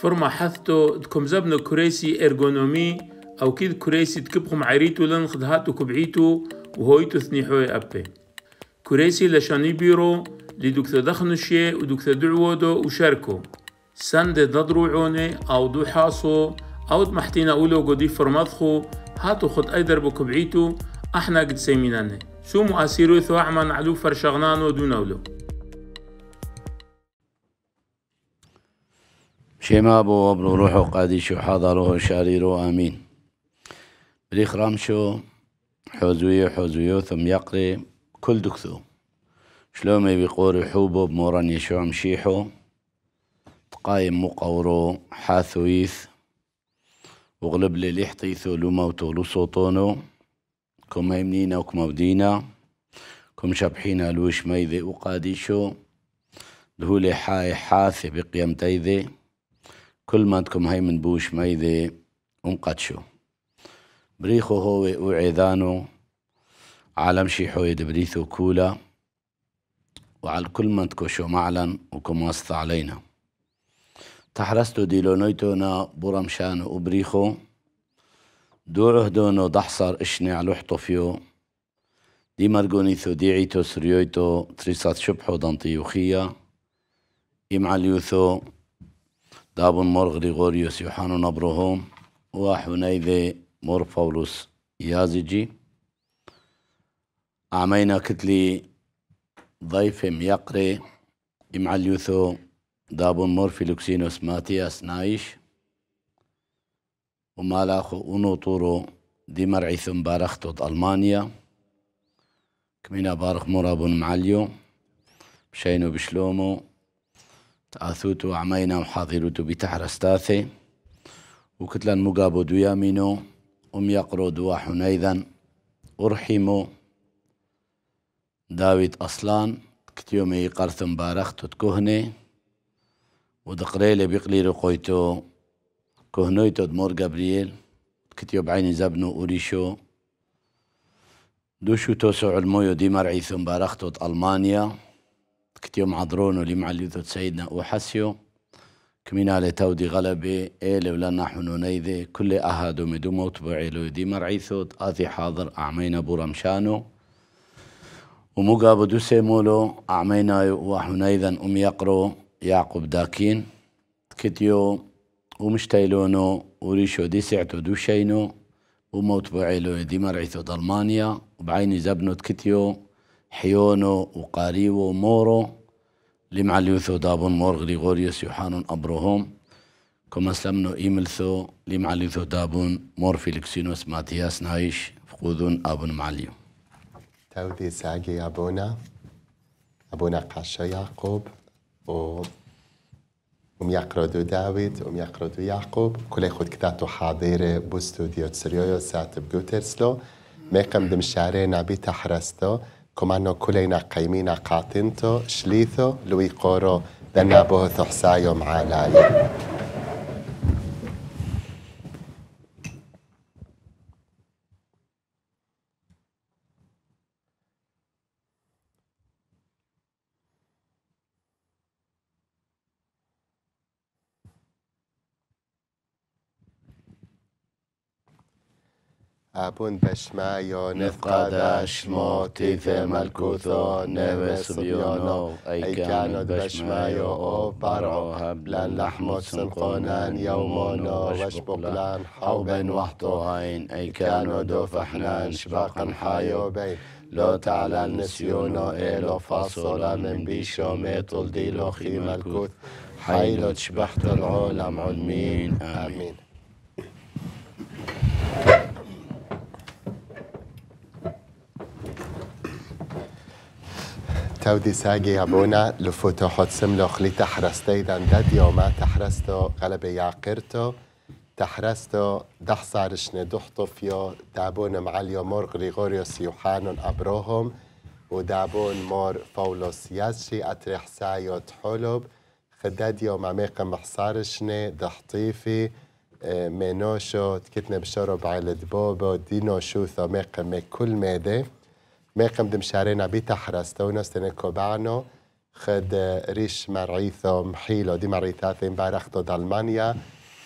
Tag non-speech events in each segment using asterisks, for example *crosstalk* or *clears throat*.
فرما حثتو تكم زبنا كريسي إرغونومي أو كيد كريسي تكبخم عريتو لن خدهاتو كبعيتو وهويتو ثنيحوي أبي كريسي لشاني بيرو لدكتور دخن الشي ودكتور دعودو وشاركو سند ددرو عوني أو دو حاصو أو محتينا أولو قدي فرمضخو هاتو خد أيدر بكبعيتو احنا قد سيميناني شو مؤسيرو ثو عمان علو فرشغنانو دونولو بو وبرو روحو قاديشو حضروه شاريرو آمين بريخ رامشو حوزويو حوزويو ثم يقري كل دكثو شلومي بيقوري حوبو بموران يشوع مشيحو تقايم مقورو حاثويث وغلب لي موتو لو صوتونو كم هيمنينا وكم ودينا كم شبحينا لوش ميذي وقاديشو دهولي حاي حاثي بقيم تيذي كل ما تكم هاي من بوش ميدي ومقدشو بريخو هو وعيدانو عالم شي حويد بريثو كولا وعلى كل ما تكوشو معلن وكم وسط علينا تحرستو ديلونيتونا برمشان وبريخو دو عهدونو دحصر اشني على فيو دي مرقونيثو ديعيتو سريويتو تريسات شبحو دنطيوخية إمعاليوثو دابون مور غريغوريوس يوحان نبرهم وحنيذي مور بولس يازجي عمينا كتلي ضيفم يقري إمع اليوثو دابون مور فيلوكسينوس ماتياس نايش وما لاخو أنو طورو دي مرعيثم ثم بارختو ألمانيا كمينا بارخ مورابون معليو بشينو بشلومو تأثوتو عماينا وحاضروتو و وكتلان و بیتەحرەستاثێ و کتلان مگا بۆ دوا حنيذا أرحمو داويد أصلان ئەسلان کتیۆمەی قەرتم بارەخ تتکوهنێ و دقڕێ لە بیقلیر و خۆی تۆ کۆهنۆی تۆ مۆر گەبریل کتیۆ بعینی زەبن و ئوریشۆ دووش كتيوم عذرون ولي معلوثو سيدنا وحسيو كمينالي تودي غلبي إيلي ولا نحن نيذي كل أهادو موت بعيلو دي مرعيثو آذي حاضر أعمينا بورمشانو مشانو ومقابو دو سيمولو أعمينا وحنيذا أم يقرو يعقوب داكين كتيو ومشتيلونو وريشو دي سعتو دوشينو وموت بعيلو دي مرعيثو ضلمانيا وبعيني زبنو تكتيو حيونو وقاريو مورو اليوثو دابون مور غريغوريوس يوحانون أبروهم كما سلمنو إيملثو اليوثو دابون مور فيليكسينوس ماتياس نايش فقودون أبون معليو تودي ساقي أبونا أبونا قاشا يعقوب و أم يقردو داويد أم يقردو يعقوب كل خود كتاتو حاضر بو استوديو تسريو ساعت بجوترسلو ميقم دمشاري نبي تحرستو كمانو كلينا قيمينا قاطنتو شليثو لوي قورو دنا بوه ثحسايو معالالي ابون بشمایان قدش ما تیف ملکوتا نوس اي ای بشما بشمایا او برا هبلن لحمت سنقانن یومانا وش بقلن هين أي ای كانوا دفحنان شباقا حايو بين لو تعالى نسيونو إلو فاصلة من بيشو ميطل ديلو خي الكوت حي تشبحت العولم علمين آمين تودي دي ساقي ابونا لفوتو حد لو خلي تحرستي دان داد يوما تحرستو غلبة ياقرتو تحرستو دحصارشنا دحطفيو دابون مع مور غريغوريو يوحانون أبروهم ودابون مور فولوس ياسشي أتريح سايو تحولوب خداد يوم عميقة محصارشنا دحطيفي آه، منوشو تكتنا بشرب على بوبو دينو شوثو ميقا مي كل ميدي ماقم دمشارينا بتحرى استونا استنى كوبانو خد آه، ريش مرعيثو محيلو دي مرعيثاثي مبارختو دالمانيا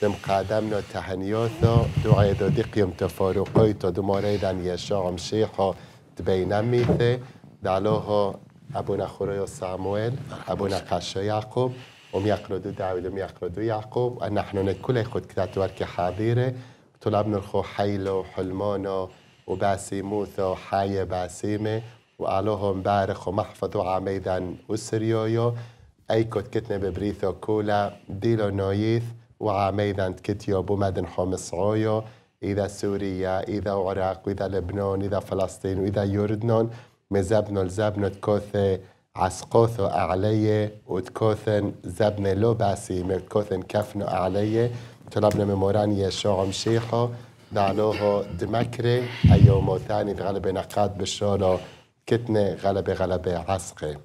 دم قادمنو تهنيوثو دعيدو دقيم تفورقيتو دموريدان يشوع مشيحو تبينا ميثي دالوهو أبونا خرويو سامويل أبونا قاشو يعقوب وميقردو داود وميقردو يعقوب أن نحن نتكل خد كتاتوار كحاضيرة طلبنا الخو حيلو حلمانو وباسيموثو حاية باسيمة وقالوهم بارخ ومحفظو عميدا وسريويو أيكوت كتنا ببريثو كولا ديلو نويث وعميدا كتيو بومدن حمص عويو إذا سوريا إذا عراق وإذا لبنان إذا فلسطين وإذا يردنون مزبنو لزبنو تكوثي عسقوثو أعلية وتكوثن زبنة لو باسي من كوثن كفنو أعلية طلبنا مموران يشوع شيخو دعنوه دمكري أيوم ثاني الغلبة نقاد بالشولو كتنة غلبة غلبة عسقي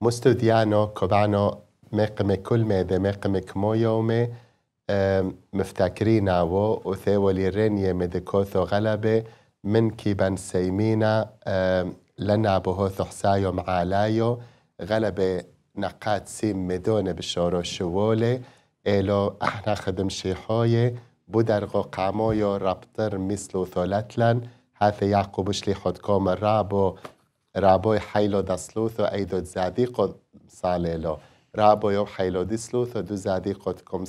مستوديانو كوبانو مقمة كل ميدة مقمة كمو يومي مفتكرينا و وثولي رينية مدكوثو غلبة من كيبان سيمينا لنا بهوثو حسايو معالايو غلبة نقاد سيم مدونة بالشورو شوولي إلو احنا خدم شيحوية بودر بودرقو قامويو رابطر حث ثولتلن هاث يعقوبش لي خد كوم رابو رابوي حيلو دسلوثو ايدو زاديقو صاليلو رابو يو دسلوث و دو زاديقو تكم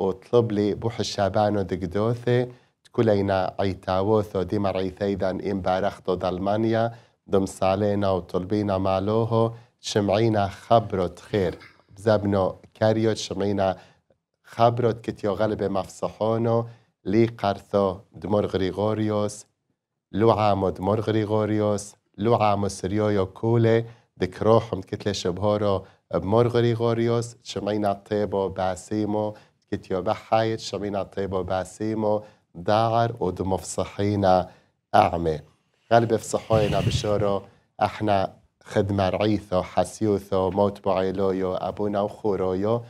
و طلب لی بوح شبان و تکول اینا عیتاوث و تكولينا عيتاوثو دن این إن و دلمانیا دم صالينا وطلبينا مالوهو شمعينا خبرو تخير بزبنو كاريو شمعينا خبرات كتيا غلب مفصحانا لي قرثا دمار غريغوريوس لو عام دمار غريغوريوس لو عام سريايا كولي ذكراهم كتلة شبهارا بمار غريغوريوس شمعينا طيبا بعسيمو كتيا بحايت شمعينا طيبا بعسيمو داعر ودمفصحينا أعمى غلب فصحينا بشارة احنا خدمة رعيثة حسيوثة موت بعيلويو أبونا وخورايو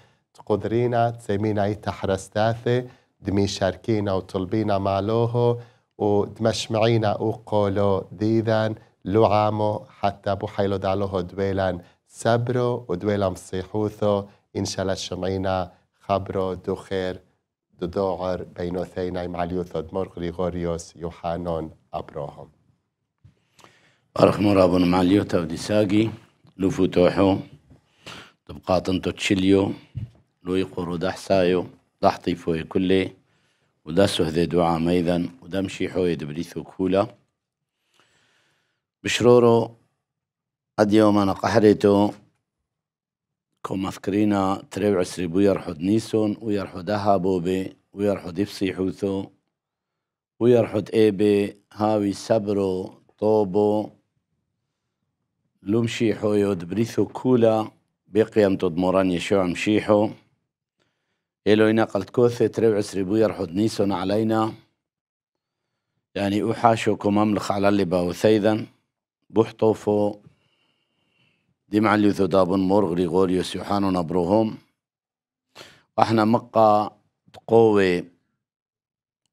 تقدرينا تسيمينا ايتا حرستاثي دمي شاركينا وطلبينا معلوه ودمشمعينا وقولو ديذان لعامو حتى بحيلو دعلوهو دويلا سبرو ودويلا مصيحوثو إن شاء الله شمعينا خبرو دو دو دوعر بينو ثينا مع اليوثود مور غريغوريوس يوحانون أبروهم أرخ مرابون مع اليوتا وديساقي لوفو توحو تبقى تنتو تشيليو لوي قرو دا حسايو دا حطيفو كله ودا سهذي دعا ميذا وده مشيحوي دبريثو كولا بشرورو قد يوم أنا قحريتو كو مذكرينا تريو عسري بو يرحو دنيسون ويرحو دها بوبي ويرحو دفسي حوثو ويرحو ايبي هاوي سبرو طوبو لمشيحو يود كولا بقيم تضمران يشوع مشيحو إلو إنا قلت كوثي تريو عسري ربع سربوية نيسون علينا يعني أحاشو كمام على اللي باوثيدا ديم دمع اللي دابون مور غريغوريوس يوحانو نبروهم احنا مقا تقوي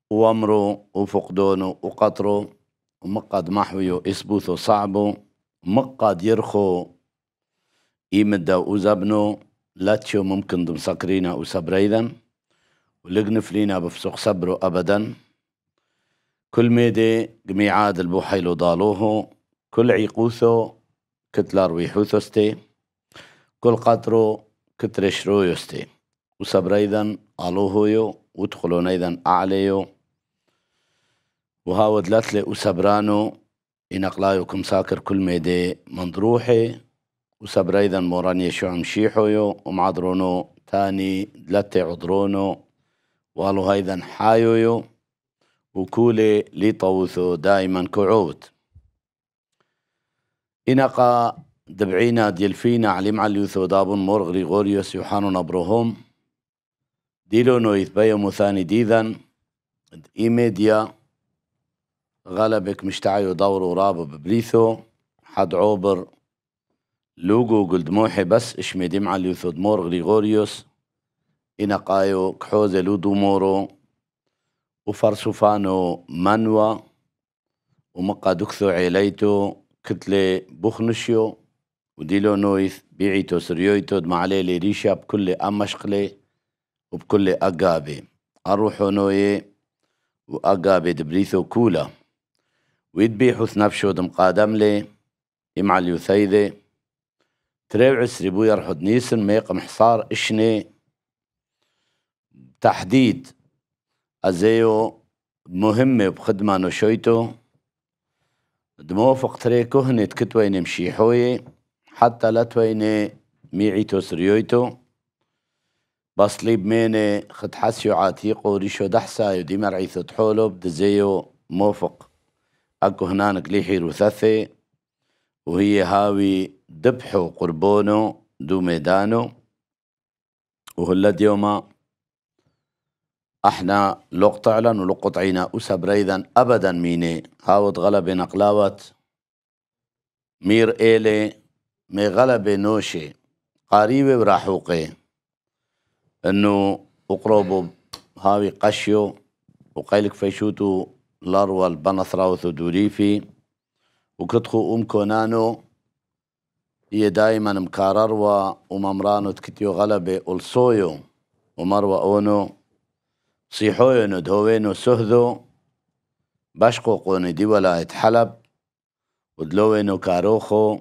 وامرو وفقدونو وقطرو ومقا دمحويو اسبوثو صعبو مقا ديرخو يمدو وزبنو لاتشو ممكن ضم صقرينا وسبريدا ولقنف لينا بفسق صبرو أبدا كل ميدي جميعاد البوحيلو ضالوهو كل عيقوثو كتلار ويحوثوستي كل قطرو كتر شرويوستي وسبريدا ألوهويو ودخلون أيضا أعليو وهاو لتلي وسبرانو إنقلايو كم ساكر كل ميدي مندروحي وسبريدا موراني شو مشيحويو ومعضرونو تاني دلتي عضرونو والو هيدا حايويو وكولي لي طوثو دائما كعوت إنقا دبعينا ديلفينا علم عليوثو دابون مور غريغوريوس يوحانو نبرهم ديلونو يثبيو مثاني ديذا ميديا غلبك مشتعيو دورو رابو ببليثو حد عوبر لوجو موحي بس اشمديم على مور غريغوريوس إنقايو كحوزة لودومورو وفرسوفانو منوى ومقا دكثو عيليتو كتلة بخنشيو وديلو نويث بيعيتو سريويتو دمعلي ريشا بكل أمشقلي وبكل أقابي أروحو نوي وأقابي دبريثو كولا ويدبيحو ثنفشو دمقادملي إمع اليثيذي تريو عسري بويا رحود نيسن ميقم حصار اشني تحديد ازيو مهمة بخدمة نشويتو دموفق تري هني تكتويني مشيحوي حتى لا تويني ميعيتو سريويتو لي بميني خد حسيو عاتيقو ريشو دحسا يدي مرعي تحولو بدزيو موفق أكو هنانك ليحي روثاثي وهي هاوي ذبحه قربونو دو ميدانو وهلا ديوما احنا لو قطعنا ولق قطعينا أسب أبدا ميني هاوت غلب نقلاوت مير إيلي مي غلب نوشي قريبة وراحوقي انه وقروبه هاوي قشيو وقيلك فيشوتو لاروا البنثراوث ودوليفي وكتخ أم كونانو هي دائما مكرر و وممرانو تكتيو غلبة ألصويو ومر أونو صيحويو ندهوينو سهدو بشقو قوني دي ولاية حلب ودلوينو كاروخو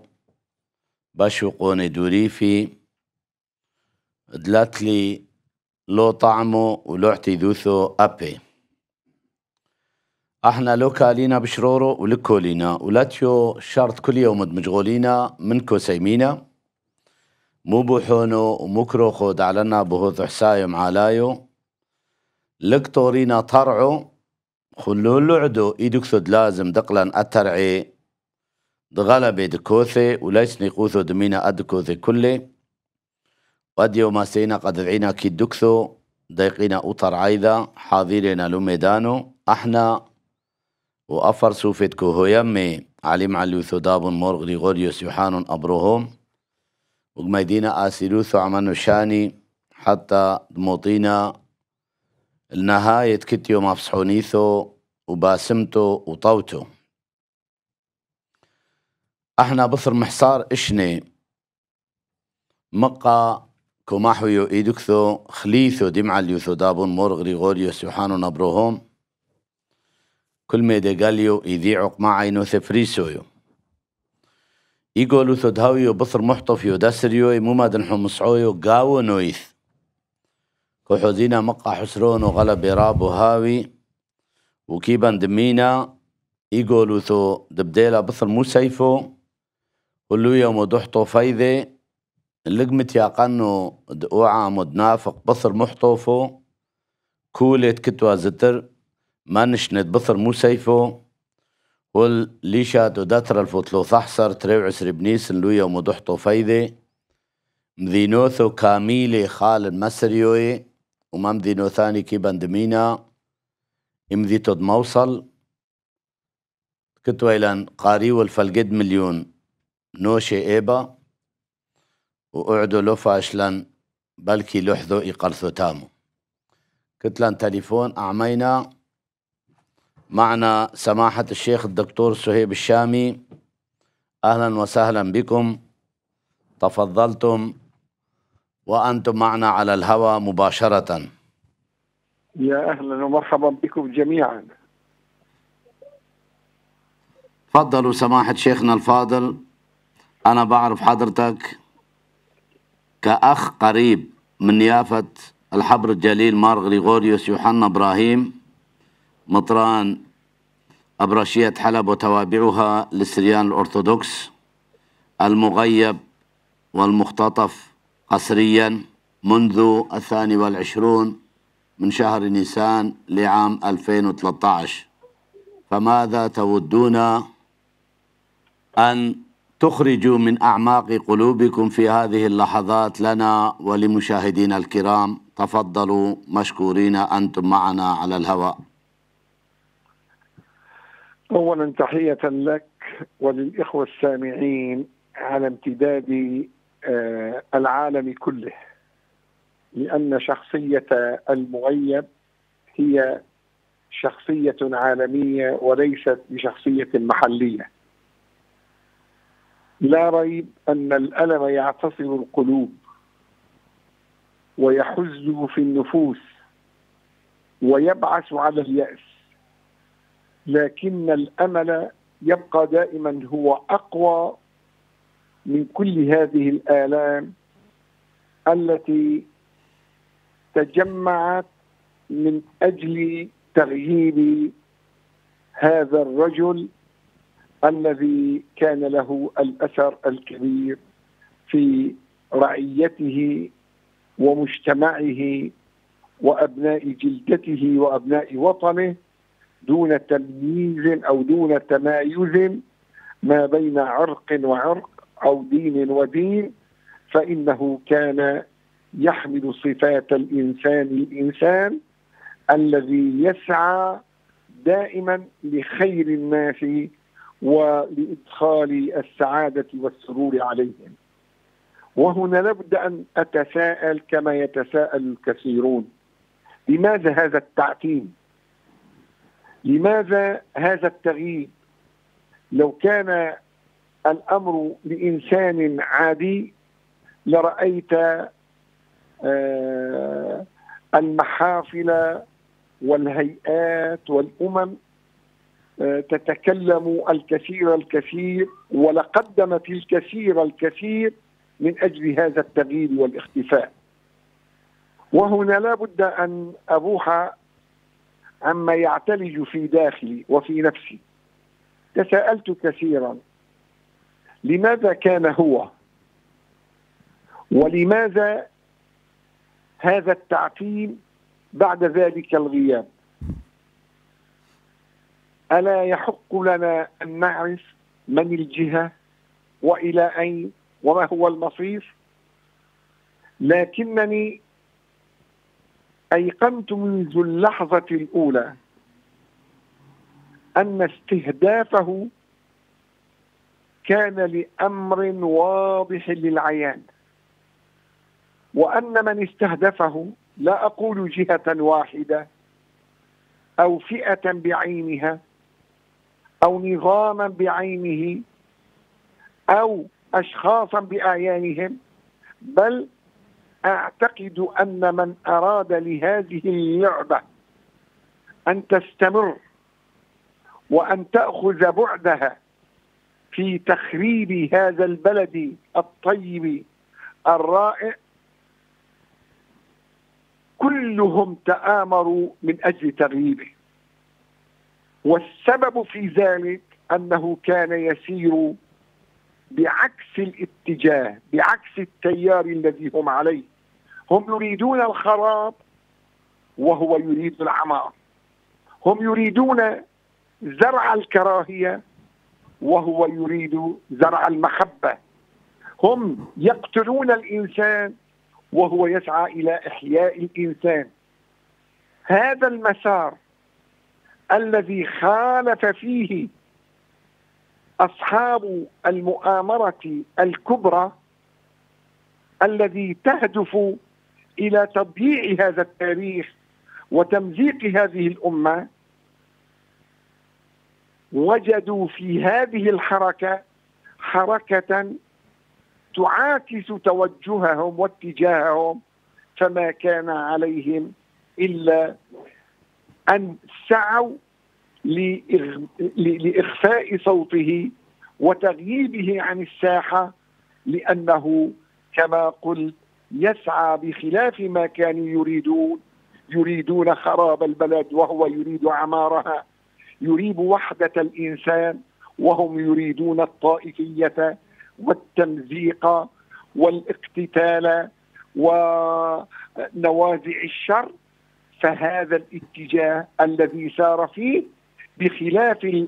بشو قوني دوريفي دلتلي لو طعمو ولو ذوثو أبي احنا لوكا لينا بشرورو ولكو لينا ولاتيو شارت كل يوم مشغولين منكو سيمينا مو بوحونو ومكرو خود علنا بهوث حسايم علايو لكتورينا طرعو خلو لعدو ايدو ثد لازم دقلا دغالا دغلبي دكوثي وليس نيقوثو دمينا أدكوثي كله وديو ما سينا قد دعينا كي دكثو دايقينا أطر عايدا حاضرنا لوميدانو احنا وأفر سوفت كوهو يمي علي معلو دابون مور غريغوريوس يوحانون أبروهم وقميدينا آسيلوثو عمانو شاني حتى دموطينا النهاية كتيو مفصحونيثو وباسمتو وطوتو احنا بصر محصار اشني مقا كماحو يو ايدكثو خليثو دمع اليوثو دابون مور غريغوريوس يوحانو نبروهم كلمة دقاليو يذيعق معينو ثفريسويو يقولو ثدهاويو بثر محطفيو داسريو ممادن حمصعويو قاو نويث كحوزينا مقا حسرونو غلب رابو هاوي وكيبان دمينا يقولو ثو دبديلا بثر مو سيفو ولو يوم دحطو فايدة لقمة ياقنو دقوعة مدنافق بثر محطوفو كولت كتوى زتر نشنت بثر مو سيفو هول ليشا تدتر الفوتلو ثحصر تريو عسر بنيس لويا ومضحتو فايدي مذينوثو كاميلي خال المسريوي وما ذينو ثاني كي بندمينا امذي تد موصل كتو إلان قاري والفلقد مليون نوشي إيبا وقعدوا لوفا أشلان بلكي لحظو إقرثو تامو كتلان تليفون أعمينا معنا سماحة الشيخ الدكتور سهيب الشامي أهلا وسهلا بكم تفضلتم وأنتم معنا على الهوى مباشرة يا أهلا ومرحبا بكم جميعا تفضلوا سماحة شيخنا الفاضل أنا بعرف حضرتك كأخ قريب من يافة الحبر الجليل مار غريغوريوس يوحنا إبراهيم مطران أبرشية حلب وتوابعها للسريان الأرثوذكس المغيب والمختطف قسريا منذ الثاني والعشرون من شهر نيسان لعام 2013 فماذا تودون أن تخرجوا من أعماق قلوبكم في هذه اللحظات لنا ولمشاهدينا الكرام تفضلوا مشكورين أنتم معنا على الهواء اولا تحيه لك وللاخوه السامعين على امتداد آه، العالم كله لان شخصيه المغيب هي شخصيه عالميه وليست بشخصيه محليه لا ريب ان الالم يعتصر القلوب ويحز في النفوس ويبعث على الياس لكن الامل يبقى دائما هو اقوى من كل هذه الالام التي تجمعت من اجل تغييب هذا الرجل الذي كان له الاثر الكبير في رعيته ومجتمعه وابناء جلدته وابناء وطنه دون تمييز او دون تمايز ما بين عرق وعرق او دين ودين فانه كان يحمل صفات الانسان الانسان الذي يسعى دائما لخير الناس ولادخال السعاده والسرور عليهم. وهنا لابد ان اتساءل كما يتساءل الكثيرون لماذا هذا التعتيم؟ لماذا هذا التغييب لو كان الامر لانسان عادي لرايت آه، المحافل والهيئات والامم آه، تتكلم الكثير الكثير ولقدمت الكثير الكثير من اجل هذا التغيير والاختفاء وهنا لا بد ان ابوح عما يعتلج في داخلي وفي نفسي تساءلت كثيرا لماذا كان هو ولماذا هذا التعتيم بعد ذلك الغياب الا يحق لنا ان نعرف من الجهه والى اين وما هو المصير لكنني ايقنت منذ اللحظه الاولى ان استهدافه كان لامر واضح للعيان وان من استهدفه لا اقول جهه واحده او فئه بعينها او نظاما بعينه او اشخاصا باعيانهم بل اعتقد ان من اراد لهذه اللعبه ان تستمر وان تاخذ بعدها في تخريب هذا البلد الطيب الرائع كلهم تآمروا من أجل تغييبه والسبب في ذلك أنه كان يسير بعكس الاتجاه بعكس التيار الذي هم عليه هم يريدون الخراب وهو يريد العمار هم يريدون زرع الكراهيه وهو يريد زرع المحبه هم يقتلون الانسان وهو يسعى الى احياء الانسان هذا المسار الذي خالف فيه اصحاب المؤامره الكبرى الذي تهدف الى تضييع هذا التاريخ وتمزيق هذه الامه وجدوا في هذه الحركه حركه تعاكس توجههم واتجاههم فما كان عليهم الا ان سعوا لاخفاء صوته وتغييبه عن الساحه لانه كما قلت يسعى بخلاف ما كانوا يريدون يريدون خراب البلد وهو يريد عمارها يريد وحدة الإنسان وهم يريدون الطائفية والتمزيق والاقتتال ونوازع الشر فهذا الاتجاه الذي سار فيه بخلاف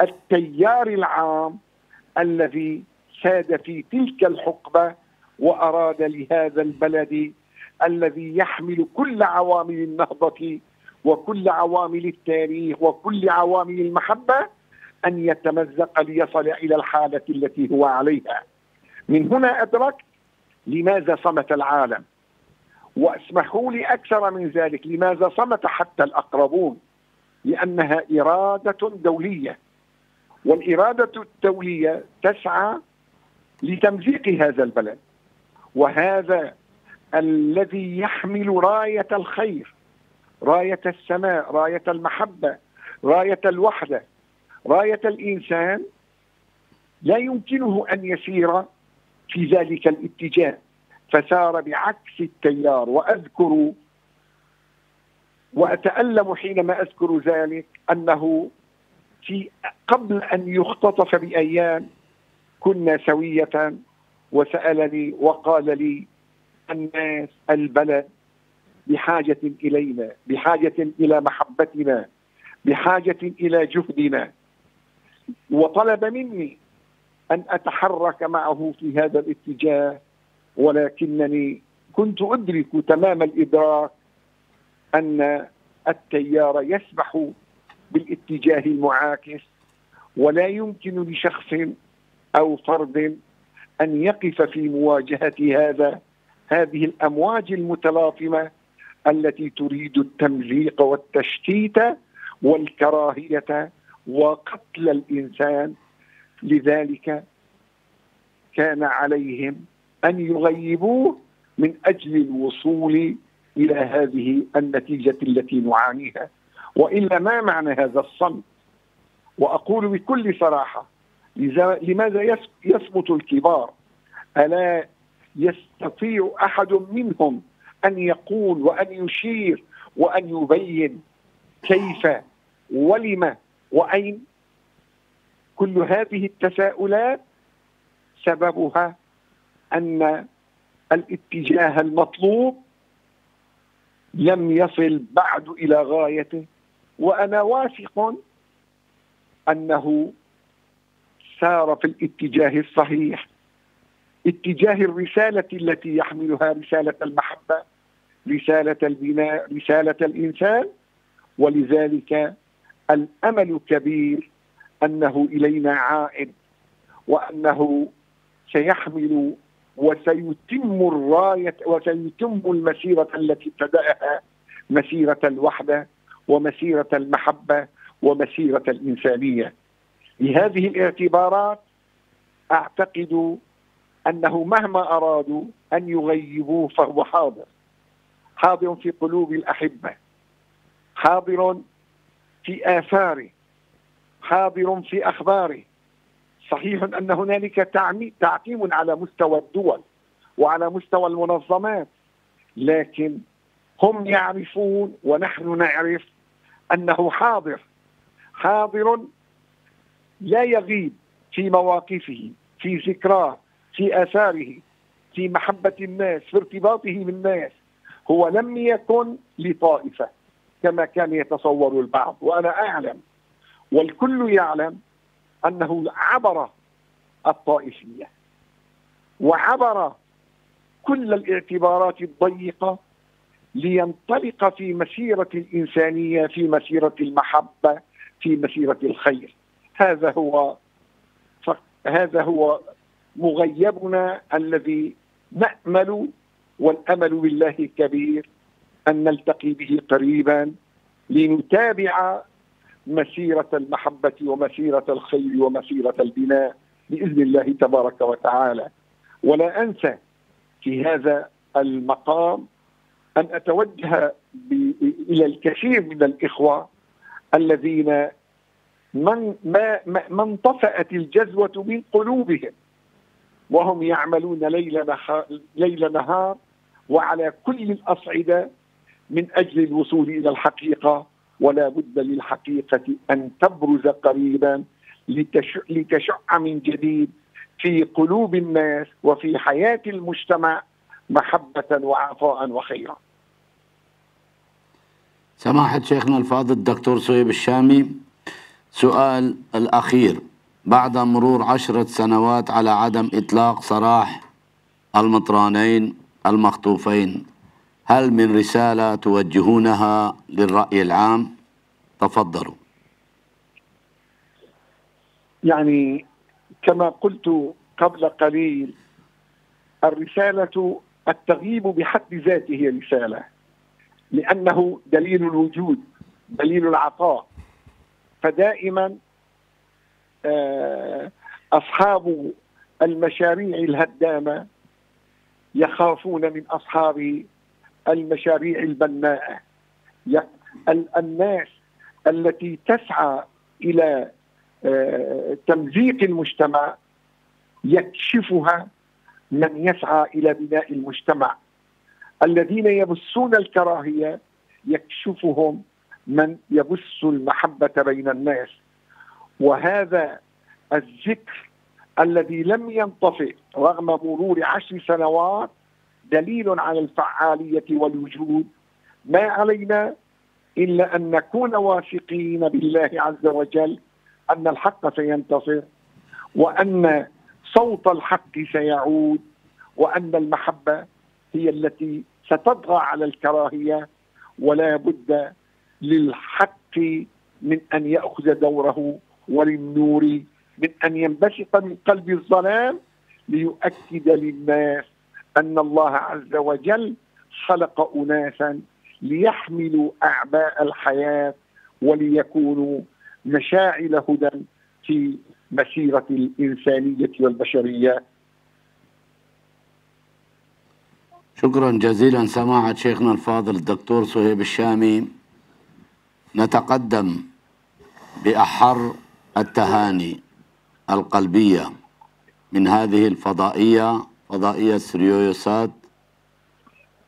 التيار العام الذي ساد في تلك الحقبه واراد لهذا البلد الذي يحمل كل عوامل النهضه وكل عوامل التاريخ وكل عوامل المحبه ان يتمزق ليصل الى الحاله التي هو عليها. من هنا ادركت لماذا صمت العالم. واسمحوا لي اكثر من ذلك، لماذا صمت حتى الاقربون؟ لانها اراده دوليه. والاراده الدوليه تسعى لتمزيق هذا البلد. وهذا الذي يحمل رايه الخير رايه السماء رايه المحبه رايه الوحده رايه الانسان لا يمكنه ان يسير في ذلك الاتجاه فسار بعكس التيار واذكر واتالم حينما اذكر ذلك انه في قبل ان يختطف بايام كنا سويه وسالني وقال لي الناس البلد بحاجه الينا بحاجه الى محبتنا بحاجه الى جهدنا وطلب مني ان اتحرك معه في هذا الاتجاه ولكنني كنت ادرك تمام الادراك ان التيار يسبح بالاتجاه المعاكس ولا يمكن لشخص او فرد ان يقف في مواجهه هذا هذه الامواج المتلاطمه التي تريد التمزيق والتشتيت والكراهيه وقتل الانسان لذلك كان عليهم ان يغيبوه من اجل الوصول الى هذه النتيجه التي نعانيها والا ما معنى هذا الصمت واقول بكل صراحه لماذا يصمت الكبار ألا يستطيع أحد منهم أن يقول وأن يشير وأن يبين كيف ولم وأين كل هذه التساؤلات سببها أن الاتجاه المطلوب لم يصل بعد إلى غايته وأنا واثق أنه سار في الاتجاه الصحيح اتجاه الرساله التي يحملها رساله المحبه رساله البناء رساله الانسان ولذلك الامل كبير انه الينا عائد وانه سيحمل وسيتم الرايه وسيتم المسيره التي ابتداها مسيره الوحده ومسيره المحبه ومسيره الانسانيه لهذه الاعتبارات اعتقد انه مهما ارادوا ان يغيبوه فهو حاضر حاضر في قلوب الاحبه حاضر في اثاره حاضر في اخباره صحيح ان هنالك تعقيم على مستوى الدول وعلى مستوى المنظمات لكن هم يعرفون ونحن نعرف انه حاضر حاضر لا يغيب في مواقفه في ذكراه في اثاره في محبه الناس في ارتباطه بالناس هو لم يكن لطائفه كما كان يتصور البعض وانا اعلم والكل يعلم انه عبر الطائفيه وعبر كل الاعتبارات الضيقه لينطلق في مسيره الانسانيه في مسيره المحبه في مسيره الخير هذا هو هذا هو مغيبنا الذي نامل والامل بالله الكبير ان نلتقي به قريبا لنتابع مسيره المحبه ومسيره الخير ومسيره البناء باذن الله تبارك وتعالى ولا انسى في هذا المقام ان اتوجه الى الكثير من الاخوه الذين من ما, ما انطفأت الجزوة من قلوبهم وهم يعملون ليل نهار, ليل نهار وعلى كل الأصعدة من أجل الوصول إلى الحقيقة ولا بد للحقيقة أن تبرز قريبا لتشع, لتشع من جديد في قلوب الناس وفي حياة المجتمع محبة وعطاء وخيرا سماحة شيخنا الفاضل الدكتور صهيب الشامي سؤال الأخير بعد مرور عشرة سنوات على عدم إطلاق سراح المطرانين المخطوفين هل من رسالة توجهونها للرأي العام؟ تفضلوا يعني كما قلت قبل قليل الرسالة التغييب بحد ذاته هي رسالة لأنه دليل الوجود دليل العطاء فدائما آه، اصحاب المشاريع الهدامه يخافون من اصحاب المشاريع البناءه الناس التي تسعى الى آه، تمزيق المجتمع يكشفها من يسعى الى بناء المجتمع الذين يبثون الكراهيه يكشفهم من يبث المحبه بين الناس وهذا الذكر الذي لم ينطفئ رغم مرور عشر سنوات دليل على الفعاليه والوجود ما علينا الا ان نكون واثقين بالله عز وجل ان الحق سينتصر وان صوت الحق سيعود وان المحبه هي التي ستطغى على الكراهيه ولا بد للحق من ان ياخذ دوره وللنور من ان ينبثق من قلب الظلام ليؤكد للناس ان الله عز وجل خلق اناسا ليحملوا اعباء الحياه وليكونوا مشاعل هدى في مسيره الانسانيه والبشريه. شكرا جزيلا سماحه شيخنا الفاضل الدكتور صهيب الشامي نتقدم بأحر التهاني القلبية من هذه الفضائية فضائية سريويوسات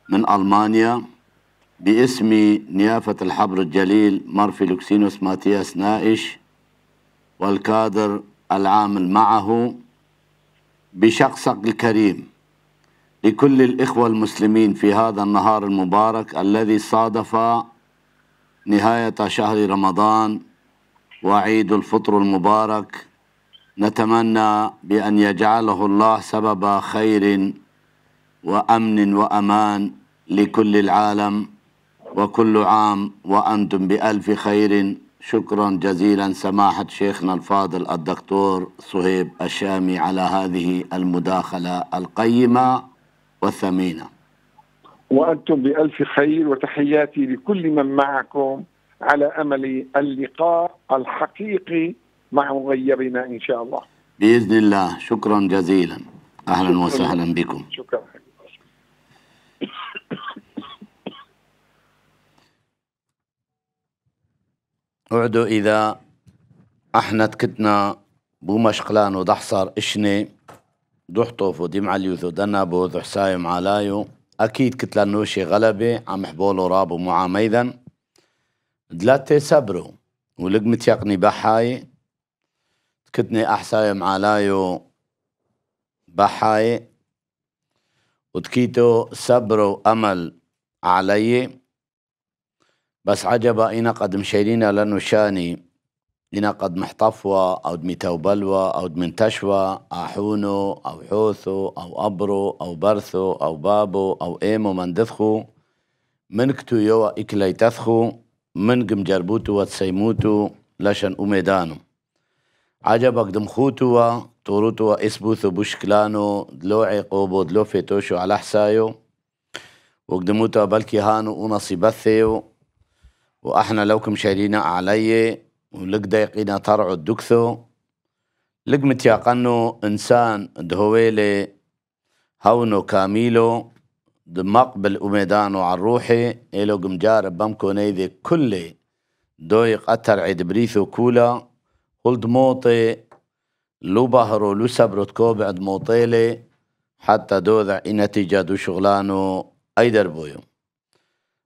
من ألمانيا باسم نيافة الحبر الجليل مارفي لوكسينوس ماتياس نائش والكادر العامل معه بشخصك الكريم لكل الإخوة المسلمين في هذا النهار المبارك الذي صادف نهاية شهر رمضان وعيد الفطر المبارك نتمنى بأن يجعله الله سبب خير وأمن وأمان لكل العالم وكل عام وأنتم بألف خير شكرا جزيلا سماحة شيخنا الفاضل الدكتور صهيب الشامي على هذه المداخلة القيمة والثمينة وأنتم بألف خير وتحياتي لكل من معكم على أمل اللقاء الحقيقي مع مغيبنا إن شاء الله بإذن الله شكرا جزيلا أهلا شكرا وسهلا بكم شكرا اعدوا إذا تكتنا كتنا بومشقلان وضحصر إشني دحطوف ودمع اليوثو دنابو ذحسايم علايو أكيد نوشي غلبة عم حبولو رابو معا ميدن دلاتي سبرو ولقمة يقني بحاي كتني أحساي معالايو بحاي وتكيتو سبرو أمل علي بس عجبا إنا قد مشيرينا لنوشاني شاني إنا قد محطفوة أو دميتو بلوة أو دمنتشوة أحونو أو حوثو أو أبرو أو برثو أو بابو أو إيمو دثخو من كتو يوا تثخو من قم جربوتو واتسيموتو لشن أميدانو عجبك دمخوتو توروتو إسبوثو بوشكلانو دلوعي قوبو دلو فيتوشو على حسايو وقدموتو بلكي هانو ونصيبثيو وأحنا لوكم شايلين علي ولق دايقينا طرعو الدكثو لق متياقنو إنسان دهويلي هونو كاميلو دمقبل أميدانو عن روحي إلو قمجارب بمكو نيذي كلي دويق أتر عيد بريثو كولا قلت موطي لو بهرو لو سبرو تكوب عد موطيلي حتى دوذع اي نتيجة دو شغلانو اي دربويو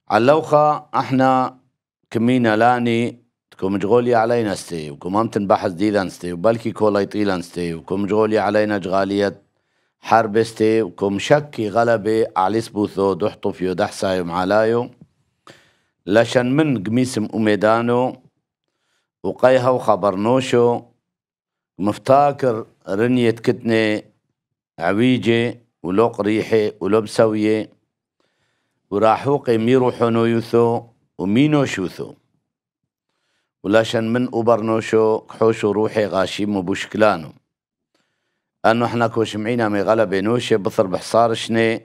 علوخة احنا كمينا لاني كم جغولي علينا ستي وكم هم تنبحث ديلان ستي وبلكي كولاي طيلان ستي وكم جغولي علينا جغالية حرب ستي وكم شكي غلبة على سبوثو دحطو فيو دحسايو معلايو لشان من قميسم أميدانو وقيها وخبرنوشو مفتاكر رنية كتنة عويجة ولوق ريحة ولبسوية وراحوقي ميرو حنويثو ومينو شوثو ولاشن من نوشو حوشو روحي غاشيم بوشكلانو أنو احنا كوش معينا مي غلبي نوشي بثر بحصار شني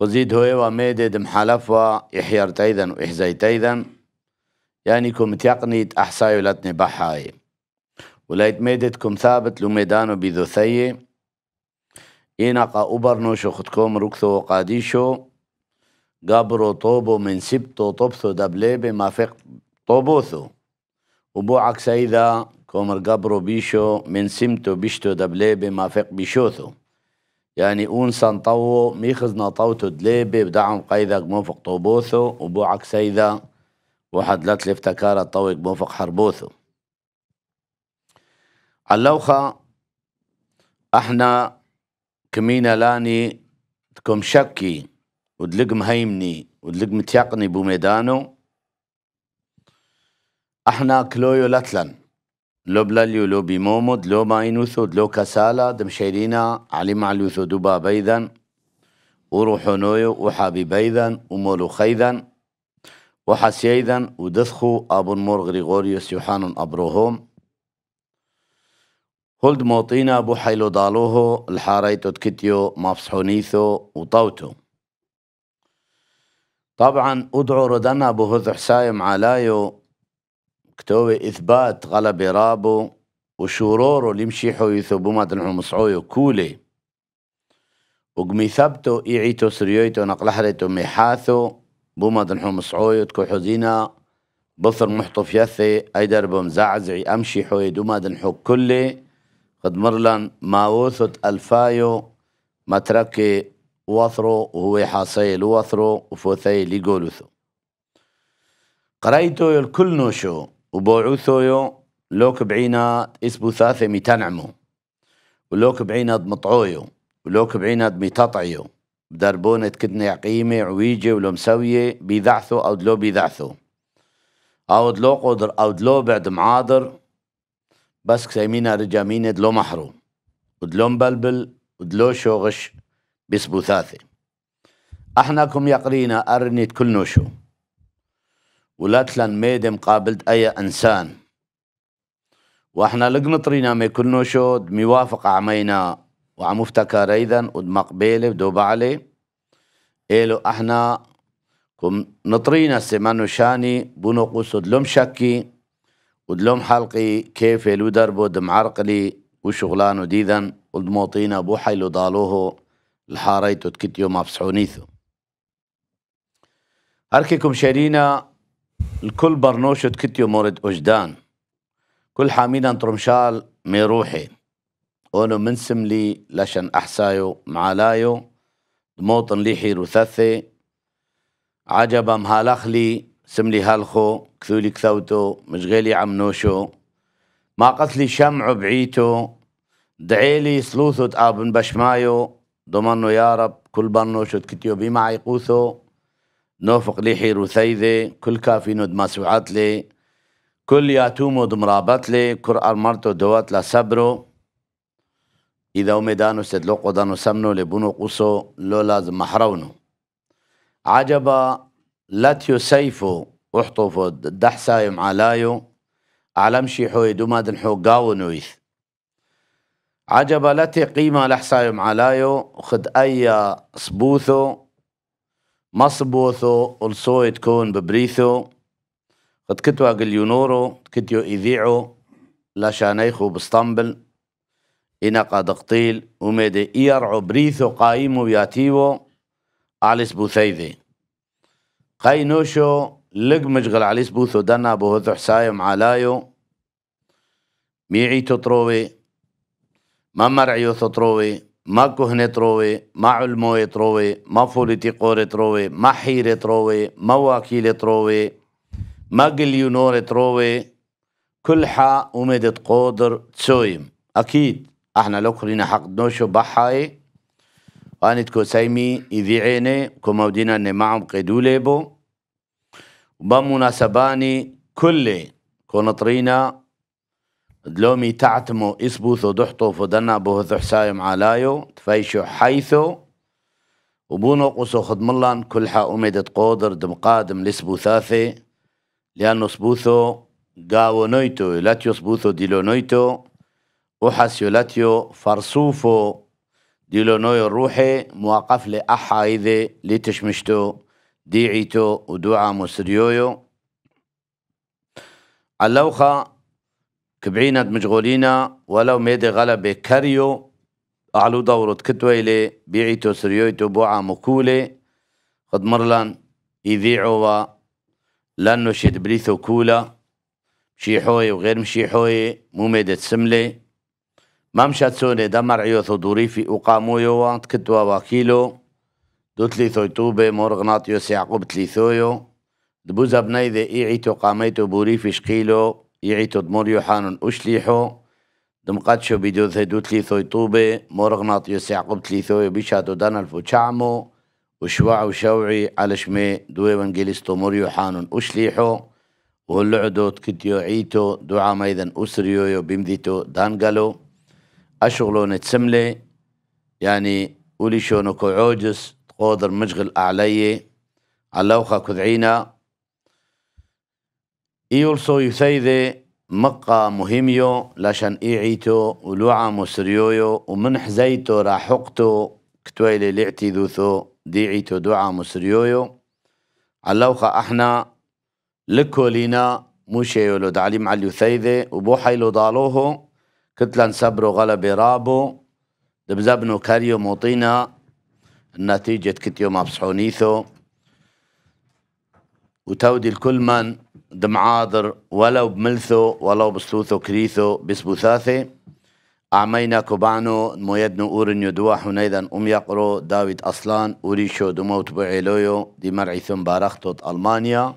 وزيد هوي وميدد محلفوا يحير تايذن وإحزاي تايذن يعني كوم تيقني أحساي ولتني بحاي ولايت ميدتكم ثابت لميدانو بذو ثي إينقا أوبرنوشو خدكم ركثو وقاديشو قابرو طوبو من سبتو طبثو دبليبي ما فيق طوبوثو وبوعك سيدا كومر قبرو بيشو من سمتو بيشتو دبليبي ما فق بيشوثو يعني اون سان طو ميخزنا طوتو دليبي بدعم قيدك موفق طوبوثو وبوعك سيدا لاتلف افتكارة طويق موفق حربوثو اللوخة احنا كمينا لاني تكم شكي ودلق مهيمني ودلق متيقني بوميدانو احنا كلويو لاتلان لو بلاليو لو بيمومود لو ماينوثود لو كسالة دمشيرينا علي معلوثو دوبا بيضا وروحو نويو وحابي بيضا ومولو خيضا وحسيذن ودثخو أبو مور غريغوريوس يوحان أبروهم هولد موطينا أبو حيلو دالوهو الحاريتو تكتيو مافصحونيثو وطوتو طبعا ادعو ردنا أبو هذ حسايم علايو كتوي إثبات غلبي رابو وشورورو لمشيحو يثوبو تنحو مصعويو كولي وقمي ثبتو إيعيتو سريويتو نقلحرتو ميحاثو بو تنحو مصعويو تكو حزينا بصر محطف يثي أي دربو مزعزعي أمشي حوي دو تنحو كلي قد مرلن ما وثت ألفايو ما تركي وثرو وهو حاصي لوثرو وفوثي لقولثو قرأيتو الكل نوشو وبوعوثويو لوك بعينا اسبو ثاثة ميتانعمو ولوك بعينا دمطعويو ولوك بعينا دميتطعيو بدربونة كدنا عقيمة عويجة ولو مسوية بيذعثو أو دلو بيذعثو أو دلو قدر أو دلو بعد معاضر بس كسيمينا رجا مينة دلو محرو ودلو مبلبل ودلو شوغش بسبو ثاثة احنا كم يقرينا أرنيت كل نوشو ولاتلان ميدم قابلت أي إنسان واحنا لقنطرينا ما كنا شود موافق عمينا وعم افتكر ايضا ودمقبيله ودوبعلي إلو احنا كم نطرينا سمانو شاني بونو قصد لم شكي ودلوم حلقي كيف لو دربو دمعرقلي وشغلانو ديذا ودموطينا بوحي لو ضالوهو الحاريتو تكتيو مابسحونيثو أركيكم شرينا الكل برنوشت كتيو مورد أجدان كل حامينا ترمشال ميروحي أونو منسم لي لشن أحسايو معالايو دموطن لي حيرو ثثي عجبا مهالخلي سملي هالخو كثولي كثوتو مش غيلي عمنوشو ما قتلي شمعو بعيتو دعيلي سلوثو تقابن بشمايو ضمنو يا رب كل برنوشو كتيو بما عيقوثو نوفق ليحي رثيذة كل كافي نود ماسوعات لي كل ياتومو مرابط لي كر المرتو دوات لا صبرو إذا ومدانو سدلو قدانو سمنو لبونو قصو لو لازم محرونو عجبا لاتيو سيفو وحطوفو دحسايو معالايو علم شيحو يدوما دنحو قاو نويث عجبا لاتي قيمة لحسايم علايو خد أي صبوثو مصبوثو also it ببريثو قد كتو اجليونورو كتيو اذيعو لا شانيخو باسطنبل إنا قادقطيل وميدي إيرعو بريثو قايمو ياتيو عليس بوثيذي قاي نوشو لق مشغل عليس بوثو دنا بوهذو حسايم علايو ميعي تطروي ما مرعيو تطروي ما كهنة تروي ما علمو تروي ما فوليتيقور تروي ما حير تروي ما وكيل تروي ما قليونور تروي كل حا أمد قادر تسويم أكيد احنا لو كلنا حق نوشو بحاي وانت كو سايمي إذي عيني كو مودينا ان معهم قيدو ليبو وبمناسباني كل كونطرينا دلومي تعتمو إسبوثو دحتو فدنا بوه حسايم علايو تفيشو حيثو وبونو قصو كل حا اميد قادر دم قادم لسبوثاثي لأنو سبوثو قاو نويتو لاتيو سبوثو ديلو نويتو وحاسيو لاتيو فرصوفو ديلو نويو روحي مواقف لأحا إذي لتشمشتو ديعيتو ودعا مسريويو اللوخة كبعينت مشغولينا ولو ميدي غلبة كريو أعلو دورة كتويلي بيعيتو سريويتو بوعة مكولة قد مرلن يذيعوا لانو شي تبريثو كولا شي حوي وغير مشي حوي مو ميدة سملة ما مشات سوني دمر عيوثو دوريفي وقامو يوا تكتوا واكيلو دو تليثو يتوبة مورغناطيوس يعقوب تليثويو دبوزا بنايذي إيعيتو قاميتو بوريفي شقيلو يعيتو دمور يوحانن أشليحو دمقاتشو بيدو ثدو تليثو يطوبة مورغناط يسعقب تليثو يبيشاتو دان الفو شعمو وشواع وشوعي على شمي دوي وانجيلستو مور يوحانن أشليحو واللعدو تكتيو عيتو دعا مايذن أسريو يو بمذيتو دان قالو أشغلو نتسملي يعني أولي شونكو عوجس تقودر مشغل أعليي اللوخة كذعينا سو يثيدي مقا مهميو لاشان إيعيتو ولوعا مسريويو ومن حزيتو راحقتو كتويلي لعتي ذوثو ديعيتو دوعا مسريويو علوخا احنا لكو لينا موشيو لو دعليم على اليثيذي وبوحي لو دالوهو كتلا نسبرو غلبي رابو دبزابنو كاريو موطينا النتيجة كتيو مبصحونيثو وتودي الكل من دمعاضر ولو بملثو ولو بسلوثو كريثو بسبوثاثي أعمينا كوبانو مويدنو أورنيو دوا حنيدا أم يقرو داويد أصلان أوريشو دموت بعيلويو دي مرعي ثم بارختوت ألمانيا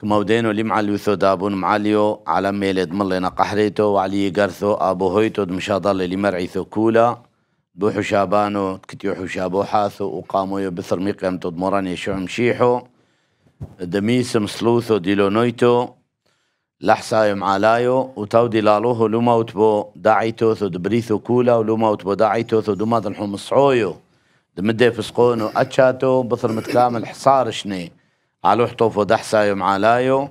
كمودينو لمع لوثو دابون معاليو على ميلد ملينا قحريتو وعلي قرثو أبو هيتو دمشاضل لمرعيثو كولا بوحو شابانو كتيوحو شابو حاثو وقامو يبثر ميقيم تدمراني شو شيحو دميسم سلوثو ديلونويتو لحساي معالايو وتاو ديلالوهو لوماوت بو داعيتو ثو دبريثو كولا ولوماوت بو داعيتو ثو دومات الحوم الصعويو دمدي فسقونو اتشاتو بثل متكامل حصار شني علو حطوفو دحسا يم علايو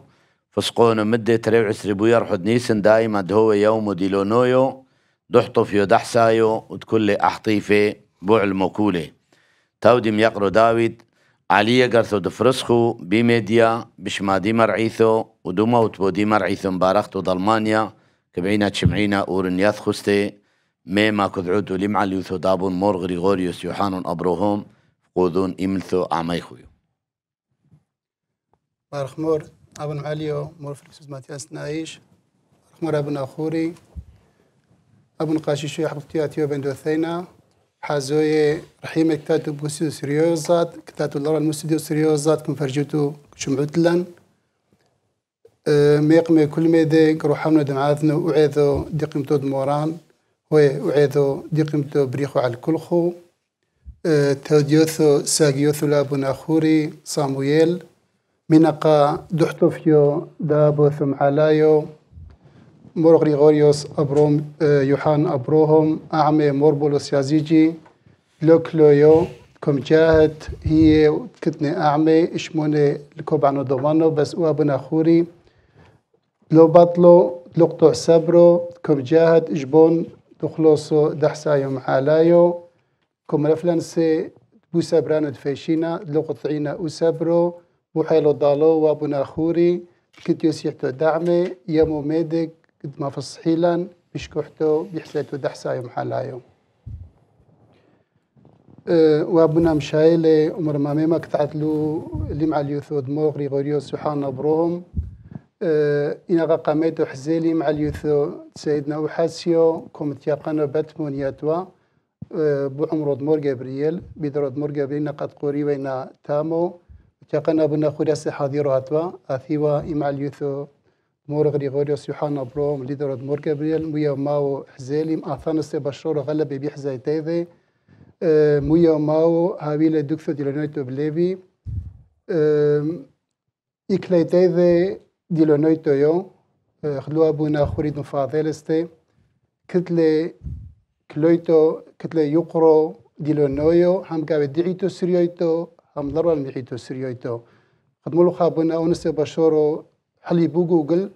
فسقونو مدي تريو عسري بويا رحد دنيسن دايما دهو يومو ديلو ديلونويو دحطو فيو دحسايو وتكلي احطيفي بوع الموكولي تاودم ميقرو داويد علي قرثو دفرسخو بميديا دي مرعيثو ودوما وتبو دي مرعيثو مبارختو دلمانيا كبعينا تشمعينا أورنياث خستي ميما كذعوتو لمع اليوثو دابون مور غريغوريوس يوحانون أبروهم قوذون إملثو عميخويو بارخ مور أبن عليو مور فلكسوس ماتياس نايش بارخ مور أبن أخوري أبن قاشيشو يحبتياتيو بندو ثينا حازوي لارا كتاتو سریوزات سريوزات كتاتو لرا المستديو سريوزات كم اه، کل شمعت لن ميقمي كل دم روحامنا دمعاتنا وعيدو دي قيمتو دموران وي دیقم تو بریخو بريخو کل خو تودیوثو ساقيوثو لابونا ناخوری صامويل منقا دحتوفيو دابو ثم علایو مور غريغوريوس أبروم آه، يوحان أبروهم أعمى موربولوس يازيجي لويو كم جاهت هي كتني أعمى إشموني لكوب عنو دومانو بس أوابنا أخوري لو بطلو لقطو سبرو كم جاهت إجبون دخلوسو دحسا يوم عالايو كم رفلنسي بو برانو دفشينا لقطعينا أسبرو وحيلو دالو أخوري كتيو سيحتو دعمي يامو ميدك قد ما فص حيلا بشكحتو بيحسيتو دحساي محالايو أه وابنا مشايلة عمر ما ميما كتعتلو اللي مع اليوثود موغري غوريو سبحان ابروهم أه إنا قاميتو حزيلي مع اليوثو سيدنا وحاسيو كومت يقنو باتمون ياتوا أه، بو عمرو دمور جبريل بيدرو دمور جبريل نقد قوري وينا تامو تقنا بنا خوري حاضراتوا أثيوا إمع اليوثو مور غريغوريوس يوحنا بروم ليدر مور جابرييل مويا ماو حزالي مأثان بشور غلب بي حزاي تيفي آه، مويا ماو هاويلا دوكثو دي لونيتو بليفي آه، إكلاي تيفي دي لونيتو يو آه، خلوا بونا خريد فاضلستي كتلي كلويتو كتلي يقرو دي لونويو هم قاعد دعيتو سريويتو هم ضرر ميحيتو سريويتو خدمولو خابونا أونس بشورو حلي بو جوجل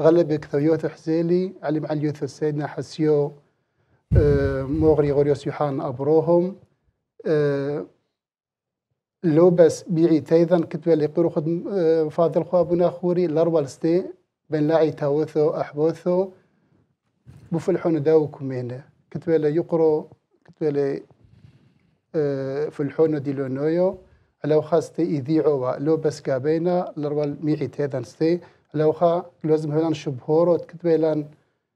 غلب كثيوت حزيلي علم على يوث السيدنا حسيو آه، مغري غوريوس يوحان أبروهم آه، لو بس بيعي تايذا كتبه اللي قيرو خد آه، فاضل خو أبونا خوري لاروال ستي بين لاعي تاوثو أحبوثو بفلحون داو كمينة كتبه اللي يقرو كتبه اللي فلحون لونويو لو خاصتي يذيعوا لو بس كابينا لاروال ميعي تايذا ستي لوخا لازم هلان شبهورو تكتبيلان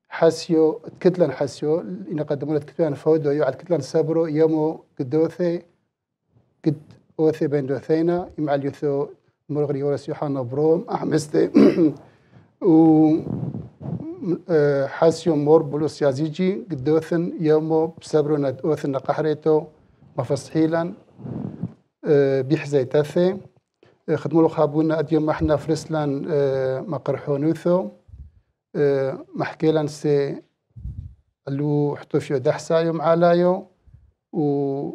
حاسيو تكتلان حسيو إن قدمون تكتلان فودو يو عتكتلان سابرو يومو قدوثي قد أوثي بين دوثينا يمع اليوثو مرغري يورس يوحنا بروم أحمستي *clears throat* و آه، حاسيو مور بولوس يازيجي قدوثن يومو بسابرو ند أوثن قحريتو مفصحيلا آه، بيحزي تاثي خدموا خابونا آه، ما احنا فرسلان مقرحونوثو آه، محكيلان سي اللو حتوفيو دحسا يوم علايو و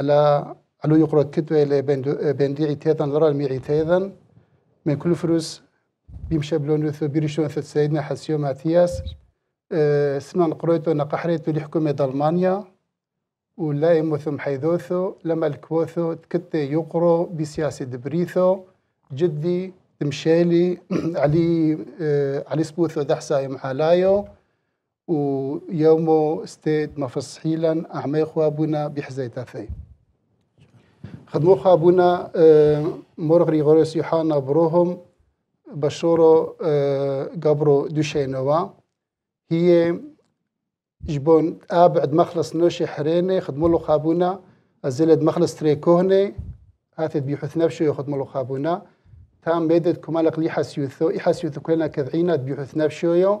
على علو يقرأ كتوى إلى بين آه، بندي عتيذا نرى المي عتيذا من كل فروس بيمشى بلونوثو بيرشون ثت سيدنا حسيو ماتياس سنا قريتو نقحريتو لحكومة ألمانيا ولا يمثم حيذوثو لما الكوثو تكتي يقرو بسياسة دبريثو جدي تمشالي *clears throat* علي آه علي سبوثو دحسا يمحالايو ويومو استيد مفصحيلا أعمي خوابونا بحزيتا ثي خدمو خوابونا آه مرغري ريغوريس يوحانا بروهم بشورو آه قبرو دوشينوا هي جبون أبعد مخلص نوشي حريني خدموا له خابونا الزلد مخلص تري كهني هاتت بيحث نفسه يخدموا له خابونا تام بيدت كمالق لي حسيوثو اي حسيوثو كلنا كذعينا بيحث نفسه يو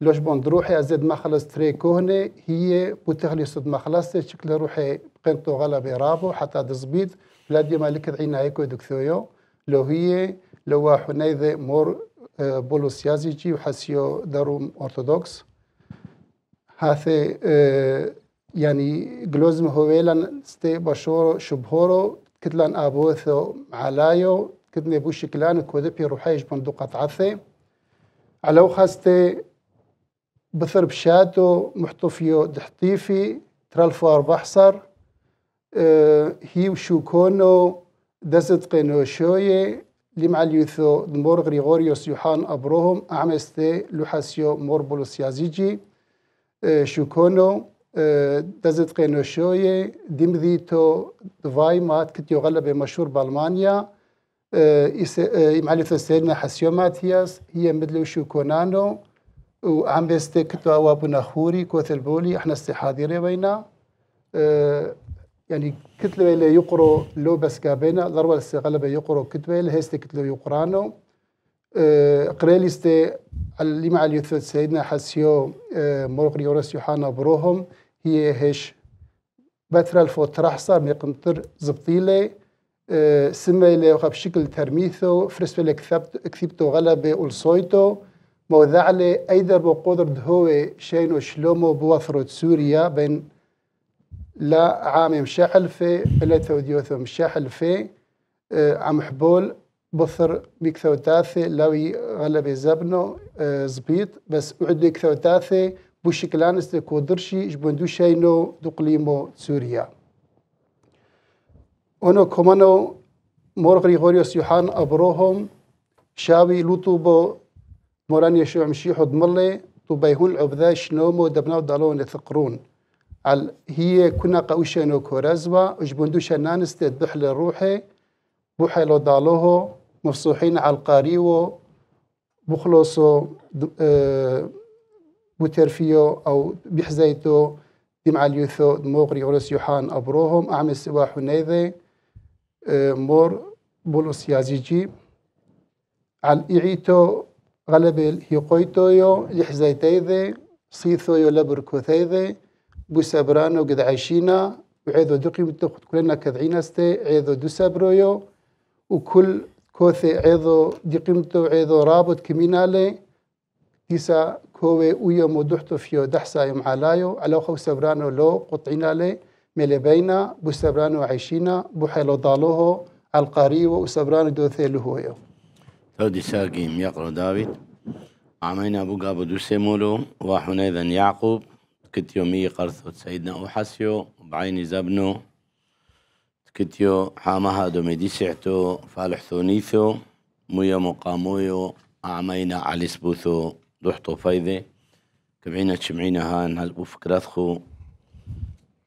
لوش بون دروحي ازد مخلص تري كهني هي بوتخلي صد مخلص شكل روحي قنطو غلبي رابو حتى دزبيد بلادي مالك عينا هيكو دكثويو لو هي لو حنيذ مور آه، بولوسيازيجي وحسيو داروم أرثوذكس هاثي اه، يعني جلوز مهويلا ستي بشورو شبهورو كتلان أبوثو علايو كتني بو شكلان كودبي روحيش بندقة عثي علو خاستي بثر بشاتو محطوفيو دحطيفي ترالفو أربع صار اه وشو كونو دزت قينو شوية لمع اليوثو دمور غريغوريوس يوحان أبروهم أعمستي لوحاسيو مور بولوس يازيجي شوكونو دزت قينوشوي ديمذيتو دواي مات كنت يغلب مشهور بالمانيا معلفة سيدنا حسيو ماتياس هي مدلو شوكونانو وعم بيستكتو أوابو نخوري كوثل بولي احنا استحاضيري وينا يعني كتلو يقرو لو بس كابينا ضربة استغلب يقرو كتبه هيستي كتلو يقرانو قريليست اللي مع اليوثوت سيدنا حسيو آه، مرق يورس يوحانا بروهم هي هش بترا الفوت رحصة مقنطر زبطيلي آه، سميلي وخب بشكل ترميثو فرسبيل كثبتو غلبي ولصويتو موضع لي أيضا بقدر دهوي شين وشلومو بوثرة سوريا بين لا عام مشاحل في بلا ثوديوثو مشاحل في آه، عم حبول بثر بيكثر تاثي لوي غلبي زبنو آه، زبيط بس وعد يكثر تاثي بوشكلانس تكودرشي جبندو شينو دقليمو سوريا اونو كومانو مور غريغوريوس يوحان ابروهم شاوي لوتوبو موران يشوع مشيحو دملي طبيهون عبذا شنومو دبناو دالون يثقرون على هي كنا قوشينو كورازوا جبندو شنانس دحل روحي بوحي لو دالوهو مفصوحين على القاريو بخلصو آه، بوترفيو أو بحزيتو دمع اليوثو دموغري غرس يوحان أبروهم أعمل سوا نيذي آه، مور بولوس يازيجي على إعيتو غلب الهيقويتو الهيقويتويو لحزيتيذي صيثويو لبركوثيذي بوسابرانو قد عايشينا وعيدو دقي متخد كلنا كذعينا ستي عيدو عيذو يو وكل كوثي عيدو دي قيمتو عيضو رابط كمينالي تيسا كوي ويو مدوحتو فيو دحسا يوم علايو علو خو سبرانو لو قطعينالي ملي بينا بو سبرانو عيشينا بو حيلو دالوهو القاريو وسبرانو دوثيلو هويو تودي ساقيم يقرأ داويد عمينا بو قابو دو سيمولو واحو نايدن يعقوب كتيومي قرثو سيدنا أوحسيو بعيني زبنو كتيو حامها دو ميديسعتو فالح ثونيثو ميا مقامويو أعمينا على سبوثو دوحتو فايدة كبعينا تشمعينا هان هل هالبوفكراثخو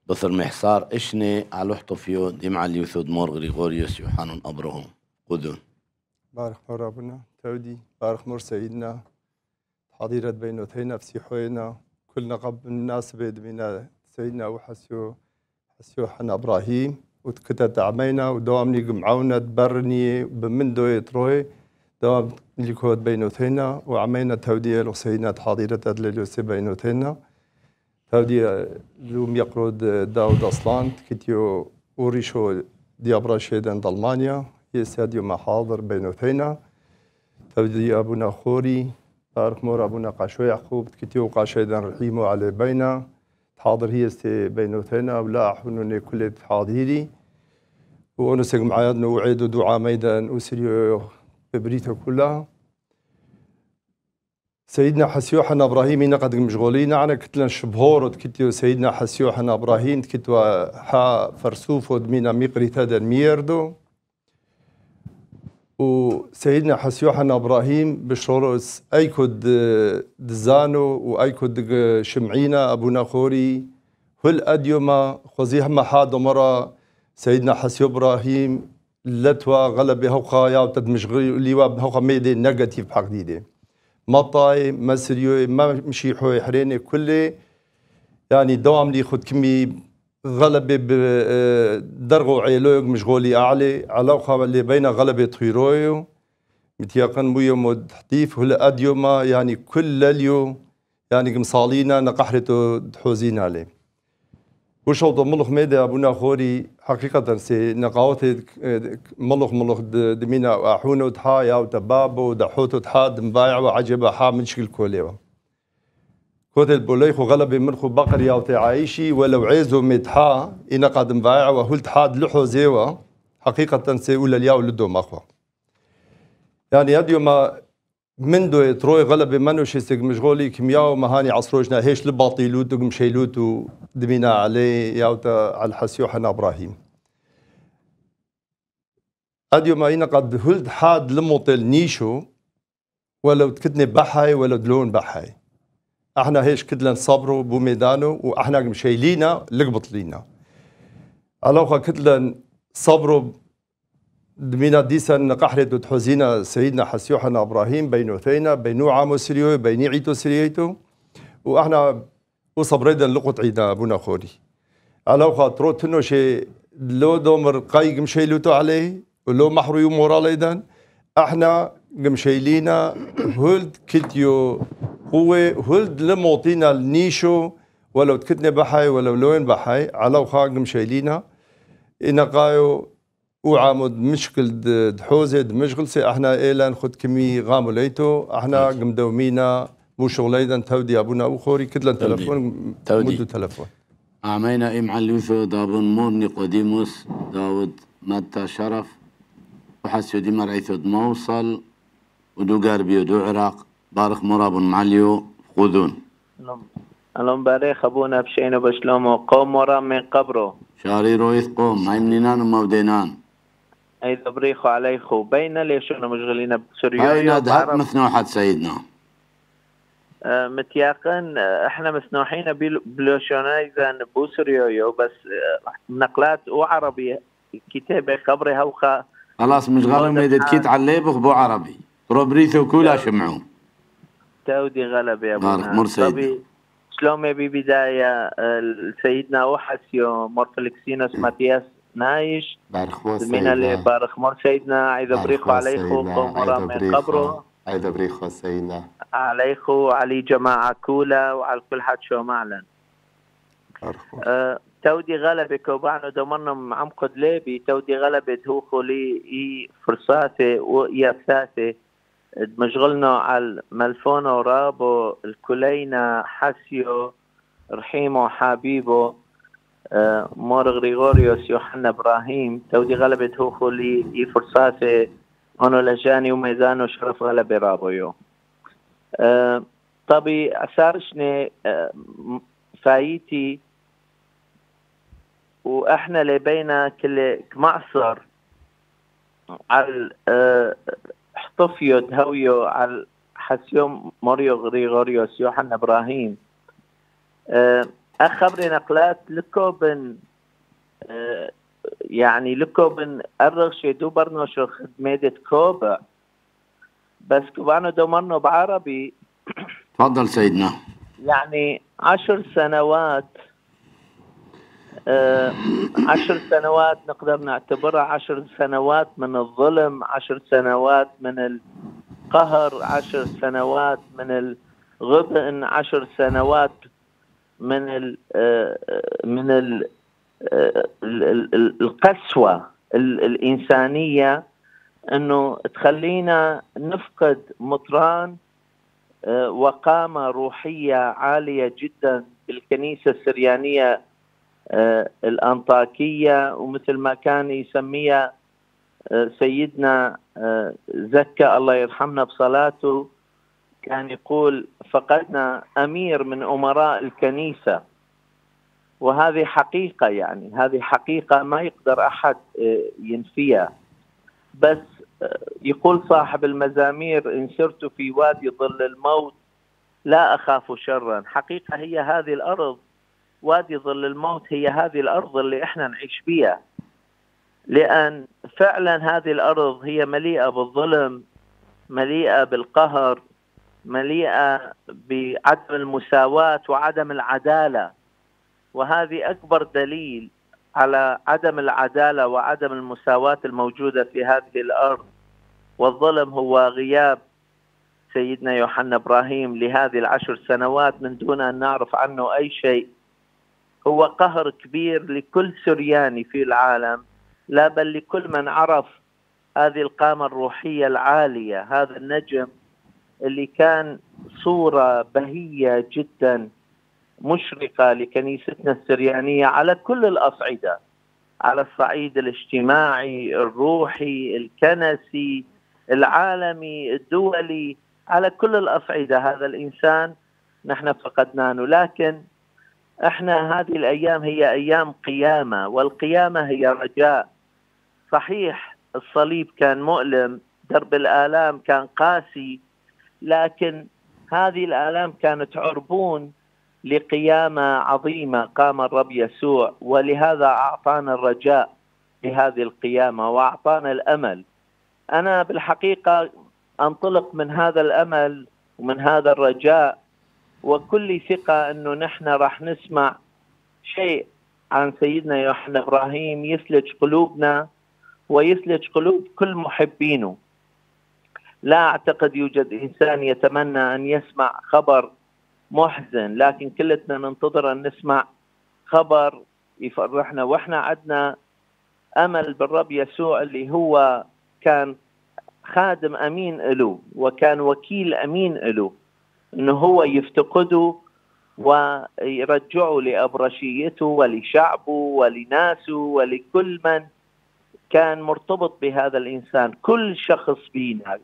بصر محصار إشني على فيو ديمع اليوثو دمور غريغوريوس يوحانون أبرهم قدون بارخ مور ربنا تودي بارخ مور سيدنا حضيرة بينو ثينا في حوينا كلنا قبل الناس بيد بنا سيدنا وحسيو حسيو حنا إبراهيم وتكتت عمينا ودوام نيك معاونا تبرني بمن دوي تروي دوام نيك هود بينو ثينا وعمينا تودية الحسينات حاضرة أدللوسي بينو ثينا تودية لوم يقرود داود أصلان كتيو وريشو ديابرا شيدان دالمانيا يساديو محاضر بينو ثينا تودية أبونا خوري تارك مور أبونا قاشو يعقوب كتيو قاشيدان رحيمو على بينا حاضر هي ستي بينوتنا ولا حنوني كل حاضري ونسق معايا نوعد دعاء ميدان أسري ببريته كلها سيدنا انا ابراهيم انا قد مشغولين انا كنت نشبهور كنت سيدنا انا ابراهيم كنت حا فرسوف ودمينا ميقري تادا ميردو وسيدنا يوحنا ابراهيم بشروس ايكد دزانو وايكد شمعينا ابو ناخوري هل اديوما خزيها ما حاد مرة سيدنا حسيو ابراهيم لتوا غلب هوقا يا تدمشغي ليوا هوقا ميدي نيجاتيف حق ديدي ما طاي ما مشي حريني كل يعني دوام لي خد كمي غلبة آه، درغو عيلوغ مشغولي أعلى علاقة اللي بين غلبة خيرويو متيقن مويو مود حديف هلا أديوما يعني كل اليو يعني مصالينا نقحرتو حوزين علي وشوط ملخ ميدا أبونا خوري حقيقة سي نقاوت ملخ ملخ دمينا أحونو تحا ياو تبابو دحوتو تحا دمبايع وعجبا حا من شكل كوليوه خذ البوليخ من منخو بقر يا تعايشي ولو عيزو متحا إن قد مبايع وهلت حاد لحو زيوا حقيقة سيقول الياو لدو مخوا يعني هاد يوم دو يتروي غلب منو شي سيك مشغولي كيمياو مهاني عصروجنا هيش لباطيلوت ومشيلوت ودمينا عليه ياوتا على حنا إبراهيم هاد يوم إن قد هلد حاد لموطل نيشو ولو تكتني بحاي ولو دلون بحاي احنا هيش كدلا نصبروا بميدانه واحنا مشي لينا لقبط لينا علاقة كدلا صبروا دمينا ديسا نقحر دوت حزينا سيدنا حسيوحنا ابراهيم بينو وثينا بينو عامو سريو بين عيتو سريتو واحنا وصبريدا لقط عيدا ابونا خوري على وخا تروتنو شي لو دومر قايق مشي لوتو عليه ولو محرو يوم ورا احنا لمشيلينا هولد كديو قوة هولد لموطينا النيشو ولو تكتنا بحي ولو لوين بحي على وخا مشيلينا إنا قايو وعامد مشكل دحوزة دمشقل سي احنا إيلا نخد كمي غامو ليتو احنا قمدومينا مو شغليدا تودي ابونا وخوري كتلا تلفون مدو تلفون عمينا ام علم دابون مورني قديموس داود مدتا شرف وحسيو دي مرعيثو موصل ودو غربي ودو عراق بارخ مراب معليو خذون نعم. اللهم باري ابونا بشين وبشلومو قوم ورا من قبرو شاري رويث قوم ميمنينان ومودينان اي دبريخو عليخو بينا ليش انا بسوريو بسوريا بين ذهب مثنوحة سيدنا آه، متياقن آه، احنا مسنوحين بلوشونايزا بوسريويو بس آه، نقلات وعربي كتابة قبري هوخا خلاص مش غالي ميدت كيت على الليبخ بو عربي روبريثو كولا شمعون تودي غلبة يا بارك مرسيد شلومي ببداية سيدنا وحسيو مورفلكسينوس إيه. ماتياس نايش بارخ مر سيدنا بارخ مر سيدنا عيد بريخو عليخو قمرا من قبره عيد بريخو سيدنا عليخو علي جماعة كولا وعلى كل حد شو معلن بارخ أه، تودي غلبة كوبانو دمرنا عم قد ليبي تودي غلبة هو خلي اي فرصاتي ويا مشغلنا على ملفونه ورابو الكلينا حسيو رحيمو حبيبو آه، مور غريغوريوس يوحنا ابراهيم تودي غلبت هو لي اي فرصاتي اونو لجاني وميزانو شرف غلبة رابو يو آه، طبي اثارشني آه، فايتي واحنا لبينا كل معصر على طفيو تهويو على حسيوم موريو غريغوريوس يوحنا ابراهيم أه، اخبري نقلات لكوبن بن أه، يعني لكوبن ارغ برنو شو خدمة كوبا بس كوبانو مرنو بعربي تفضل سيدنا يعني عشر سنوات آه، عشر سنوات نقدر نعتبرها عشر سنوات من الظلم عشر سنوات من القهر عشر سنوات من الغبن عشر سنوات من ال آه، آه، من ال القسوة الإنسانية أنه تخلينا نفقد مطران وقامة روحية عالية جدا بالكنيسة السريانية آه، الأنطاكية ومثل ما كان يسميها آه، سيدنا آه، زكى الله يرحمنا بصلاته كان يقول فقدنا أمير من أمراء الكنيسة وهذه حقيقة يعني هذه حقيقة ما يقدر أحد ينفيها بس يقول صاحب المزامير إن سرت في وادي ظل الموت لا أخاف شرا حقيقة هي هذه الأرض وادي ظل الموت هي هذه الارض اللي احنا نعيش فيها لان فعلا هذه الارض هي مليئه بالظلم مليئه بالقهر مليئه بعدم المساواه وعدم العداله وهذه اكبر دليل على عدم العداله وعدم المساواه الموجوده في هذه الارض والظلم هو غياب سيدنا يوحنا ابراهيم لهذه العشر سنوات من دون ان نعرف عنه اي شيء هو قهر كبير لكل سرياني في العالم لا بل لكل من عرف هذه القامة الروحية العالية هذا النجم اللي كان صورة بهية جدا مشرقة لكنيستنا السريانية على كل الأصعدة على الصعيد الاجتماعي الروحي الكنسي العالمي الدولي على كل الأصعدة هذا الإنسان نحن فقدناه لكن احنا هذه الايام هي ايام قيامه والقيامه هي رجاء صحيح الصليب كان مؤلم درب الالام كان قاسي لكن هذه الالام كانت عربون لقيامه عظيمه قام الرب يسوع ولهذا اعطانا الرجاء بهذه القيامه واعطانا الامل انا بالحقيقه انطلق من هذا الامل ومن هذا الرجاء وكل ثقة أنه نحن راح نسمع شيء عن سيدنا يوحنا إبراهيم يثلج قلوبنا ويثلج قلوب كل محبينه لا أعتقد يوجد إنسان يتمنى أن يسمع خبر محزن لكن كلتنا ننتظر أن نسمع خبر يفرحنا وإحنا عندنا أمل بالرب يسوع اللي هو كان خادم أمين إله وكان وكيل أمين إله أنه هو يفتقده ويرجعه لأبرشيته ولشعبه ولناسه ولكل من كان مرتبط بهذا الإنسان كل شخص فينا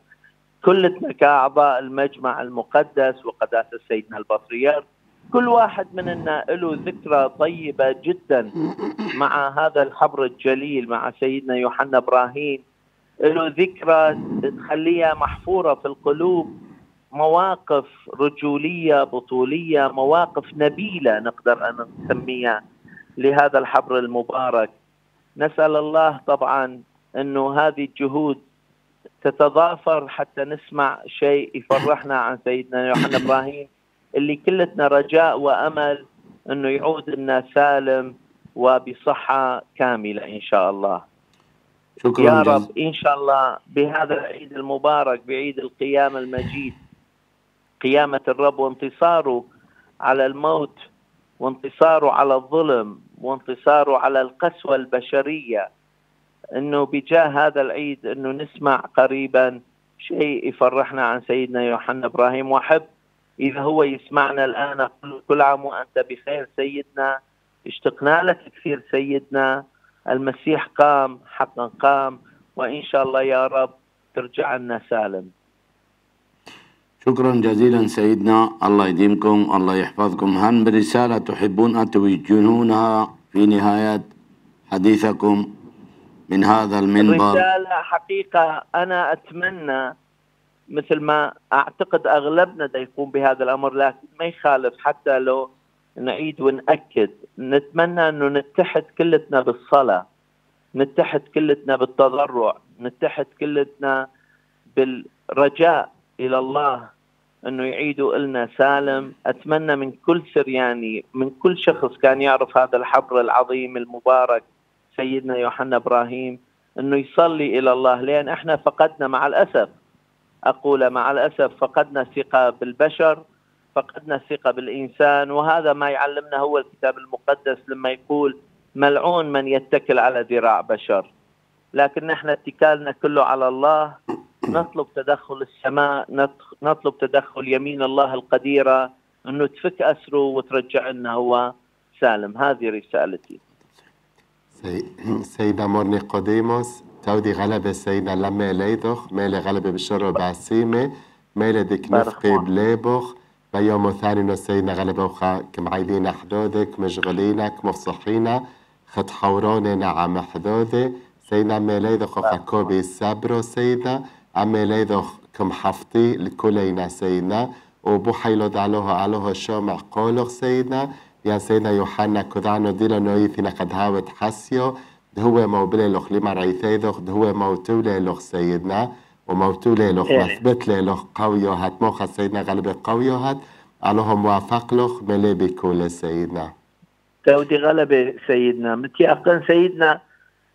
كلنا كأعضاء المجمع المقدس وقداسة سيدنا البطريرك كل واحد مننا له ذكرى طيبة جدا مع هذا الحبر الجليل مع سيدنا يوحنا إبراهيم له ذكرى تخليها محفورة في القلوب مواقف رجوليه بطوليه مواقف نبيله نقدر ان نسميها لهذا الحبر المبارك نسال الله طبعا انه هذه الجهود تتضافر حتى نسمع شيء يفرحنا عن سيدنا يوحنا ابراهيم اللي كلتنا رجاء وامل انه يعود لنا سالم وبصحه كامله ان شاء الله. شكرا يا رب ان شاء الله بهذا العيد المبارك بعيد القيامه المجيد قيامة الرب وانتصاره على الموت وانتصاره على الظلم وانتصاره على القسوة البشرية انه بجاه هذا العيد انه نسمع قريبا شيء يفرحنا عن سيدنا يوحنا ابراهيم واحب اذا هو يسمعنا الان كل عام وانت بخير سيدنا اشتقنا لك كثير سيدنا المسيح قام حقا قام وان شاء الله يا رب ترجع لنا سالم شكرا جزيلا سيدنا الله يديمكم الله يحفظكم هل برسالة تحبون أن توجهونها في نهاية حديثكم من هذا المنبر رسالة حقيقة أنا أتمنى مثل ما أعتقد أغلبنا يقوم بهذا الأمر لكن ما يخالف حتى لو نعيد ونأكد نتمنى أنه نتحد كلتنا بالصلاة نتحد كلتنا بالتضرع نتحد كلتنا بالرجاء الى الله انه يعيدوا النا سالم، اتمنى من كل سرياني، من كل شخص كان يعرف هذا الحبر العظيم المبارك سيدنا يوحنا ابراهيم انه يصلي الى الله لان احنا فقدنا مع الاسف اقول مع الاسف فقدنا الثقه بالبشر فقدنا الثقه بالانسان وهذا ما يعلمنا هو الكتاب المقدس لما يقول ملعون من يتكل على ذراع بشر لكن احنا اتكالنا كله على الله نطلب تدخل السماء نطلب تدخل يمين الله القديرة أنه تفك أسره وترجع لنا هو سالم هذه رسالتي سيدة مرني قديموس تودي غلبة سيدة لما ليدوخ ميلة غلبة بالشر بعسيمة ميلة ديك نفقي بليبوخ بيوم ثاني سيدنا غلبة وخا كم عايدين حدودك مشغولينك مفصحينا خط حوروني نعم حدودي سيدنا ميليدوخ وخا كوبي سابرو سيدة کم كم حفتي نسینا و بو حيلو دعلوه علوها شام قولوغ سيدنا یا سینا یوحنا كدعنو ديلا نویثی نقد هاوت حسیو دهو موبله لخلی لما رأيثيدوخ هو موتولي لوخ و موتوله لخ مثبت لخ إيه. لوخ قويو هات موخا سيدنا غلب قويو هات علوه موافق لوخ ملي بكول سيدنا كودي غلبة سيدنا متي أقن سيدنا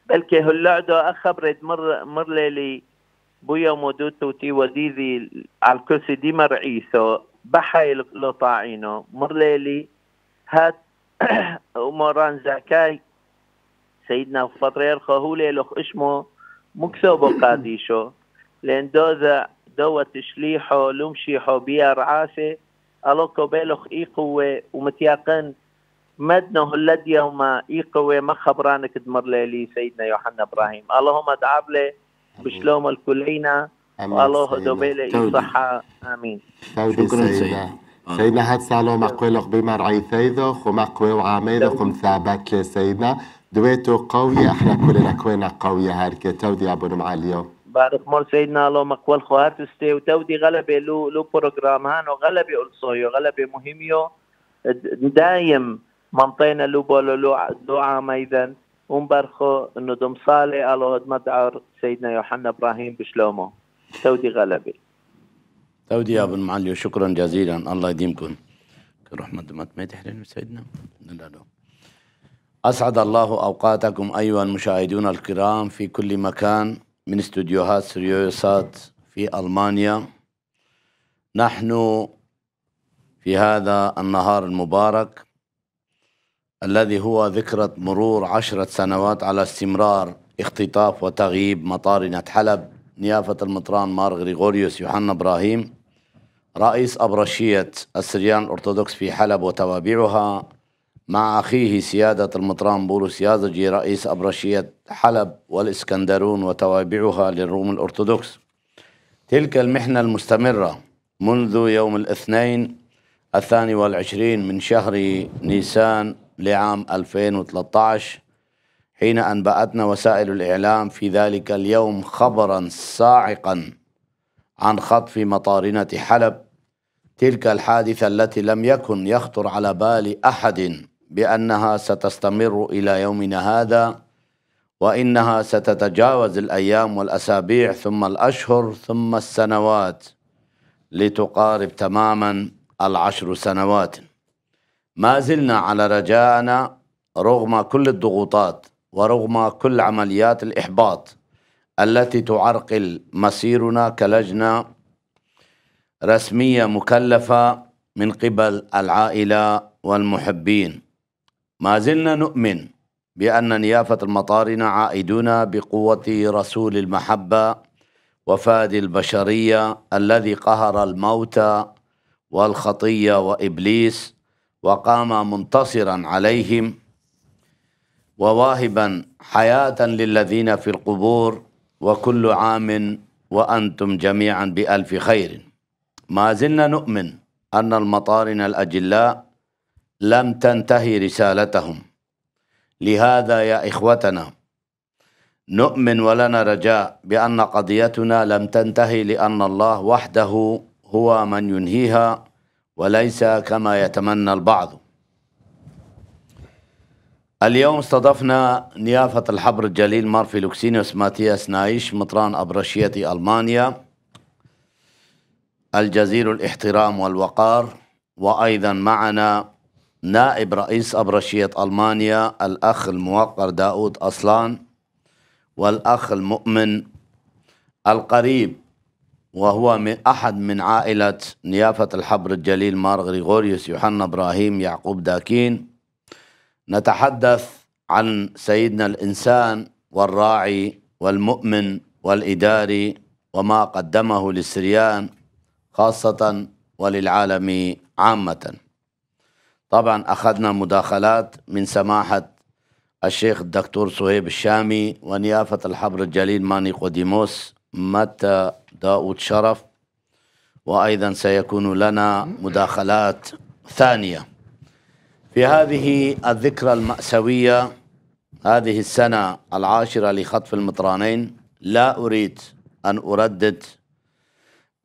بلكي هلعدو أخبرت مر مر ليلي بويا moduto ti wadidi الكرسي kursi di mar'iso بحي لطاعينو مرليلي هات *clears throat* ومران زكاي سيدنا فطرير خهولي لخ اسمه مكسو قاديشو لان دوزا دو تشليحو لمشيحو بيا رعاسة ألوكو بيلوخ قوة ومتياقن مدنه الذي يوم قوة ما خبرانك دمر ليلي سيدنا يوحنا إبراهيم اللهم لي بشلوم الكلينا الله دوبيلة الصحة آمين شكرا سيدة سيدنا هات سالو مقوي لق بمر عيثيذخ ومقوي خو مثابت سيدنا دويتو قوية احنا كلنا كوينا قوية هاركة تودي أبو معاليو بارك مول سيدنا لو مقوي خوات هاتستي وتودي غلبة لو لو بروجرام هانو غلبة ألصويو غلبة مهميو دايم منطينا لو بولو لو دعاء ميدان اون برخو انه دم صالي على مدعر سيدنا يوحنا ابراهيم بشلومو تودي غلبي تودي يا ابن معلي شكرا جزيلا الله يديمكم رحمة ما تحرين سيدنا أسعد الله أوقاتكم أيها المشاهدون الكرام في كل مكان من استديوهات سريوسات في ألمانيا نحن في هذا النهار المبارك الذي هو ذكرى مرور عشرة سنوات على استمرار اختطاف وتغييب مطارنة حلب نيافة المطران مار غريغوريوس يوحنا إبراهيم رئيس أبرشية السريان الأرثوذكس في حلب وتوابعها مع أخيه سيادة المطران بولس يازجي رئيس أبرشية حلب والإسكندرون وتوابعها للروم الأرثوذكس تلك المحنة المستمرة منذ يوم الاثنين الثاني والعشرين من شهر نيسان لعام 2013 حين أنبأتنا وسائل الإعلام في ذلك اليوم خبرا صاعقا عن خطف مطارنة حلب تلك الحادثة التي لم يكن يخطر على بال أحد بأنها ستستمر إلى يومنا هذا وإنها ستتجاوز الأيام والأسابيع ثم الأشهر ثم السنوات لتقارب تماما العشر سنوات ما زلنا على رجائنا رغم كل الضغوطات ورغم كل عمليات الإحباط التي تعرقل مسيرنا كلجنة رسمية مكلفة من قبل العائلة والمحبين ما زلنا نؤمن بأن نيافة المطارنة عائدون بقوة رسول المحبة وفاد البشرية الذي قهر الموت والخطية وإبليس وقام منتصرا عليهم وواهبا حياة للذين في القبور وكل عام وأنتم جميعا بألف خير ما زلنا نؤمن أن المطارن الأجلاء لم تنتهي رسالتهم لهذا يا إخوتنا نؤمن ولنا رجاء بأن قضيتنا لم تنتهي لأن الله وحده هو من ينهيها وليس كما يتمنى البعض اليوم استضفنا نيافة الحبر الجليل مارفي لوكسينيوس ماتياس نايش مطران أبرشية ألمانيا الجزيل الاحترام والوقار وأيضا معنا نائب رئيس أبرشية ألمانيا الأخ الموقر داود أصلان والأخ المؤمن القريب وهو من أحد من عائلة نيافة الحبر الجليل مار غريغوريوس يوحنا إبراهيم يعقوب داكين نتحدث عن سيدنا الإنسان والراعي والمؤمن والإداري وما قدمه للسريان خاصة وللعالم عامة طبعا أخذنا مداخلات من سماحة الشيخ الدكتور صهيب الشامي ونيافة الحبر الجليل ماني قديموس متى داود شرف وأيضا سيكون لنا مداخلات ثانية في هذه الذكرى المأساوية هذه السنة العاشرة لخطف المطرانين لا أريد أن أردد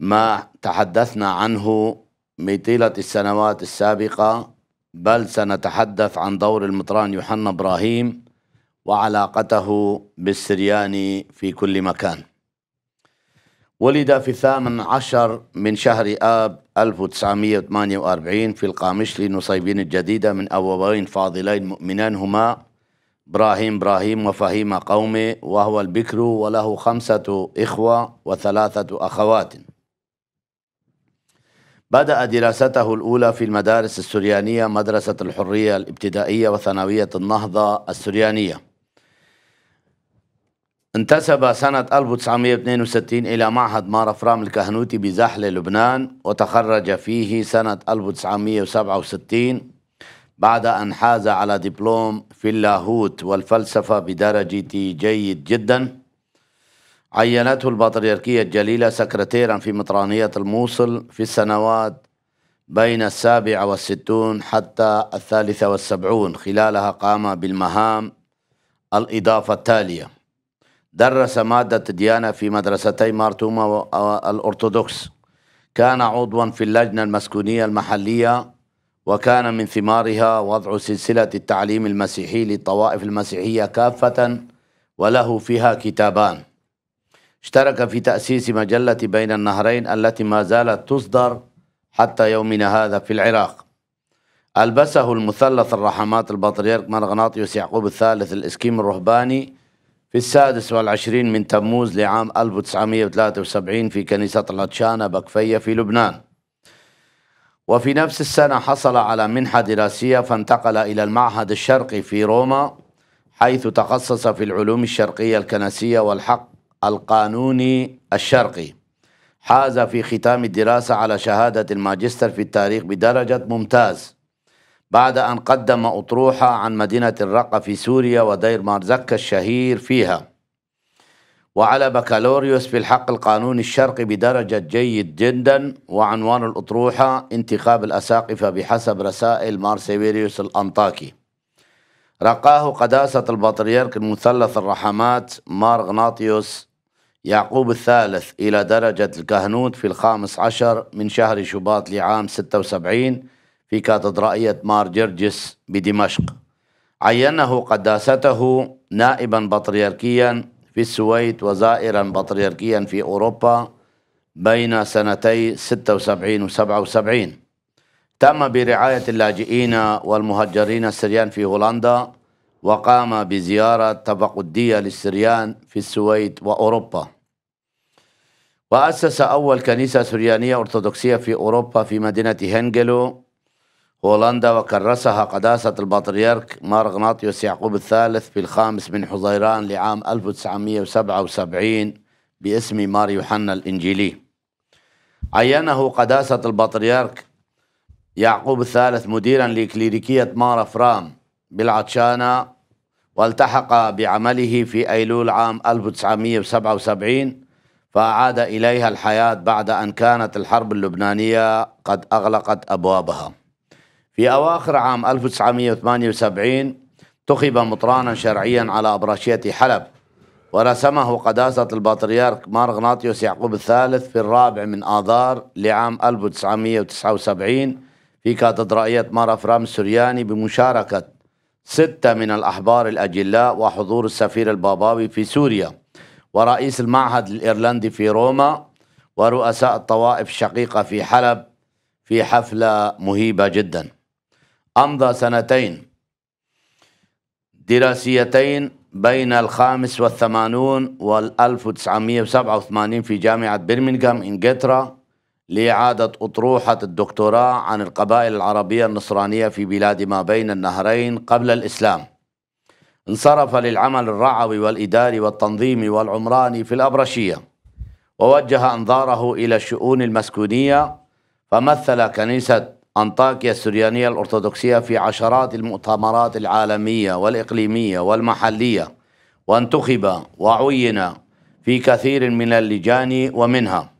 ما تحدثنا عنه من طيلة السنوات السابقة بل سنتحدث عن دور المطران يوحنا إبراهيم وعلاقته بالسرياني في كل مكان ولد في الثامن عشر من شهر آب 1948 في القامشلي نصيبين الجديدة من أبوين فاضلين مؤمنين هما إبراهيم إبراهيم وفهيم قومي وهو البكر وله خمسة إخوة وثلاثة أخوات بدأ دراسته الأولى في المدارس السريانية مدرسة الحرية الابتدائية وثانوية النهضة السريانية انتسب سنة 1962 إلى معهد مار أفرام الكهنوتي بزحلة لبنان وتخرج فيه سنة 1967 بعد أن حاز على دبلوم في اللاهوت والفلسفة بدرجة جيد جدا عينته البطريركية الجليلة سكرتيرا في مطرانية الموصل في السنوات بين السابعة والستون حتى الثالثة والسبعون خلالها قام بالمهام الإضافة التالية درس مادة الديانة في مدرستي مارتوما والأرثوذكس كان عضوا في اللجنة المسكونية المحلية وكان من ثمارها وضع سلسلة التعليم المسيحي للطوائف المسيحية كافة وله فيها كتابان اشترك في تأسيس مجلة بين النهرين التي ما زالت تصدر حتى يومنا هذا في العراق ألبسه المثلث الرحمات البطريرك مرغناطيوس يعقوب الثالث الإسكيم الرهباني في السادس والعشرين من تموز لعام 1973 في كنيسة لاتشانا بكفية في لبنان وفي نفس السنة حصل على منحة دراسية فانتقل إلى المعهد الشرقي في روما حيث تخصص في العلوم الشرقية الكنسية والحق القانوني الشرقي حاز في ختام الدراسة على شهادة الماجستير في التاريخ بدرجة ممتاز بعد أن قدم أطروحة عن مدينة الرقة في سوريا ودير مارزكا الشهير فيها وعلى بكالوريوس في الحق القانوني الشرقي بدرجة جيد جدا وعنوان الأطروحة انتخاب الأساقفة بحسب رسائل مارسيفيريوس الأنطاكي رقاه قداسة البطريرك المثلث الرحمات مارغناطيوس يعقوب الثالث إلى درجة الكهنوت في الخامس عشر من شهر شباط لعام 76 في كاتدرائية مار جرجس بدمشق عينه قداسته نائبا بطريركيا في السويد وزائرا بطريركيا في أوروبا بين سنتي 76 و 77 تم برعاية اللاجئين والمهجرين السريان في هولندا وقام بزيارة تفقدية للسريان في السويد وأوروبا وأسس أول كنيسة سريانية أرثوذكسية في أوروبا في مدينة هنجلو هولندا وكرسها قداسة البطريرك مارغناطيوس يعقوب الثالث في الخامس من حزيران لعام 1977 باسم مار يوحنا الإنجيلي عينه قداسة البطريرك يعقوب الثالث مديرا لكليريكية مار فرام بالعطشانة والتحق بعمله في أيلول عام 1977 فأعاد إليها الحياة بعد أن كانت الحرب اللبنانية قد أغلقت أبوابها في أواخر عام 1978 انتخب مطرانا شرعيا على أبراشية حلب ورسمه قداسة البطريرك مارغناطيوس يعقوب الثالث في الرابع من آذار لعام 1979 في كاتدرائية أفرام السرياني بمشاركة ستة من الأحبار الأجلاء وحضور السفير الباباوي في سوريا ورئيس المعهد الإيرلندي في روما ورؤساء الطوائف الشقيقة في حلب في حفلة مهيبة جداً أمضى سنتين دراسيتين بين الخامس والثمانون والألف وتسعمية وسبعة وثمانين في جامعة برمنغهام إنجلترا لإعادة أطروحة الدكتوراه عن القبائل العربية النصرانية في بلاد ما بين النهرين قبل الإسلام انصرف للعمل الرعوي والإداري والتنظيمي والعمراني في الأبرشية ووجه أنظاره إلى الشؤون المسكونية فمثل كنيسة أنطاكيا السريانية الأرثوذكسية في عشرات المؤتمرات العالمية والإقليمية والمحلية وانتخب وعين في كثير من اللجان ومنها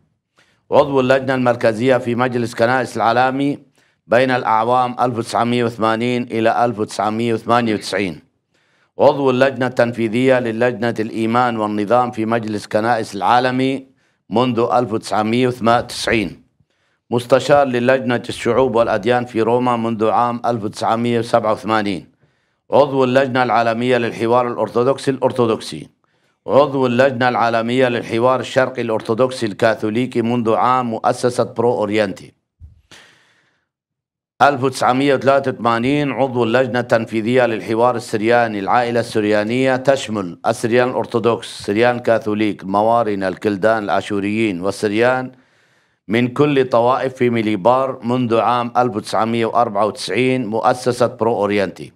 عضو اللجنة المركزية في مجلس كنائس العالمي بين الأعوام 1980 إلى 1998 عضو اللجنة التنفيذية للجنة الإيمان والنظام في مجلس كنائس العالمي منذ 1990 مستشار للجنة الشعوب والأديان في روما منذ عام 1987 عضو اللجنة العالمية للحوار الأرثوذكسي الأرثوذكسي عضو اللجنة العالمية للحوار الشرقي الأرثوذكسي الكاثوليكي منذ عام مؤسسة برو أورينتي 1983 عضو اللجنة التنفيذية للحوار السرياني العائلة السريانية تشمل السريان الأرثوذكس السريان الكاثوليك الموارنة الكلدان الآشوريين والسريان من كل طوائف في ميليبار منذ عام 1994 مؤسسة برو أورينتي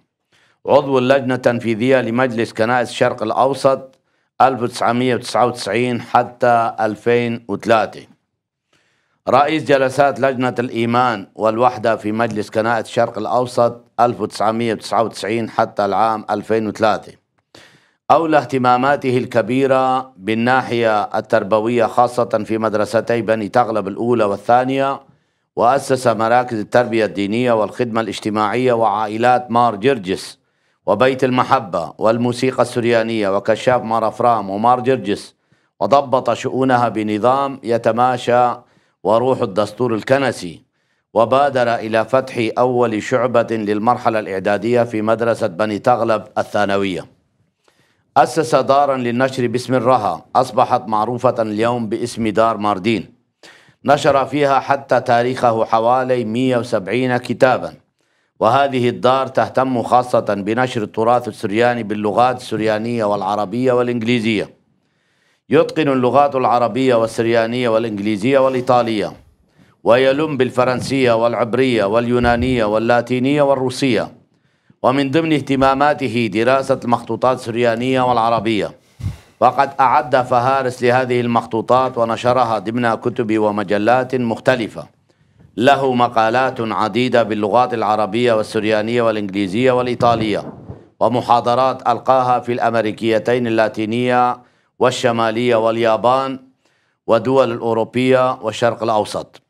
عضو اللجنة التنفيذية لمجلس كنائس الشرق الأوسط 1999 حتى 2003 رئيس جلسات لجنة الإيمان والوحدة في مجلس كنائس الشرق الأوسط 1999 حتى العام 2003 أولى اهتماماته الكبيرة بالناحية التربوية خاصة في مدرستي بني تغلب الأولى والثانية وأسس مراكز التربية الدينية والخدمة الاجتماعية وعائلات مار جرجس وبيت المحبة والموسيقى السريانية وكشاف مار أفرام ومار جرجس وضبط شؤونها بنظام يتماشى وروح الدستور الكنسي وبادر إلى فتح أول شعبة للمرحلة الإعدادية في مدرسة بني تغلب الثانوية أسس دارا للنشر باسم الرها أصبحت معروفة اليوم باسم دار ماردين نشر فيها حتى تاريخه حوالي 170 كتابا وهذه الدار تهتم خاصة بنشر التراث السرياني باللغات السريانية والعربية والإنجليزية يتقن اللغات العربية والسريانية والإنجليزية والإيطالية ويلم بالفرنسية والعبرية واليونانية واللاتينية والروسية ومن ضمن اهتماماته دراسة المخطوطات السريانية والعربية وقد أعد فهارس لهذه المخطوطات ونشرها ضمن كتب ومجلات مختلفة له مقالات عديدة باللغات العربية والسريانية والإنجليزية والإيطالية ومحاضرات ألقاها في الأمريكيتين اللاتينية والشمالية واليابان ودول الأوروبية والشرق الأوسط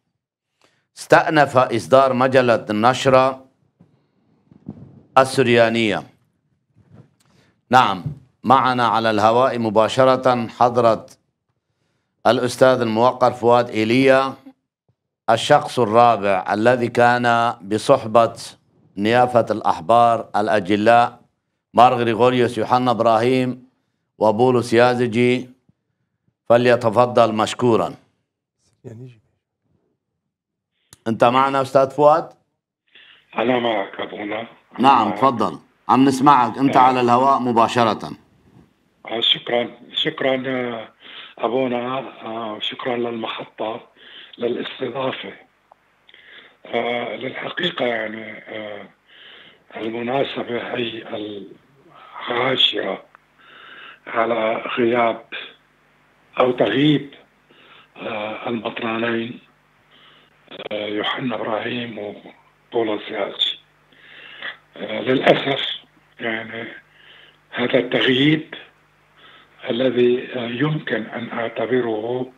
استأنف إصدار مجلة النشرة السريانية نعم معنا على الهواء مباشرة حضرة الأستاذ الموقر فؤاد إيليا الشخص الرابع الذي كان بصحبة نيافة الأحبار الأجلاء مار غريغوريوس يوحنا إبراهيم وبولس يازجي فليتفضل مشكورا أنت معنا أستاذ فؤاد؟ أنا معك أبونا نعم آه. تفضل عم نسمعك انت آه. على الهواء مباشره آه، شكرا شكرا ابونا شكرا للمحطه للاستضافه للحقيقه يعني المناسبه هي العاشره على غياب او تغيب المطرانين يوحنا ابراهيم وبولس ياتشي آه، للأسف يعني هذا التغييب الذي آه، يمكن أن أعتبره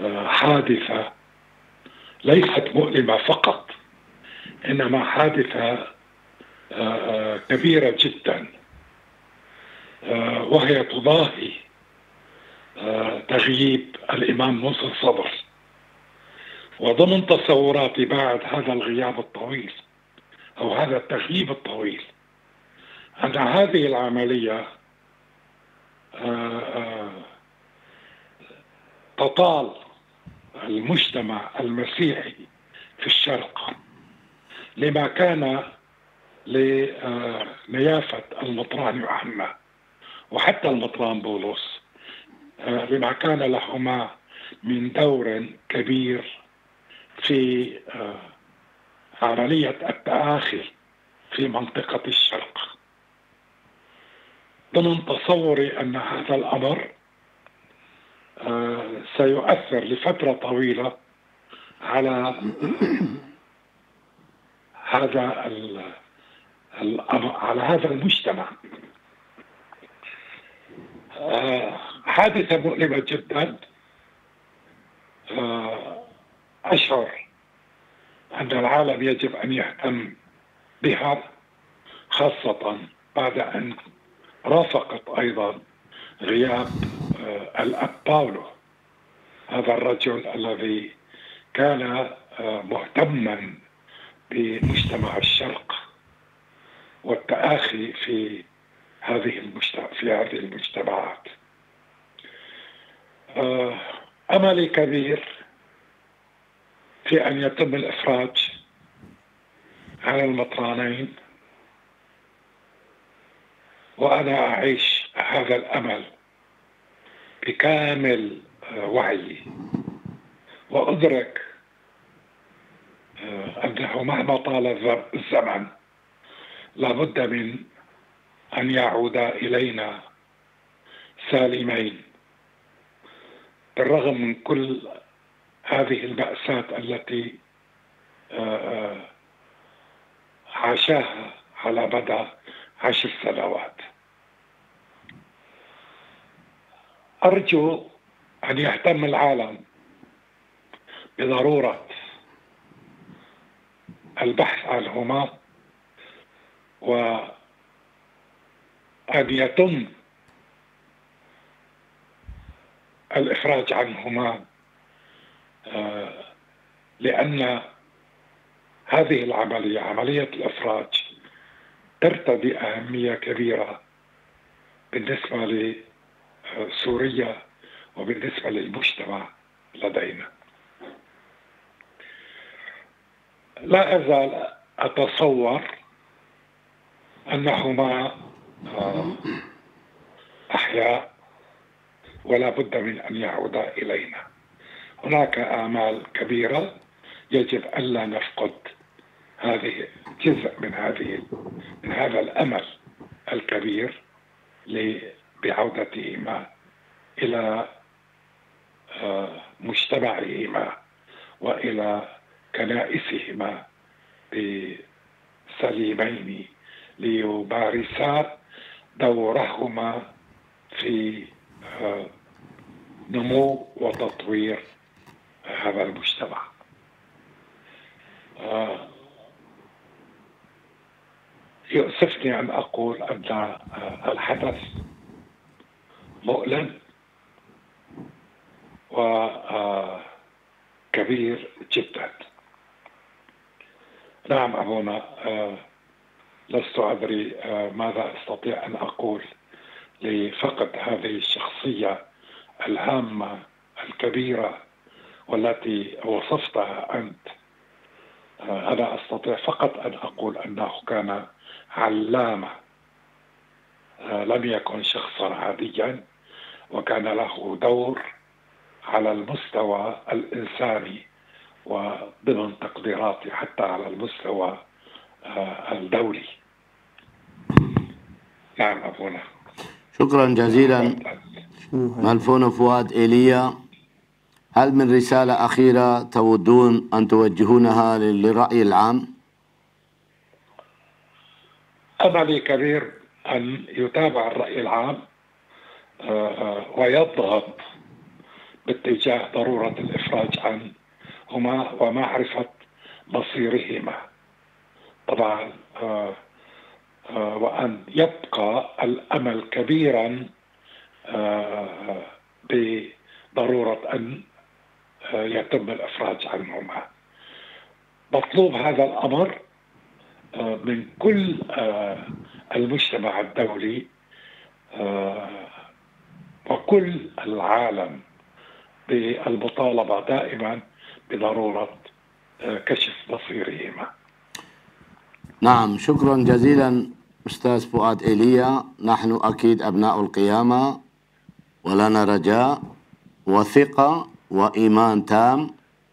آه، حادثة ليست مؤلمة فقط إنما حادثة كبيرة جدا وهي تضاهي تغييب الإمام موسى الصدر وضمن تصوراتي بعد هذا الغياب الطويل أو هذا التغييب الطويل أن هذه العملية آه، آه، تطال المجتمع المسيحي في الشرق لما كان لنيافة المطران يوحنا وحتى المطران بولس آه، لما كان لهما من دور كبير في عملية التآخي في منطقة الشرق ضمن تصوري أن هذا الأمر آه، سيؤثر لفترة طويلة على *clears throat* هذا على هذا المجتمع آه، حادثة مؤلمة جدا آه، أشعر أن العالم يجب أن يهتم بها خاصة بعد أن رافقت أيضا غياب آه، الأب باولو هذا الرجل الذي كان آه، مهتما بمجتمع الشرق والتآخي في هذه في هذه المجتمعات آه، أملي كبير في أن يتم الإفراج عن المطرانين وأنا أعيش هذا الأمل بكامل وعيي وأدرك آه، أنه مهما طال الزمن لابد من أن يعود إلينا سالمين بالرغم من كل هذه المأساة التي آه، آه، عاشاها على مدى عشر سنوات أرجو أن يهتم العالم بضرورة البحث عنهما وأن يتم الإفراج عنهما آه، لأن هذه العملية عملية الإفراج ترتدي أهمية كبيرة بالنسبة لسوريا وبالنسبة للمجتمع لدينا لا أزال أتصور أنهما آه، أحياء ولا بد من أن يعودا إلينا هناك آمال كبيرة يجب ألا نفقد هذه جزء من هذه من هذا الأمل الكبير بعودتهما إلى آه، مجتمعهما وإلى كنائسهما بسليمين ليمارسا دورهما في آه، نمو وتطوير هذا المجتمع آه. يؤسفني أن أقول أن آه، الحدث مؤلم وكبير آه، جدا نعم أبونا لست أدري ماذا أستطيع أن أقول لفقد هذه الشخصية الهامة الكبيرة والتي وصفتها أنت آه، أنا أستطيع فقط أن أقول أنه كان علامة آه، لم يكن شخصا عاديا وكان له دور على المستوى الإنساني وضمن تقديراتي حتى على المستوى آه، الدولي نعم أبونا شكرا جزيلا ملفون فؤاد إيليا هل من رسالة أخيرة تودون أن توجهونها للرأي العام؟ أملي كبير أن يتابع الرأي العام آه، آه، ويضغط باتجاه ضرورة الإفراج عنهما ومعرفة مصيرهما طبعا آه، وأن يبقى الأمل كبيرا بضرورة أن آه، يتم الافراج عنهما. مطلوب هذا الامر آه، من كل آه، المجتمع الدولي وكل العالم بالمطالبه دائما بضروره كشف مصيرهما. نعم شكرا جزيلا استاذ فؤاد ايليا نحن اكيد ابناء القيامه ولنا رجاء وثقه وإيمان تام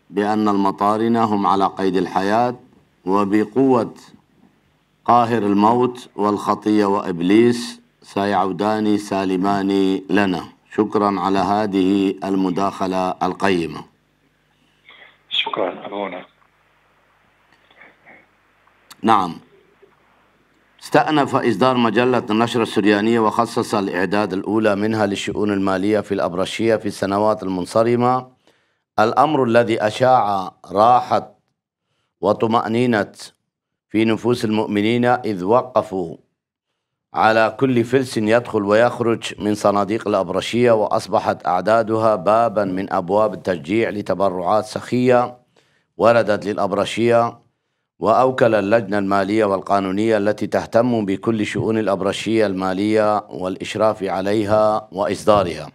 بأن المطارنة هم على قيد الحياة وبقوة قاهر الموت والخطية وإبليس سيعودان سالمان لنا شكرا على هذه المداخلة القيمة شكرا أبونا نعم استأنف إصدار مجلة النشرة السريانية وخصص الإعداد الأولى منها للشؤون المالية في الأبرشية في السنوات المنصرمة الأمر الذي أشاع راحة وطمأنينة في نفوس المؤمنين إذ وقفوا على كل فلس يدخل ويخرج من صناديق الأبرشية وأصبحت أعدادها بابا من أبواب التشجيع لتبرعات سخية وردت للأبرشية وأوكل اللجنة المالية والقانونية التي تهتم بكل شؤون الأبرشية المالية والإشراف عليها وإصدارها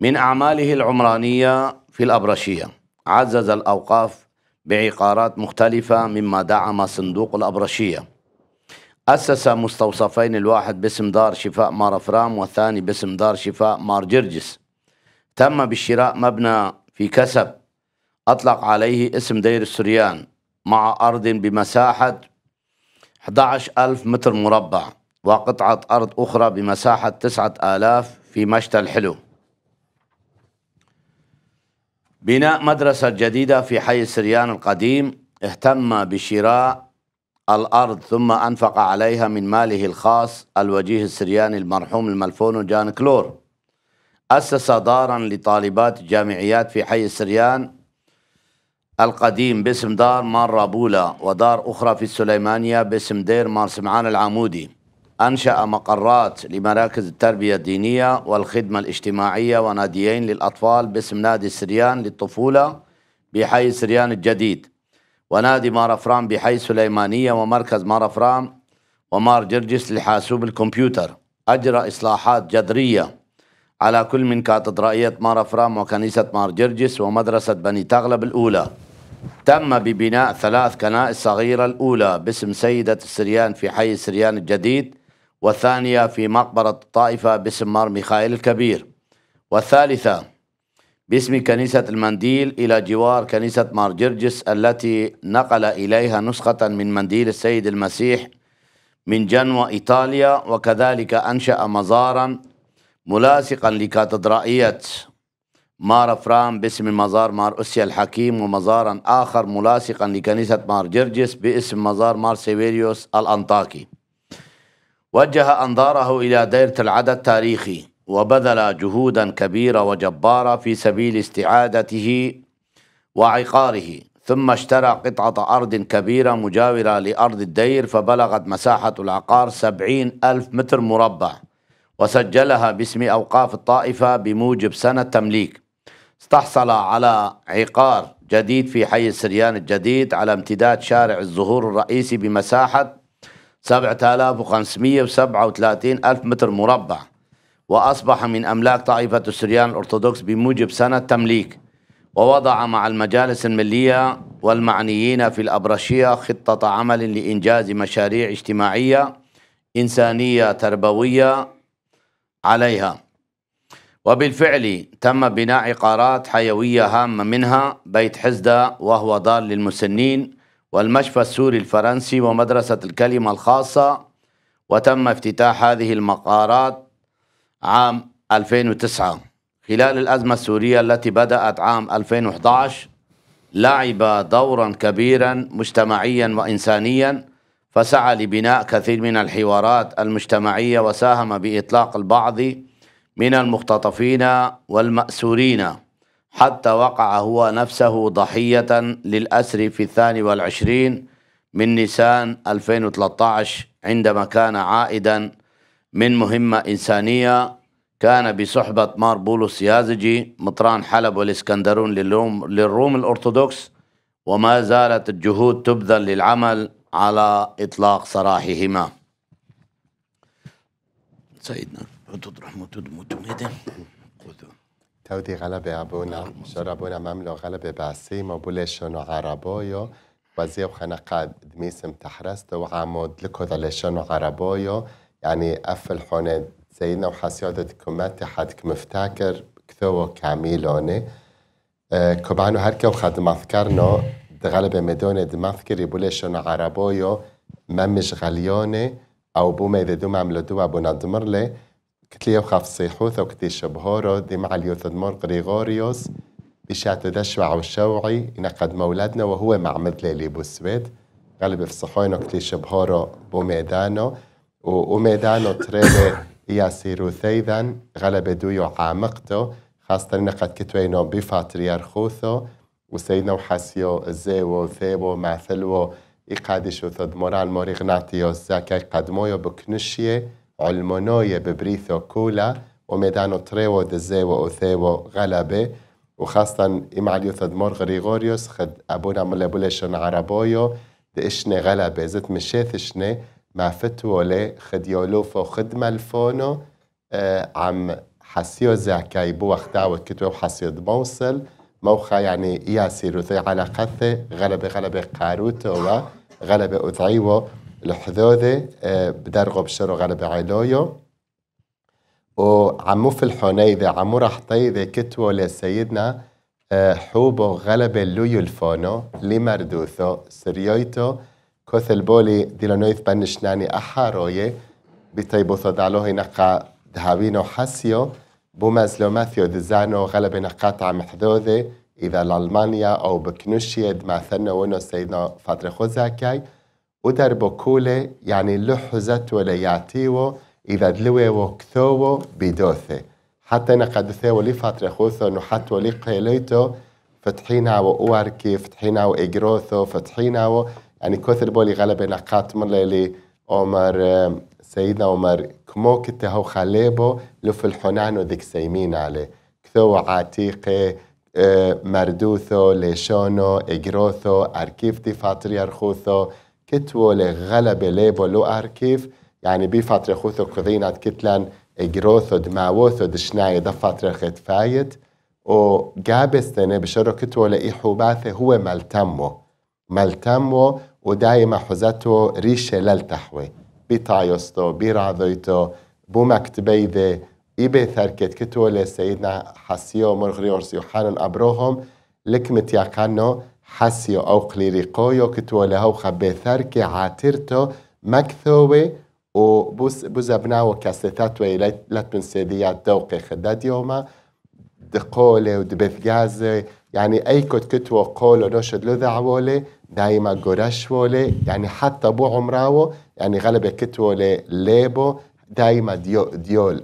من أعماله العمرانية في الأبرشية عزز الأوقاف بعقارات مختلفة مما دعم صندوق الأبرشية أسس مستوصفين الواحد باسم دار شفاء مارفرام والثاني باسم دار شفاء مار جرجس تم بالشراء مبنى في كسب أطلق عليه اسم دير السريان مع أرض بمساحة 11000 متر مربع وقطعة أرض أخرى بمساحة 9000 في مشتى الحلو بناء مدرسة جديدة في حي السريان القديم اهتم بشراء الأرض ثم أنفق عليها من ماله الخاص الوجيه السرياني المرحوم الملفون جان كلور أسس دارا لطالبات جامعيات في حي السريان القديم باسم دار مار رابولا ودار أخرى في السليمانية باسم دير مار سمعان العمودي أنشأ مقرات لمراكز التربية الدينية والخدمة الاجتماعية وناديين للأطفال باسم نادي سريان للطفولة بحي سريان الجديد ونادي مار أفرام بحي سليمانية ومركز مار أفرام ومار جرجس لحاسوب الكمبيوتر أجرى إصلاحات جذرية على كل من كاتدرائية مار أفرام وكنيسة مار جرجس ومدرسة بني تغلب الأولى تم ببناء ثلاث كنائس صغيرة الأولى باسم سيدة السريان في حي السريان الجديد والثانية في مقبرة الطائفة باسم مار ميخائيل الكبير والثالثة باسم كنيسة المنديل إلى جوار كنيسة مار جرجس التي نقل إليها نسخة من منديل السيد المسيح من جنوى إيطاليا وكذلك أنشأ مزارا ملاصقا لكاتدرائية مار فرام باسم مزار مار أسيا الحكيم ومزارا آخر ملاصقا لكنيسة مار جرجس باسم مزار مار سيفيريوس الأنطاكي وجه أنظاره إلى دائرة العدد التاريخي وبذل جهودا كبيرة وجبارة في سبيل استعادته وعقاره ثم اشترى قطعة أرض كبيرة مجاورة لأرض الدير فبلغت مساحة العقار سبعين ألف متر مربع وسجلها باسم أوقاف الطائفة بموجب سنة تمليك استحصل على عقار جديد في حي السريان الجديد على امتداد شارع الزهور الرئيسي بمساحة 7537 ألف متر مربع وأصبح من أملاك طائفة السريان الأرثوذكس بموجب سنة تمليك ووضع مع المجالس الملية والمعنيين في الأبرشية خطة عمل لإنجاز مشاريع اجتماعية إنسانية تربوية عليها وبالفعل تم بناء عقارات حيوية هامة منها بيت حزدة وهو دار للمسنين والمشفى السوري الفرنسي ومدرسة الكلمة الخاصة وتم افتتاح هذه المقارات عام 2009 خلال الأزمة السورية التي بدأت عام 2011 لعب دورا كبيرا مجتمعيا وإنسانيا فسعى لبناء كثير من الحوارات المجتمعية وساهم بإطلاق البعض من المختطفين والمأسورين حتى وقع هو نفسه ضحية للأسر في الثاني والعشرين من نيسان 2013 عندما كان عائدا من مهمة إنسانية كان بصحبة مار بولس يازجي مطران حلب والإسكندرون للروم, للروم الأرثوذكس وما زالت الجهود تبذل للعمل على إطلاق سراحهما سيدنا تطرح متمدا خذوا تودي غلبة أبونا شر أبونا مملو غلبة بعسيم وبوليشون عربايو وزيو خنقة دميسم تحرست وعمود لكو ذليشون عربايو يعني أفل حونة زينا وحسيادة كمات حدك مفتاكر كثو كاميلوني أه كبانو هركو خد مذكرنو غلبة مدونة دمذكر يبوليشون عربايو ممش غليوني أو بوما إذا دوما عملو دوا دمرلي كتلية وخاف صيحوثا وكتي شبهورو دي مع اليوث دمار غريغوريوس بشات دشوع وشوعي نقد مولدنا وهو مع مدلالي بوسويد غالب في صحوينو كتلي شبهورة ميدانو وميدانو تريبي *laughs* سيرو ثيذا غلب دويو عامقتو خاصة نقد كتوينو بفاتريارخوثو وسيدنا وحاسيو زيو ثيبو مع إقادشو ثد مورال موريغناتيو زاكا قدمويو بكنشيه علمانوی ببریث و کولا و میدان و تره و دزه و اوثه و غلبه وخاصة إمع تدمر غريغوريوس خد أبونا عمل بولشن عربايو دشنا غلبة زت مشيت شنا مع فتولة خد يولوفا خد ملفونو آه عم حسيو زاكاي بو وقتها وكتو حسيو دموصل موخا يعني ياسيرو على قثة غلبة غلبة قاروتو غلبة أذعيوه الحذوذة آه، بدرقه بالشرق غرب علايو وعمو في الحنيذة عمو راح طيذة كتوه لسيدنا آه، حوبه غلب لويو الفونو لمردوثو سريويتو كثل بولي لنويث بنشناني أحاروية بتيبوثو دالوهي نقا دهابينو حسيو بومازلو ماثيو دزانو نقاط عم حذوذة إذا لألمانيا أو بكنوشي دماثنو ونو سيدنا فاتر خوزاكاي وتربو كولي يعني لحزت ولا يعتيو إذا دلوي وكثو بدوثي حتى نقدثي ولي فترة خوثو نحت ولي قيليتو فتحينا وأواركي فتحينا وإجروثو فتحينا و يعني كثر بولي غلبة نقاط من ليلي عمر سيدنا عمر كمو كتهو خليبو لف الحنان وذيك سيمين عليه كثو عتيقة آه، مردوثو ليشونو إجروثو أركيفتي أرخوثو كتوله غلبة ليبو لو أركيف يعني بي فترة خوثو قضينات كتلان جروثو دماوثو دشناي ده فترة خدفايت و جابستنه بشرو كتوله إيحو باثه هو ملتمو ملتمو ودايما حزتو ريشة للتحوي بتايوستو بيرعذيتو بو مكتبيذه إبي ثركت كتولة سيدنا حسيو مرغريورس يوحان أبروهم لكمت يقنو حسيو أو قويو كتو لهوخا بثركي عاترتو مكثوي و بوز بناو كاستاتوي لاتمن سيديا دوقي خداد يوما دقولي ودبثجازي يعني أي كت كتو قولو نشد لذعولي دايما قرشولي يعني حتى بو عمراو يعني غلبة كتولي ليبو دايما ديو ديول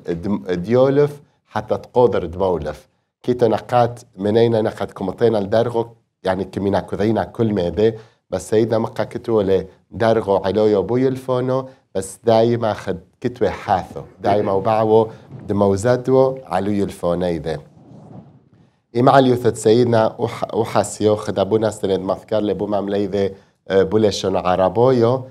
ديولف حتى تقدر تبولف كيتو نقات منين نقات كمطينا لدرغو يعني كمينا کوزینا كل مده بس سيدنا مقا كتولة درغو علويو بو يلفونو بس دايما خد كتوة حاثو دايما وبعو دموزدو علو يلفوني ذا إما اليوثت سيدنا وحاسيو خد أبونا سند مذكر لبو مملي ذا آه، بولشن عربويو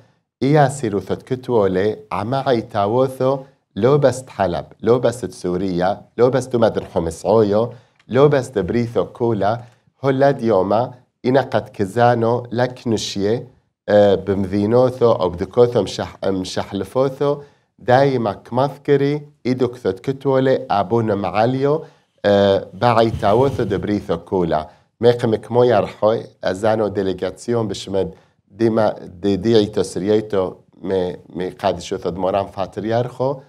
إيا سيروثت كتولة عماعي تاوثو لو بس حلب لو بس سوريا لو بس دمدن حمص عويو لو بس بريثو كولا هلا ديوما إنا قد كزانو لكنشية اه، بمذينوثو أو بدكوثو مشح مشحلفوثو دايما كمذكري إيدو كثوت كتولي أبونا معاليو اه، باعي تاوثو دبريثو كولا ميقمك مو يرحوي أزانو ديليغاتيون بشمد ديما دي ديعيتو سرييتو مي مي قادشو ثد موران فاتر يرخو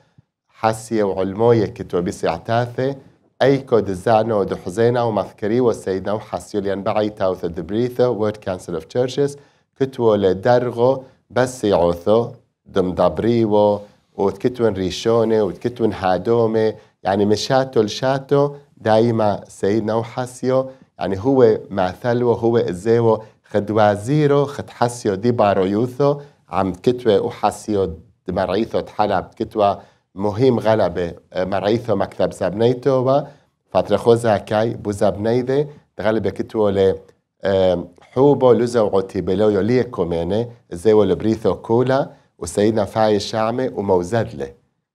حاسية وعلموية كتو بيسي عتاثي أيكو دزانو دحزينا ومذكري وسيدنا وحسيوليان بعي تاوث دبريثو وورد كانسل اوف تشيرشز كتو لدرغو بس يعوثو دمدبريو وتكتون ريشوني وتكتون هادومي يعني مشاتو لشاتو دايما سيدنا وحسيو يعني هو ماثلو هو إزيو خد وزيرو خد حسيو دي يوثو عم كتوة وحسيو دمرعيثو تحلب كتوة مهم غلبة اه، مکتب مكتب تو و فتر خوزا كاي بو زبنيدي غلبة كتو اه، حوبو لزو عتيبلو زی كوميني زيو و كولا وسيدنا فاي فعی شعمه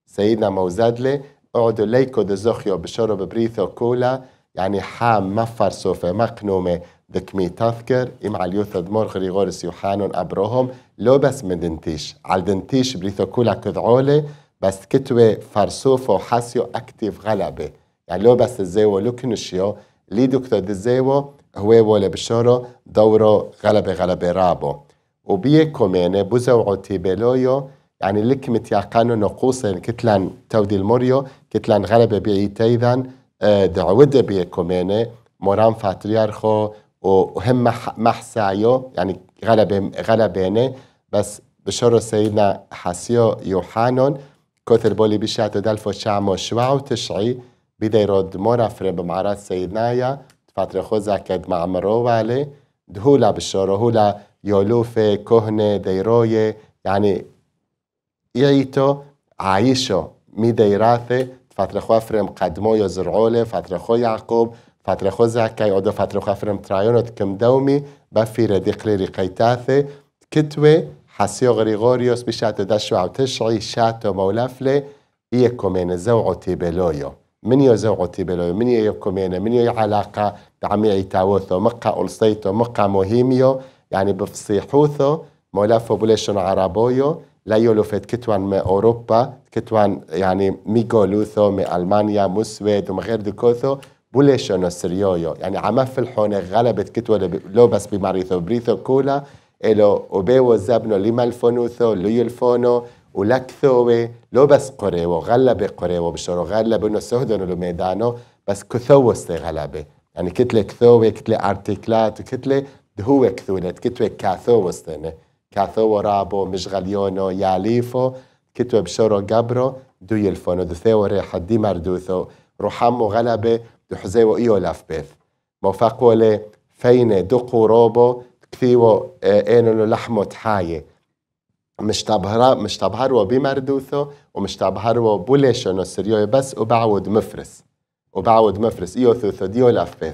سيدنا موزدلة اقعدوا ليكو دزوخيو بشرب بريثو كولا يعني حام مفر صوفه مقنومة دكمي تذكر إم علیوث اليوث دمور غریغور يوحانون أبروهم لو بس من دنتيش على دنتيش بريثو كولا كذعولي بس كتوة فرسوف وحاسيو أكتيف غلبة يعني لو بس الزيوة لو كنشيو لي دكتور الزيوة هو ولا بشارة دورو غلبة غلبة رابو وبيه كمان بوزو تيبلويو يعني يعقانو نقوصة يعني كتلان تودي الموريو كتلان غلبة بيعي تيذن اه، دعودة بيه كمان موران فاتريارخو وهم محسايو يعني غلبة غلبانة بس بشارة سيدنا حاسيو يوحانون کتر بولی بیشت دلف و شم و شوع و تشعی بیده رد مرفره بمعرض سیدنایا فتره خوزکد معمرو ولی دهولا بالشورى هولا يولوفة كهنة ديروية يعني يعيتو عايشو مي ديراثة فترة خوافرم قدمو يزرعولة فترة خو يعقوب فترة خو زكاي عدو فترة خوافرم ترايونت كم دومي بفي رديق ريقيتاثة كتوة حسيو غريغوريوس بشات دشو عو تشعي شاتو مولفلي إيه كومين زوعو تيبلويو من يو زوغو تيبلويو من يو كومين من يو علاقة دعمي تاوثو مقا ألسيتو مقا مهيميو يعني بفصيحوثو مولفو بوليشون عربويو لا يولفت كتوان من أوروبا كتوان يعني ميغولوثو من ألمانيا مسويد ومغير غير دكوثو بوليشن سريويو يعني عمف الحونة غلبت كتوان لو بس بماريثو بريثو كولا الو وبيو وزبنو لما الفنوثو لي الفونو ولكثوي لو بس قري وغلب قري وبشرو غلب انه سهدن لو ميدانو بس كثو استغلب يعني كتلة كثوي كتلة أرتيكلات وكتلة دهو كثولت كتلة كاثو وستنه كاثو رابو مشغليونو ياليفو كتلة بشرو جبرو دو يلفونو دو ثوري حدي مردوثو روحام غلبة دو حزيو ايو لافبيث موفقو لي فين دو قروبو كثيو آه، إنه لحمه حاية مشتبهر تبهر بمردوثه ومشتبهروا بوليشنو سريو بس وبعود مفرس وبعود مفرس إيو ثوثو ديو لفث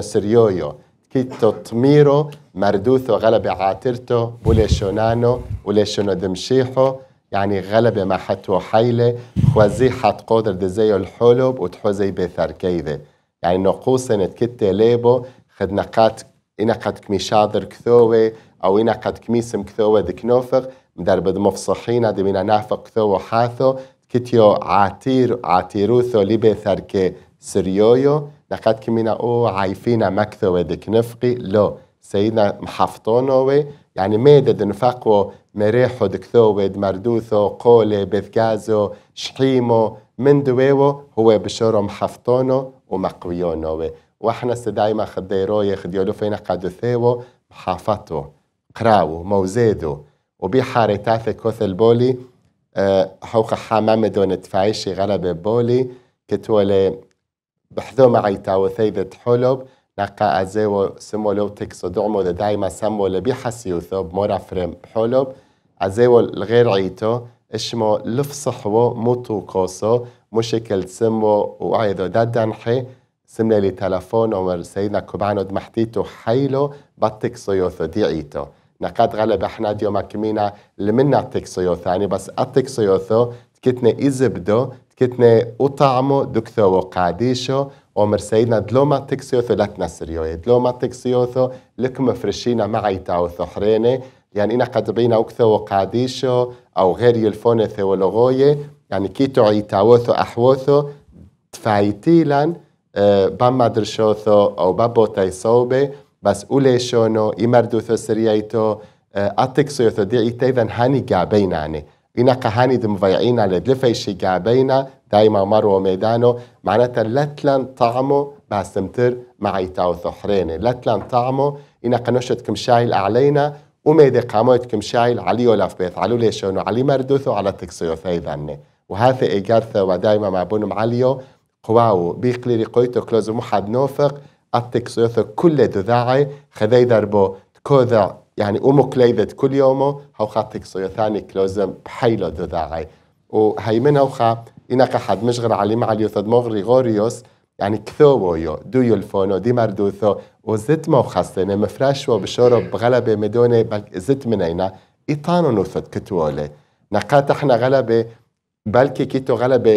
سريو يو كي تطميرو مردوثو غلب عاترتو نانو وليشنانو وليشنو دمشيحو يعني غلب ما حتو حيلة خوزي حت قدر دزيو الحلب وتحوزي بثركيذة يعني نقوصنت كتة ليبو خد نقات إنا قد كمي شاذر كثوة أو إنا قد كمي سم كثوة نوفق مدار بد مفصحين دي منا نافق كثوة حاثو كتيو عاتير عاتيروثو لبي ثارك سريويو نقد كمينا أو عايفينا مكثوة نفقي لو سيدنا محفطونوي يعني ميدا دنفقو مريحو دكثوة مردوثو قولي بذكازو شحيمو من دويو هو بشورم محفطونو ومقويو نوي واحنا سدايما خديرو يخديولو فينا قادثيو بحافتو قراو موزيدو وبي حارتاث كوثل بولي أه حوخ حمام دون تفايشي غلبة بولي كتولي بحذو معي تاوثيدة حلب نقا أزيو سمو لو تكسو دعمو دا دايما سمو لبي حسيوثو بمورا فرم حلب أزيو الغير عيتو اشمو لف صحو موتو قاسو مشكل سمو وعيدو ددنحي سمنا لي تلفون عمر سيدنا كوبانو دمحتيتو حيلو بطيك صيوثو ديعيتو نقاد غالب احنا ديوما كمينا لمنا سيوثو يعني بس سيوثو تكتنا إزبدو تكتنا اطعمو دكتو وقاديشو عمر سيدنا دلو دلوما تكسيوثو لتنا ما دلوما سيوثو لكم فرشينا معي تاو ثحريني يعني إنا قد اکثر أكثر وقاديشة او غير يلفون ثولوغوی يعني كي تعي تاوثو أحوثو تفايتيلا آه، بام مدرشوثو أو بابو تايصوبي بس أوليشونو إمردوثو سريايتو أتكسو آه، يثو ديعي تيذن هاني قابيناني يعني. إنا قهاني دمضيعين على قابينا دايما مارو وميدانو معناتها لتلان طعمو باسمتر معي تاوثو حريني لتلان طعمو إنا قنوشتكم كم شايل علينا وميدي قامتكم شايل علي يولف بيت علو ليشون علي مردوثو على تكسيو ثي وهذا إيجارثا ودايما مع بون معليو قواو بيقلي ريقويتو كلوزو محد نوفق التكسيوثو كل دذاعي خذي دربو كوذا يعني أمو كليدت كل يومو هاو خا تكسيو ثاني كلوزم بحيلو دذاعي وهيمن هاو خا إنك حد مشغل علي مع ثد مغري غوريوس يعني كثو ويو دو يلفونو دي مردوثو و زد ما خستنه مفرش و بشارو بغلبة مدونة بل زد من اينا ايطانو نوثت كتوالي نقات احنا غلبة بلكي كيتو غلبة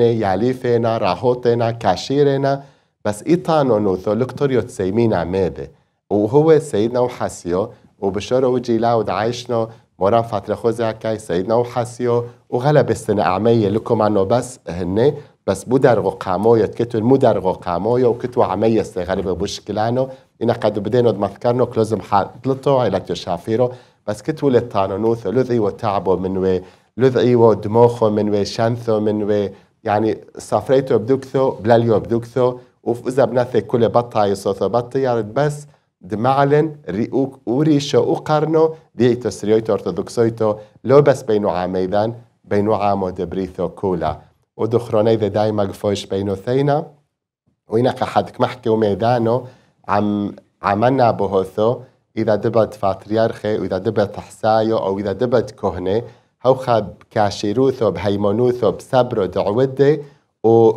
يالي فينا راهوتنا كاشيرنا بس ايطانو نوثو يو تسيمين عمادة وهو سيدنا وحاسيو وبشارة وجيلا ودعايشنا مران فترة خوزي عكاي سيدنا وحاسيو وغلبة السنة أعمية لكم عنو بس هنه بس بدرقوا قاموية كتو المدرقوا قاموية وكتو عميسة غريبة بوشكلانو إنا قد بدينا دمثكرنو كلزم حاطلتو على تشافيرو بس كتو للطانونوث لذي وتعبو من وي لذعي ودموخو من وي شانثو من وي يعني سافريتو بدوكثو بلاليو بدوكثو وإذا بنثي كل بطاي يصوثو بطي يعني بس دمعلن ريوك وريشو وقرنو ديتو سريويتو أرثوذكسويتو لو بس بينو عاميدان بينو عامو دبريثو كولا ودخروني دايما قفوش ثينا وينا كحدك محكي وميدانو عم عملنا بهوثو إذا دبت فاتريارخي وإذا دبت حسايو أو إذا دبت كهنة هوخا بكاشيروثو بهيمونوثو بسبرو دعودي و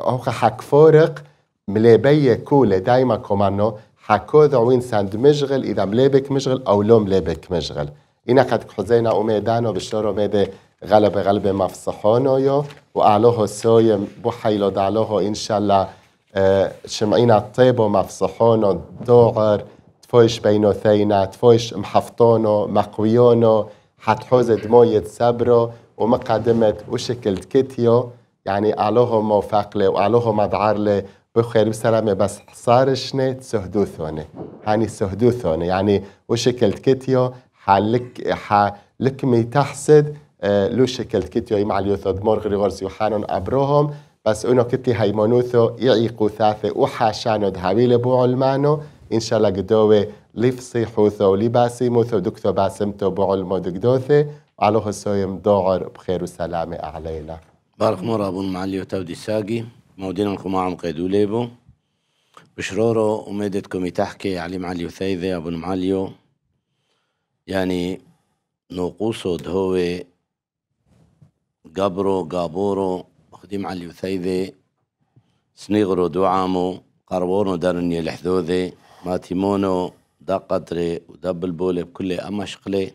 هوخا حق فورق مليبية كولة دايما كومانو حكوذ وين ساند مشغل إذا مليبك مشغل أو لو مليبك مشغل إنا قد حزينا وميدانو بشلورو ميدي غلبة غلبة مفصحونو يو وأعلوه سويم بحيلو دعلوه إن شاء الله اه، شمعين الطيبو مفصحونو دوعر تفوش بينو ثينا تفوش محفطونو مقويونو حتحوز دموية صبرو ومقدمة وشكل كتيو يعني أعلوه موفقلي وأعلوه مدعرلي بخير بسلامة بس حصارشني تسهدوثوني هاني تسهدوثوني يعني وشكل كتيو حلك حلك مي تحسد آه، لو لوشکل کتیایی مالیوثاد مرغ ریورسی و حانون ابروهم بس اونو کتی هیمانوثو یعی قوثاث و حاشانو دهویل بو علمانو انشالله قدوه لفصي حوثو لباسي موثو دكتو باسمتو بو بعلمو دكدوثي على هسويم دوعر بخير وسلامة أعلينا بارك مرة أبو المعلي وتودي ساقي مودين القماعم قيدو ليبو بشرورو وميدتكم يتحكي علي معلي وثيذي أبو المعليو يعني نوقوسو دهوه قبرو قابورو خديم علي وثيذي سنيغرو دعامو قربونو درني الحذوذي ماتيمونو دا قدري ودب البولي بكل أما شقلي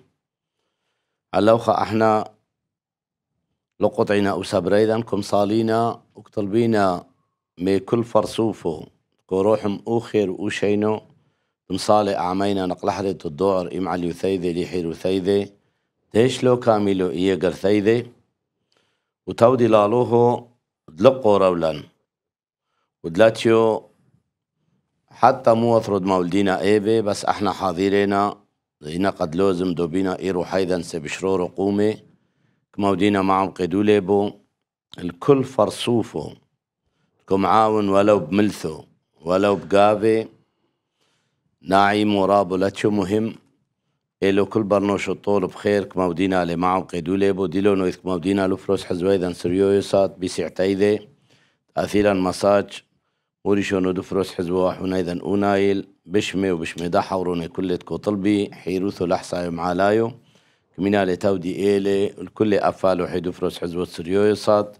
اللوخة احنا لقطعنا وسبريدا كم صالينا وكطلبينا مي كل فرصوفو كروحم أوخر وشينو مصالي عمينا نقلحرة الدور إمع اليثيذي لحير وثيذي تيش لو كاميلو إيه قرثيذي وتودي لالوهو دلقو رولان ودلاتيو حتى مو اثرد مولدينا ايبي بس احنا حاضرينا زينا قد لوزم دوبينا ايرو حيدا سبشرور قومي كمودينا معهم قدوليبو الكل فرصوفو كم عاون ولو بملثو ولو بقابي ناعي مرابو لاتشو مهم إلو كل برنوش الطول بخير كما ودينا له معه قيدولي بوديلو نويث كما ودينا له فروس حزويدا سريو يسات بيسع تايدي أثيلا مساج وريشونو دفروس حزبوا حنايدا أونايل بشمي وبشمي دا حوروني كل تكو طلبي حيروثو لحسايو كمينا كمينالي تودي إيلي الكل أفالو حيدو فروس حزبوا سريو يسات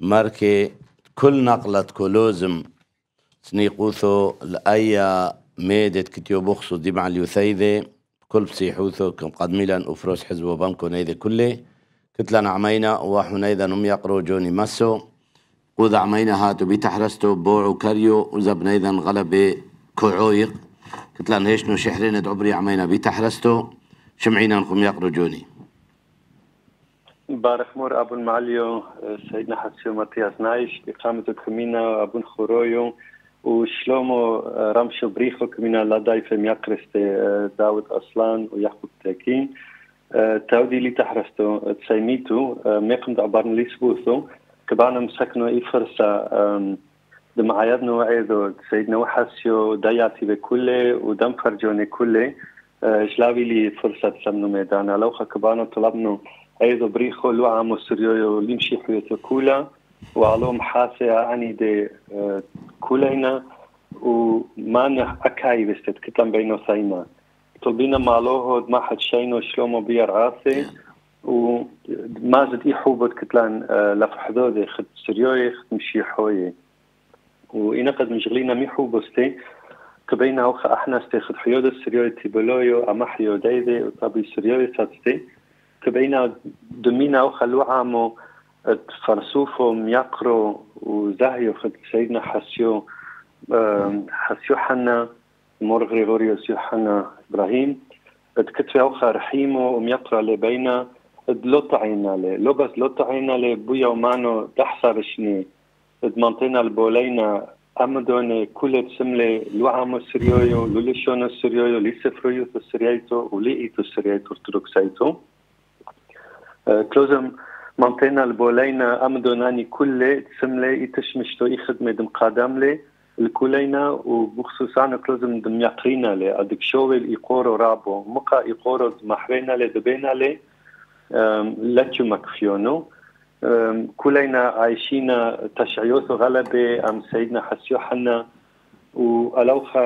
ماركي كل نقلة كولوزم سنيقوثو لأي ميدت كتيو بخصو دي مع اليوثايدي كلبسي حوثو كم قد ميلان وفروس حزب وبانكو نيذي كله نعمينا عمينا وحنيذا نم يقرو جوني مسو وذا عمينا هاتو بيتحرستو بوعو كريو وزب نيذا غلب كعويق كتلان هيشنو شحرين عبري عمينا بيتحرستو شمعينا نقوم يقرو جوني بارخ مور ابو المعليو سيدنا حسيو ماتياس نايش بقامة كمينا ابو خرويو وشلومو آه، رمشو بريخو كمينا لا دايفم يقرستي آه، داود أصلان ويعقوب تاكين آه، تاودي لي تحرستو تسايميتو ميقم دعبارن لي سبوثو كبانا مسكنو اي فرصة دم عيادنا وعيدو سيدنا وحاسيو داياتي بكله ودم فرجوني كله جلاوي لي فرصة تسمنو ميدانا لوخا كبانا طلبنو ايضا بريخو عامو سريو لمشي حيوتو كولا وعلوم حاسه يعني دي آه، كلنا وما نحكي بستد تكتلم بينو ساينا طلبينا معلوهد ما حد شينو شلومو بير عاسي وما زد اي حوبت كتلان آه، لفحذوذي خد سريوي خد مشي حوي وإنا قد مشغلينا مي حوبستي كبينا وخ احنا ستي خد حيود السريوي تيبولويو اما حيوديدي وطابي سريوي ساتستي كبينا دمينا وخ الوعامو تفلسفهم ميقرو وزهيو خد سيدنا حسيو حسيو حنا مور غريغوريوس يوحنا إبراهيم تكتفي أوخا رحيمو وميقرا أم يقرأ لو دلطعينا لي لو بس لو لطعينا لي بويا ومانو تحصر شني منطينا البولينا أمدوني كل تسملي لو لوعمو سريويو لو لشونو سريويو لي سفرويو تسريايتو ولي إيتو سريايتو ارتدوكسايتو كلوزم uh, منطقنا البولينا أمدوناني كله تسملي يتشمشتو يخدمي دم لي الكولينا وبخصوصا كلزم دم يقرينا لي أدك شويل إقورو رابو مقا إقورو محرينا لي دبينا لي لاتشو مكفيونو كلنا عايشين تشعيوث غلبي أم سيدنا حسيو حنا وألوخا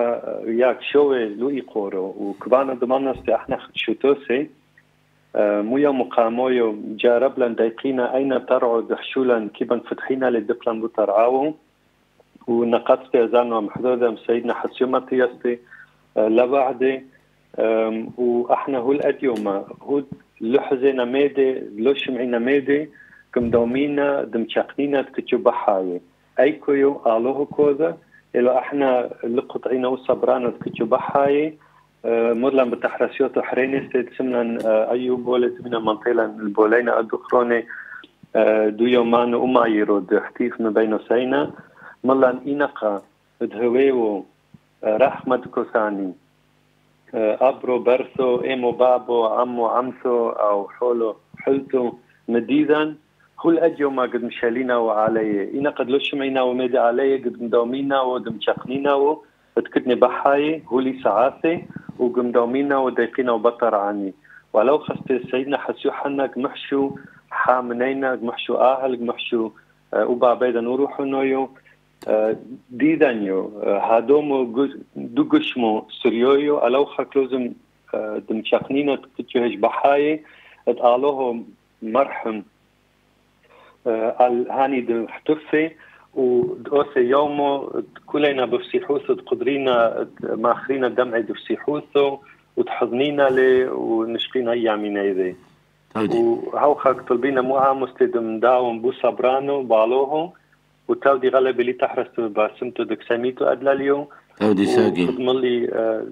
ياك شوي لو إقورو وكبانا دمانا احنا شوتوسي مويا مقامويو جارب لن دايقينا أين ترعو دحشولا كيبا فتحينا للدبلن بترعاو ونقاط في أزانو محدودة سيدنا حسيوما تيستي آه، لبعدي وإحنا هو الأديوما هو لحزينا ميدي شمعينا ميدي كم دومينا دمشاقنينا تكتشو بحاية كو يو آلوه كوذا إلا إحنا لقطعينا وصبرانا تكتشو بحاية مرلا بتحرسيوتو حريني سيد سمنا آه، ايو بولت من منطيلا البولينا الدخروني آه، دو يومان وما يرود حتيف من بين سينا ملا إنقا دهويو آه، رحمة كوساني أبرو برسو إمو بابو عمو عمسو أو حولو حلتو مديدا كل أجيو ما قد مشالينا وعلي إنا قد لو شمعينا ومدي علي قد مدومينا وقد مشاقنينا وتكتني بحاي هولي سعاسي وقمدومينا وديقينا وبطر عني ولو خست سيدنا حسيو حنا محشو حامنينا محشو آهل محشو آه، وبا بيدا نروحو نويو آه، ديدانيو آه، هادومو دوغشمو سريويو ألو خاكلوزم دمشقنينا تكتشوهج بحاي اتقالوهم مرحم الهاني دو حتفي ودقوسي يومه كلنا بفسيحوسه تقدرينا ما اخرينا دمعي وتحضنينا لي ونشقينا اي عمينا ايدي وهو خاك طلبينا عامو مستد مداوم بو سابرانو بالوهو وتاودي غلبي اللي تحرستو باسمتو دك سميتو ادلاليو تودي ساقي لي آه،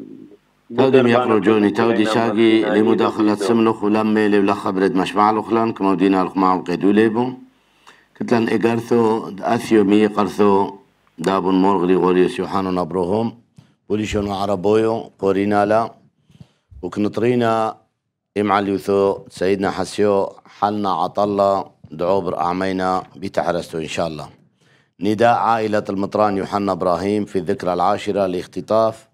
تودي يخرجوني تودي ساقي لمداخلات سملخ ولمي لبلا مش مشبع الأخلان كما دينا الخماع قيدو ليبو كتلان إيغارثو أثيو مي قرثو دابون مور غريغوريوس يوحانو نبروهم بوليشونو عربويو قورينالا وكنطرينا إمع اليوثو سيدنا حسيو حلنا عطلة دعوبر أعمينا بتحرستو إن شاء الله نداء عائلة المطران يوحنا إبراهيم في الذكرى العاشرة لاختطاف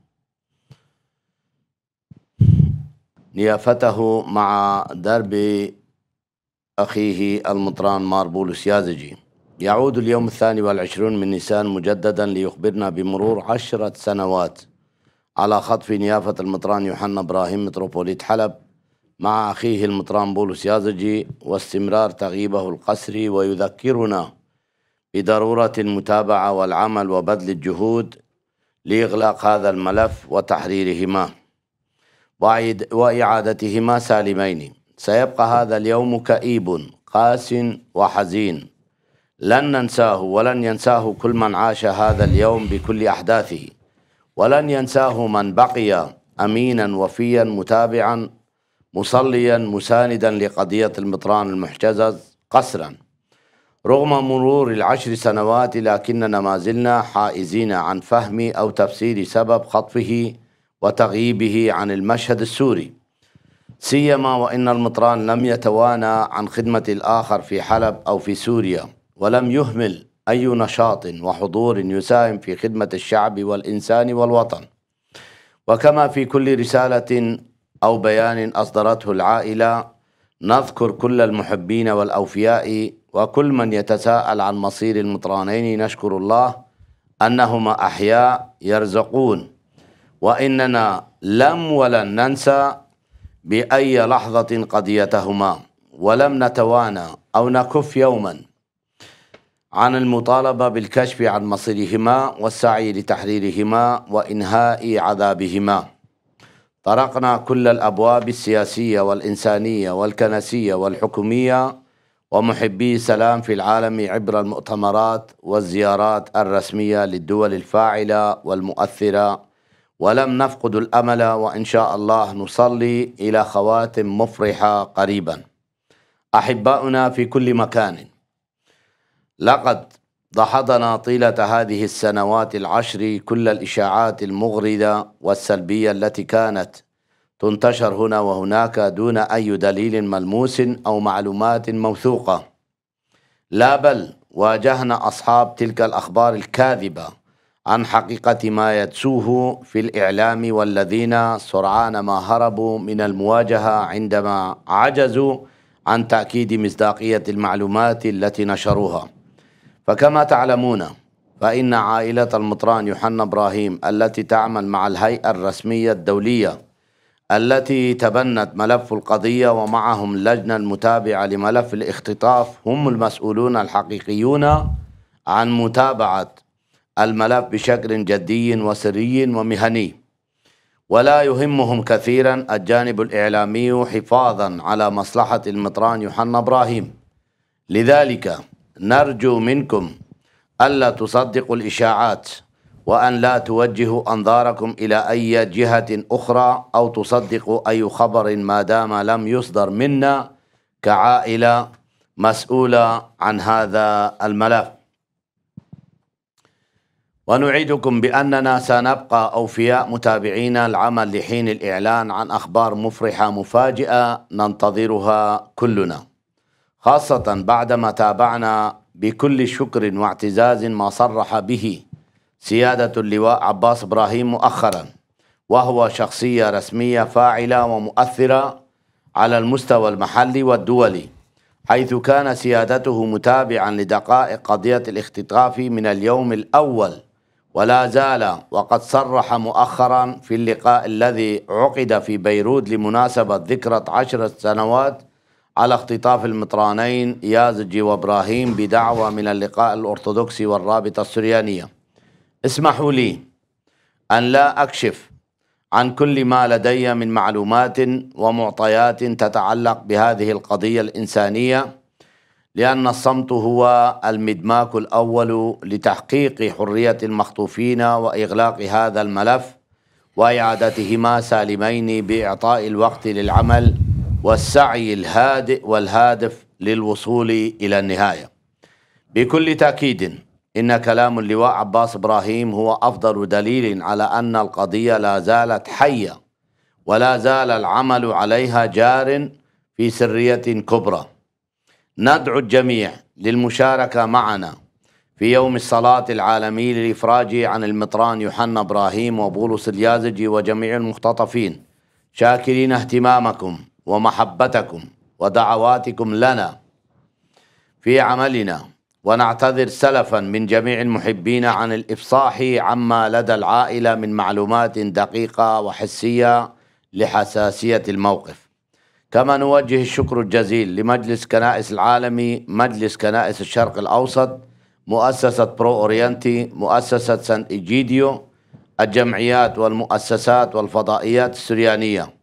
نيافته مع درب أخيه المطران مار بولس يازجي يعود اليوم الثاني والعشرون من نيسان مجددا ليخبرنا بمرور عشرة سنوات على خطف نيافة المطران يوحنا إبراهيم متروبوليت حلب مع أخيه المطران بولس يازجي واستمرار تغييبه القسري ويذكرنا بضرورة المتابعة والعمل وبذل الجهود لإغلاق هذا الملف وتحريرهما وإعادتهما سالمين سيبقى هذا اليوم كئيب قاس وحزين لن ننساه ولن ينساه كل من عاش هذا اليوم بكل أحداثه ولن ينساه من بقي أمينا وفيا متابعا مصليا مساندا لقضية المطران المحتجز قسرا رغم مرور العشر سنوات لكننا ما زلنا حائزين عن فهم أو تفسير سبب خطفه وتغييبه عن المشهد السوري سيما وإن المطران لم يتوانى عن خدمة الآخر في حلب أو في سوريا ولم يهمل أي نشاط وحضور يساهم في خدمة الشعب والإنسان والوطن وكما في كل رسالة أو بيان أصدرته العائلة نذكر كل المحبين والأوفياء وكل من يتساءل عن مصير المطرانين نشكر الله أنهما أحياء يرزقون وإننا لم ولن ننسى بأي لحظة قضيتهما ولم نتوانى أو نكف يوما عن المطالبة بالكشف عن مصيرهما والسعي لتحريرهما وإنهاء عذابهما طرقنا كل الأبواب السياسية والإنسانية والكنسية والحكومية ومحبي السلام في العالم عبر المؤتمرات والزيارات الرسمية للدول الفاعلة والمؤثرة ولم نفقد الامل وان شاء الله نصلي الى خواتم مفرحه قريبا. احباؤنا في كل مكان لقد دحضنا طيله هذه السنوات العشر كل الاشاعات المغرده والسلبيه التي كانت تنتشر هنا وهناك دون اي دليل ملموس او معلومات موثوقه. لا بل واجهنا اصحاب تلك الاخبار الكاذبه عن حقيقة ما يتسوه في الإعلام والذين سرعان ما هربوا من المواجهة عندما عجزوا عن تأكيد مصداقية المعلومات التي نشروها فكما تعلمون فإن عائلة المطران يوحنا إبراهيم التي تعمل مع الهيئة الرسمية الدولية التي تبنت ملف القضية ومعهم اللجنة المتابعة لملف الاختطاف هم المسؤولون الحقيقيون عن متابعة الملف بشكل جدي وسري ومهني ولا يهمهم كثيرا الجانب الإعلامي حفاظا على مصلحة المطران يوحنا إبراهيم لذلك نرجو منكم ألا تصدقوا الإشاعات وأن لا توجهوا أنظاركم إلى أي جهة أخرى أو تصدقوا أي خبر ما دام لم يصدر منا كعائلة مسؤولة عن هذا الملف ونعيدكم بأننا سنبقى أوفياء متابعينا العمل لحين الإعلان عن أخبار مفرحة مفاجئة ننتظرها كلنا خاصة بعدما تابعنا بكل شكر واعتزاز ما صرح به سيادة اللواء عباس إبراهيم مؤخرا وهو شخصية رسمية فاعلة ومؤثرة على المستوى المحلي والدولي حيث كان سيادته متابعا لدقائق قضية الاختطاف من اليوم الأول ولا زال وقد صرح مؤخرا في اللقاء الذي عقد في بيروت لمناسبة ذكرى عشر سنوات على اختطاف المطرانين يازجي وابراهيم بدعوة من اللقاء الأرثوذكسي والرابطة السريانية اسمحوا لي أن لا أكشف عن كل ما لدي من معلومات ومعطيات تتعلق بهذه القضية الإنسانية لأن الصمت هو المدماك الأول لتحقيق حرية المخطوفين وإغلاق هذا الملف وإعادتهما سالمين بإعطاء الوقت للعمل والسعي الهادئ والهادف للوصول إلى النهاية بكل تأكيد إن كلام اللواء عباس إبراهيم هو أفضل دليل على أن القضية لا زالت حية ولا زال العمل عليها جار في سرية كبرى ندعو الجميع للمشاركة معنا في يوم الصلاة العالمي للإفراج عن المطران يوحنا إبراهيم وبولس اليازجي وجميع المختطفين شاكرين اهتمامكم ومحبتكم ودعواتكم لنا في عملنا ونعتذر سلفا من جميع المحبين عن الإفصاح عما لدى العائلة من معلومات دقيقة وحسية لحساسية الموقف كما نوجه الشكر الجزيل لمجلس كنائس العالمي مجلس كنائس الشرق الأوسط مؤسسة برو أورينتي مؤسسة سانت إيجيديو الجمعيات والمؤسسات والفضائيات السريانية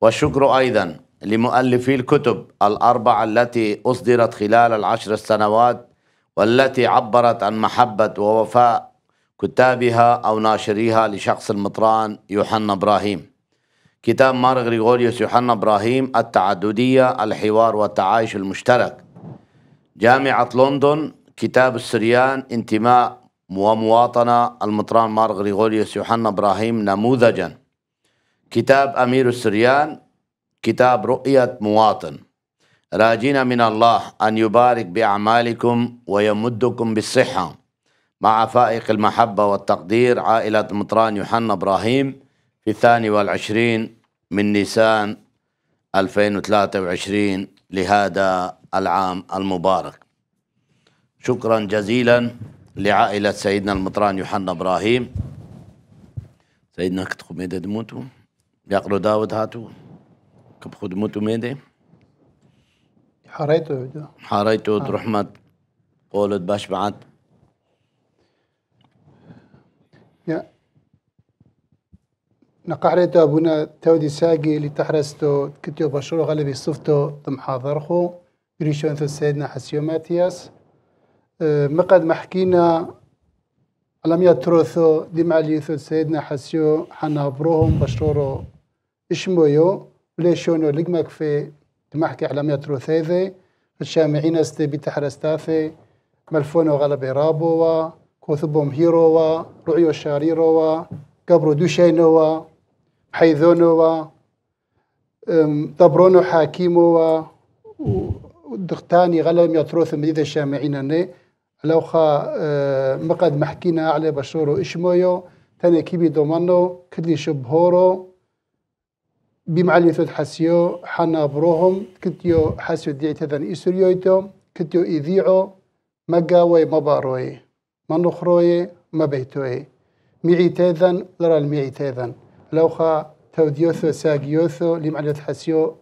والشكر أيضا لمؤلفي الكتب الأربعة التي أصدرت خلال العشر السنوات والتي عبرت عن محبة ووفاء كتابها أو ناشريها لشخص المطران يوحنا إبراهيم كتاب مار غريغوريوس يوحنا إبراهيم التعددية الحوار والتعايش المشترك جامعة لندن كتاب السريان انتماء ومواطنة المطران مار غريغوريوس يوحنا إبراهيم نموذجا كتاب أمير السريان كتاب رؤية مواطن راجين من الله أن يبارك بأعمالكم ويمدكم بالصحة مع فائق المحبة والتقدير عائلة مطران يوحنا إبراهيم في الثاني والعشرين من نيسان 2023 لهذا العام المبارك شكرا جزيلا لعائلة سيدنا المطران يوحنا إبراهيم سيدنا كتخو ميدة دموتو يقلو داود هاتو كبخو دموتو ميدة حاريتو حاريتو درحمة آه. قولت باش بعد yeah. نقعرتا بونا تودي ساقي اللي تحرستو كتيو بشرو غالبي صفتو تم حاضرخو بريشون ثو سيدنا حسيو ماتياس أه، مقد محكينا لم يتروثو دي معلي سيدنا حسيو حنا بروهم بشرورو اشمويو وليشونو لقمك في تمحكي على ميترو ذي الشامعين استي بتحرستاثي ملفونو غالبي رابو كوثبهم هيرو و رعيو شاريرو قبرو دوشينو حەیذۆنەوە دەبڕۆن و حاکیمەوە دختاني غلا يطروث مديدة الشامعين أني لو خا اه، مقد محكينا على بشورو إشمويو تاني كيبي دومانو كدلي شبهورو بمعلي ثود حسيو حنا بروهم كتيو حسيو دي تذن إسريويتو كتيو إذيعو مقاوي مباروي منخروي مبيتوي ميعي تيذن لرا الميعي تيذن لوخا توديوثو ساقيوثو لي معلت حسيو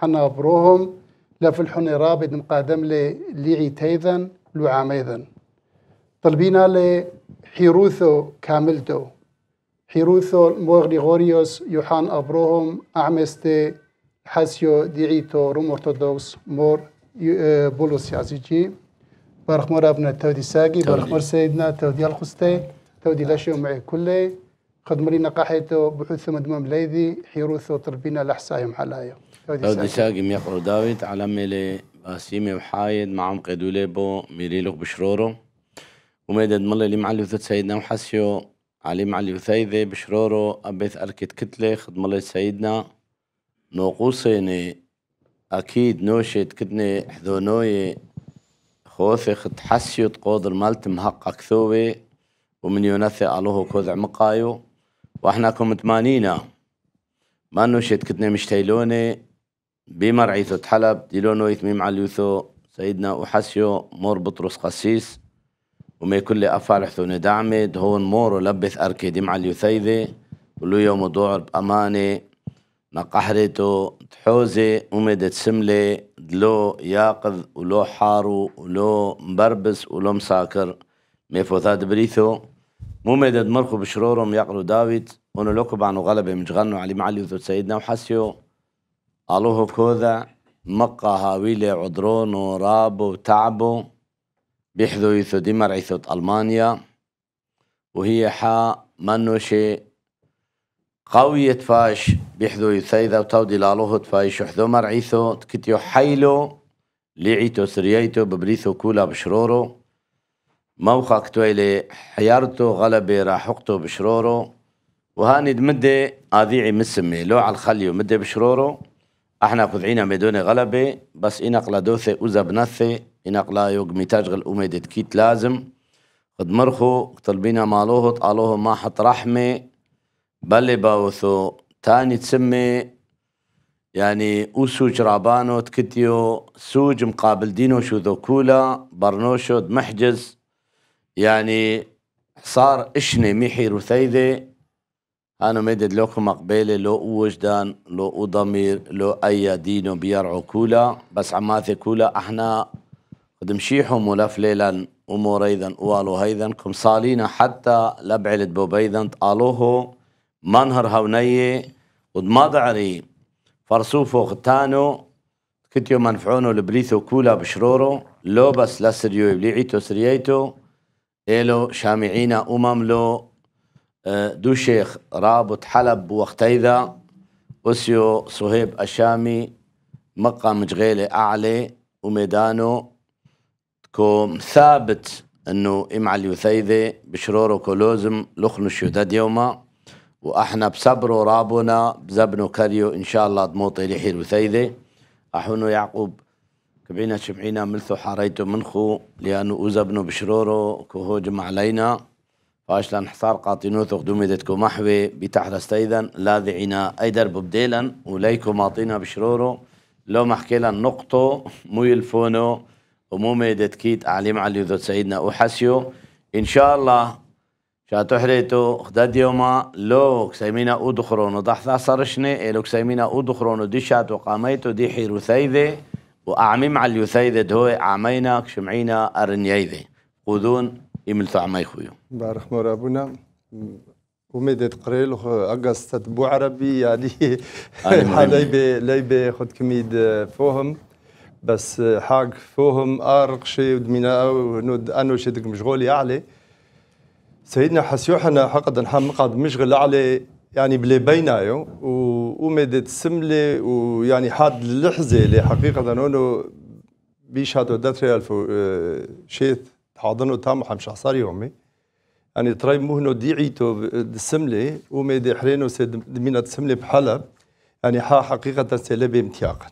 حنا بروهم لا في الحن رابد مقادم لي لي ليعي تيذا لعاميذا طلبينا لي حيروثو كاملتو حيروثو موغلي غوريوس يوحان أبروهم أعمستي حسيو دي ديعيتو روم أرثوذكس مور آه، بولوس يازيجي برخمر ابن تودي ساقي برخمر سيدنا تودي الخستي تودي لاشيو معي كلي خدم لنا قاحيتو بحوث مدمم ليذي حيروثو تربينا محلايا حلايا لو دشاقم يقرو داويت على ميلي باسيمي وحايد مع عمق معهم قدوليبو لغ بشرورو وميدد ملي لي معلي وثت سيدنا وحسيو علي معلي وثيذي بشرورو أبيث أركت كتلي خدم سيدنا نوقوسيني أكيد نوشت كدني حذونوي خوثي خد حسيو تقودر المالت مهقك ثوي ومن يونثي ألوه كوذع مقايو واحنا كم تمانينا ما نوشت كتنا مشتيلوني بمرعيثو حلب ديلونو يثميم عليوثو سيدنا أحسيو مور بطرس قسيس ومي كل أفارح ثو ندعمي هون مورو لبث أركي ديم اليثيذي ولو يوم دور بأماني نقحرتو تحوزي ومدت سملة دلو ياقظ ولو حارو ولو مبربس ولو مساكر ميفوثات بريثو مومدد مرخو بشرورهم يقلو داويد ونو لوكو بانو غلبة مش علي معلي وثوت سيدنا وحسيو ألوهو كوذا مقا هاويلي عدرونو رابو تعبو بيحذو يثو ديمر عيثوت ألمانيا وهي حا منو شي قوية فاش بيحذو يثيذا وتودي لالوه تفايش وحذو مرعيثو تكتيو حيلو لعيتو سرييتو ببريثو كولا بشرورو موخك تويلي حيارته غلبي راحقته بشروره وهاني مدي اذيعي مسمي لو على الخلي ومدي بشروره احنا خذعينا ميدوني غلبي بس انق لا دوثي اوزا بنثي انق لا يوق ميتاجغل اميدة كيت لازم قد مرخو طلبينا مالوه طالوه ما حط رحمة بلي باوثو تاني تسمي يعني اوسوج رابانو تكتيو سوج مقابل دينو شو ذوكولا برنوشو محجز يعني صار إشني ميحي رثيدي أنا مدد لكم مقبلة لو وجدان لو ضمير لو أي دينو بيرعو كولا بس عماثي كولا احنا دمشيحو ملف ليلا أمور أيضا والو هيدا كم صالينا حتى لبعلت بوب أيضا منهر هونية ودمضعري فرصوفو غتانو كتيو منفعونو لبريثو كولا بشرورو لو بس لا سريو يبليعيتو سرييتو إلو شامعينا أمم لو آه، دو شيخ رابط حلب وقتيذا أسيو صهيب أشامي مقام جغيلة أعلى وميدانو كوم ثابت انه امع اليثيذة بشرورو كولوزم لخنو الشهداد يوما واحنا بصبرو رابونا بزبنو كريو ان شاء الله دموطي لحي اليثيذة احونو يعقوب تبعينا شبعينا ملثو حاريتو منخو لأنو أوزا بنو بشرورو كوهو جمع علينا لان حصار قاطينوثو قدومي دتكو محوي بتحرس أيضا اي درب بديلا وليكو ماطينا بشرورو لو لان نقطو مو يلفونو ومو ميدت كيت أعلم علي ذو سيدنا وحسيو إن شاء الله شا تحريتو خداد يوما لو كسيمينا أودخرونو ضحثا صرشني لو كسيمينا أودخرونو دي شاتو قاميتو دي حيرو ثيذي وأعميم على اليوثايدة هو عمينا كشمعينا أرنيايدة قودون إملتو عمي خويو بارك مور أبونا ومدت قريل أقصت بو عربي يعني ليبي *laughs* ليبي خد كميد آه، فوهم بس آه، حاق فوهم أرق شي ودمينا نود أنو شدك مشغولي أعلي سيدنا حسيوحنا حقد نحم قد مشغل علي يعني بلي بينايو ومدت سملي ويعني حاد اللحظه اللي حقيقه انه بيش هاتو داتري الفو آه، شيث حاضنو تام حمش حصار يومي يعني تري مهنو ديعيتو السملي ومدة حرينو سيد دمينة السملي بحلب يعني حا حقيقة سلبي امتياقا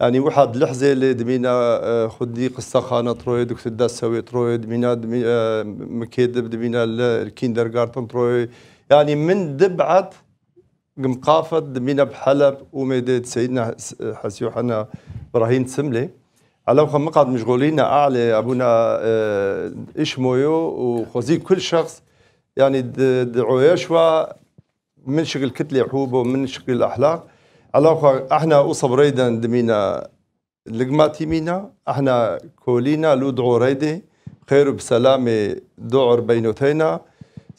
يعني واحد لحظة اللي دمينا آه، خدي قصة خانة آه، تروي دكتور داس سوي تروي دمينة دمينا مكيد دمينا الكيندر جارتن تروي يعني من دبعه مقافد من بحلب ومديد سيدنا حس يوحنا ابراهيم تسملي على وقت مقعد مشغولين اعلى ابونا آه، مويو وخوزي كل شخص يعني دعو يشوى من شكل كتله حوبه ومن شكل الاحلاق على وقت احنا اوصب ريدا دمينا لقماتي مينا احنا كولينا لو دعو ريدي خير بسلامه دعر بينوتينا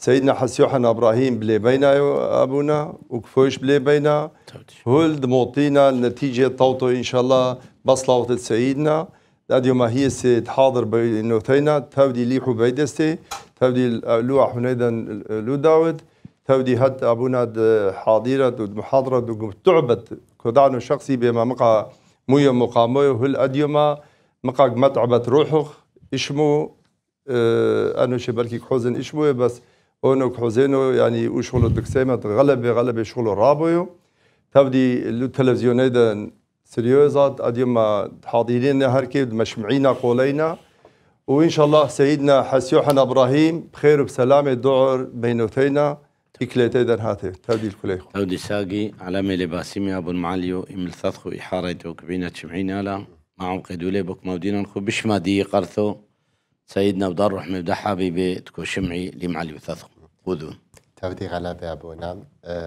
سيدنا حس يوحنا ابراهيم بلي بينا ابونا وكفوش بلي بينا هولد موطينا النتيجه طوطو ان شاء الله بصلاة سيدنا اليوم هي سيد حاضر بين ثينا تودي ليحو بيدستي تودي لوع حنيدا لو داود تودي هاد ابونا حاضرة محاضرة تعبت كودانو شخصي بما مقا مويا مقامو هل اديوما مقا متعبت روحه اشمو أه انو شبركي حزن اشمو بس اونك حوزينو يعني وشغلو دكسيما غلبي غلبي شغلو رابيو تبدي لو تلفزيون تلفزيونيدا سيريوزات اديما حاضرين هركي مشمعينا قولينا وان شاء الله سيدنا حسيوحن ابراهيم بخير وبسلامه دعر بينوتينا إكلاتي دان هاتي تودي الكلي خو تودي ساقي علامة لباسيمي أبو المعليو إمل ثثخو إحارة وكبينة شمعينا لا ما عم معهم لي بك مودينا نخو بشمادي قرثو سيدنا بدر رحمة بدحابي بيتكو شمعي لمعلي ثثخو بودو تودي غلبة أبونا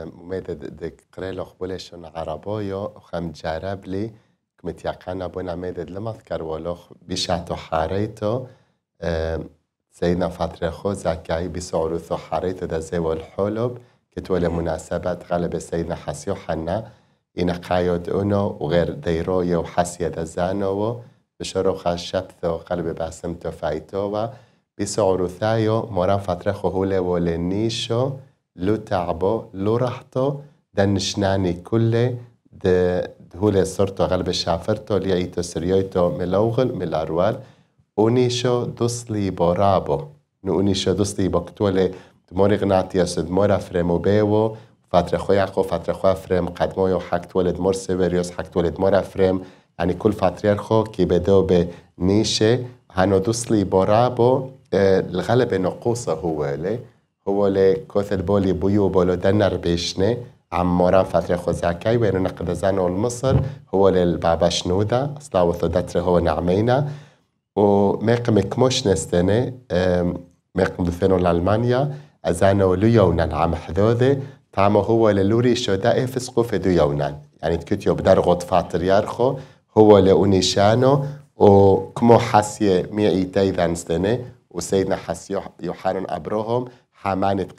مميدة دك قريلو قبولشون عربايو خم جرب لي كمت يقان أبونا ميدة لما ذكر ولوخ بشعتو حاريتو زينا فترة خو زكاي بسعر ثو حاريتو دا زي والحلب كتولى مناسبة غلبة سيدنا حسيو حنا إن قايد أونو وغير ديروية وحسية دا زانو بشرو خشبتو قلب باسمتو فايتو بسعروثايو موران فاترخو هولي ولنيشو لو تعبو لو راحتو دنشناني كله ده هولي صرتو غلب شافرتو ليعيتو سريويتو ملوغل ملاروال ونيشو دوسلي بورابو نو ونيشو دوسلي بكتولي دموري غناتي غناتيا سدمورا فريمو بيو فترخو يعقو فترخو افرم قدمو يو حكت ولد مور سيفيريوس حكت ولد مور افرم يعني كل فتريرخو كي بدو بنيشة هانو دوسلي بورابو آه، الغلبة نقوصة هو لي هو لي كوثل بولي بيو بولو دنر بيشني عم موران فترة خوزاكي وينو نقد زانو المصر هو لي البابا شنودا أصلا وثدتر هو نعمينا وميقم كموش نستني ميقم دفنو لألمانيا أزانو ليونا عم حذوذي تعمو هو للوري شوداء إيه فسقو في دو ديونان يعني تكتيو بدار فاتر يارخو هو لأونيشانو وكمو حسي ميعي تايدان سنة وسيدنا حس ابراهام عبرهم حمانت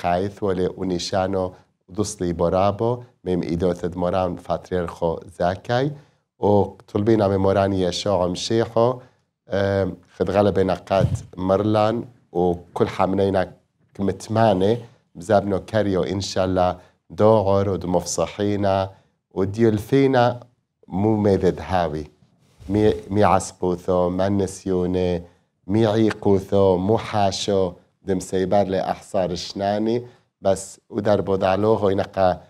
ولي ونيشانو دوسلي برابو ميم إدوثد موران فاتريرخو زاكاي وطلبينا مموران يشوع مشيحو خد غلبة نقات مرلان وكل حملينا كمتماني بزابنو كاريو إن شاء الله دوغر ودمفصحينا وديولفينا مو ميذد هاوي مي, مي عسبوثو من نسيوني ميعي قوثو محاشو دم سيبر لأحصار شناني بس ودر بودعلوه وينقا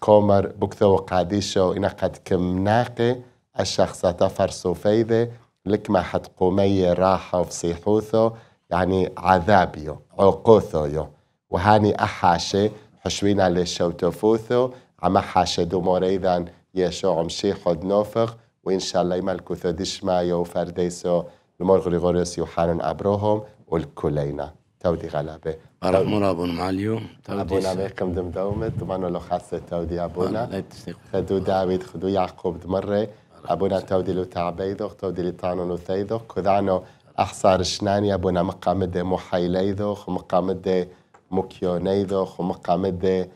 كومر بكثو قاديشو ينقى كمناقي الشخص تفر لك لكما حد قومي راحة وفسيحوثو يعني عذابيو عقوثو يو وهاني أحاشي حشوينا تفوثو عما حاشي دو إذن يشو عمشي حد نوفق وإن شاء الله يملكو ديشما يو فرديسو المرغرغوريس يوحان عبرهم والكلينا تودي غلبة أرمونا أبونا معليو أبونا بكم دومت طبعا لو خاصة تودي أبونا خدو داوود خدو يعقوب دمرة أبونا تودي لو تعبيدو تودي لطانو لو ثيدو كذانو أحصار شناني أبونا دي محيليدو دي مكيونيدو دي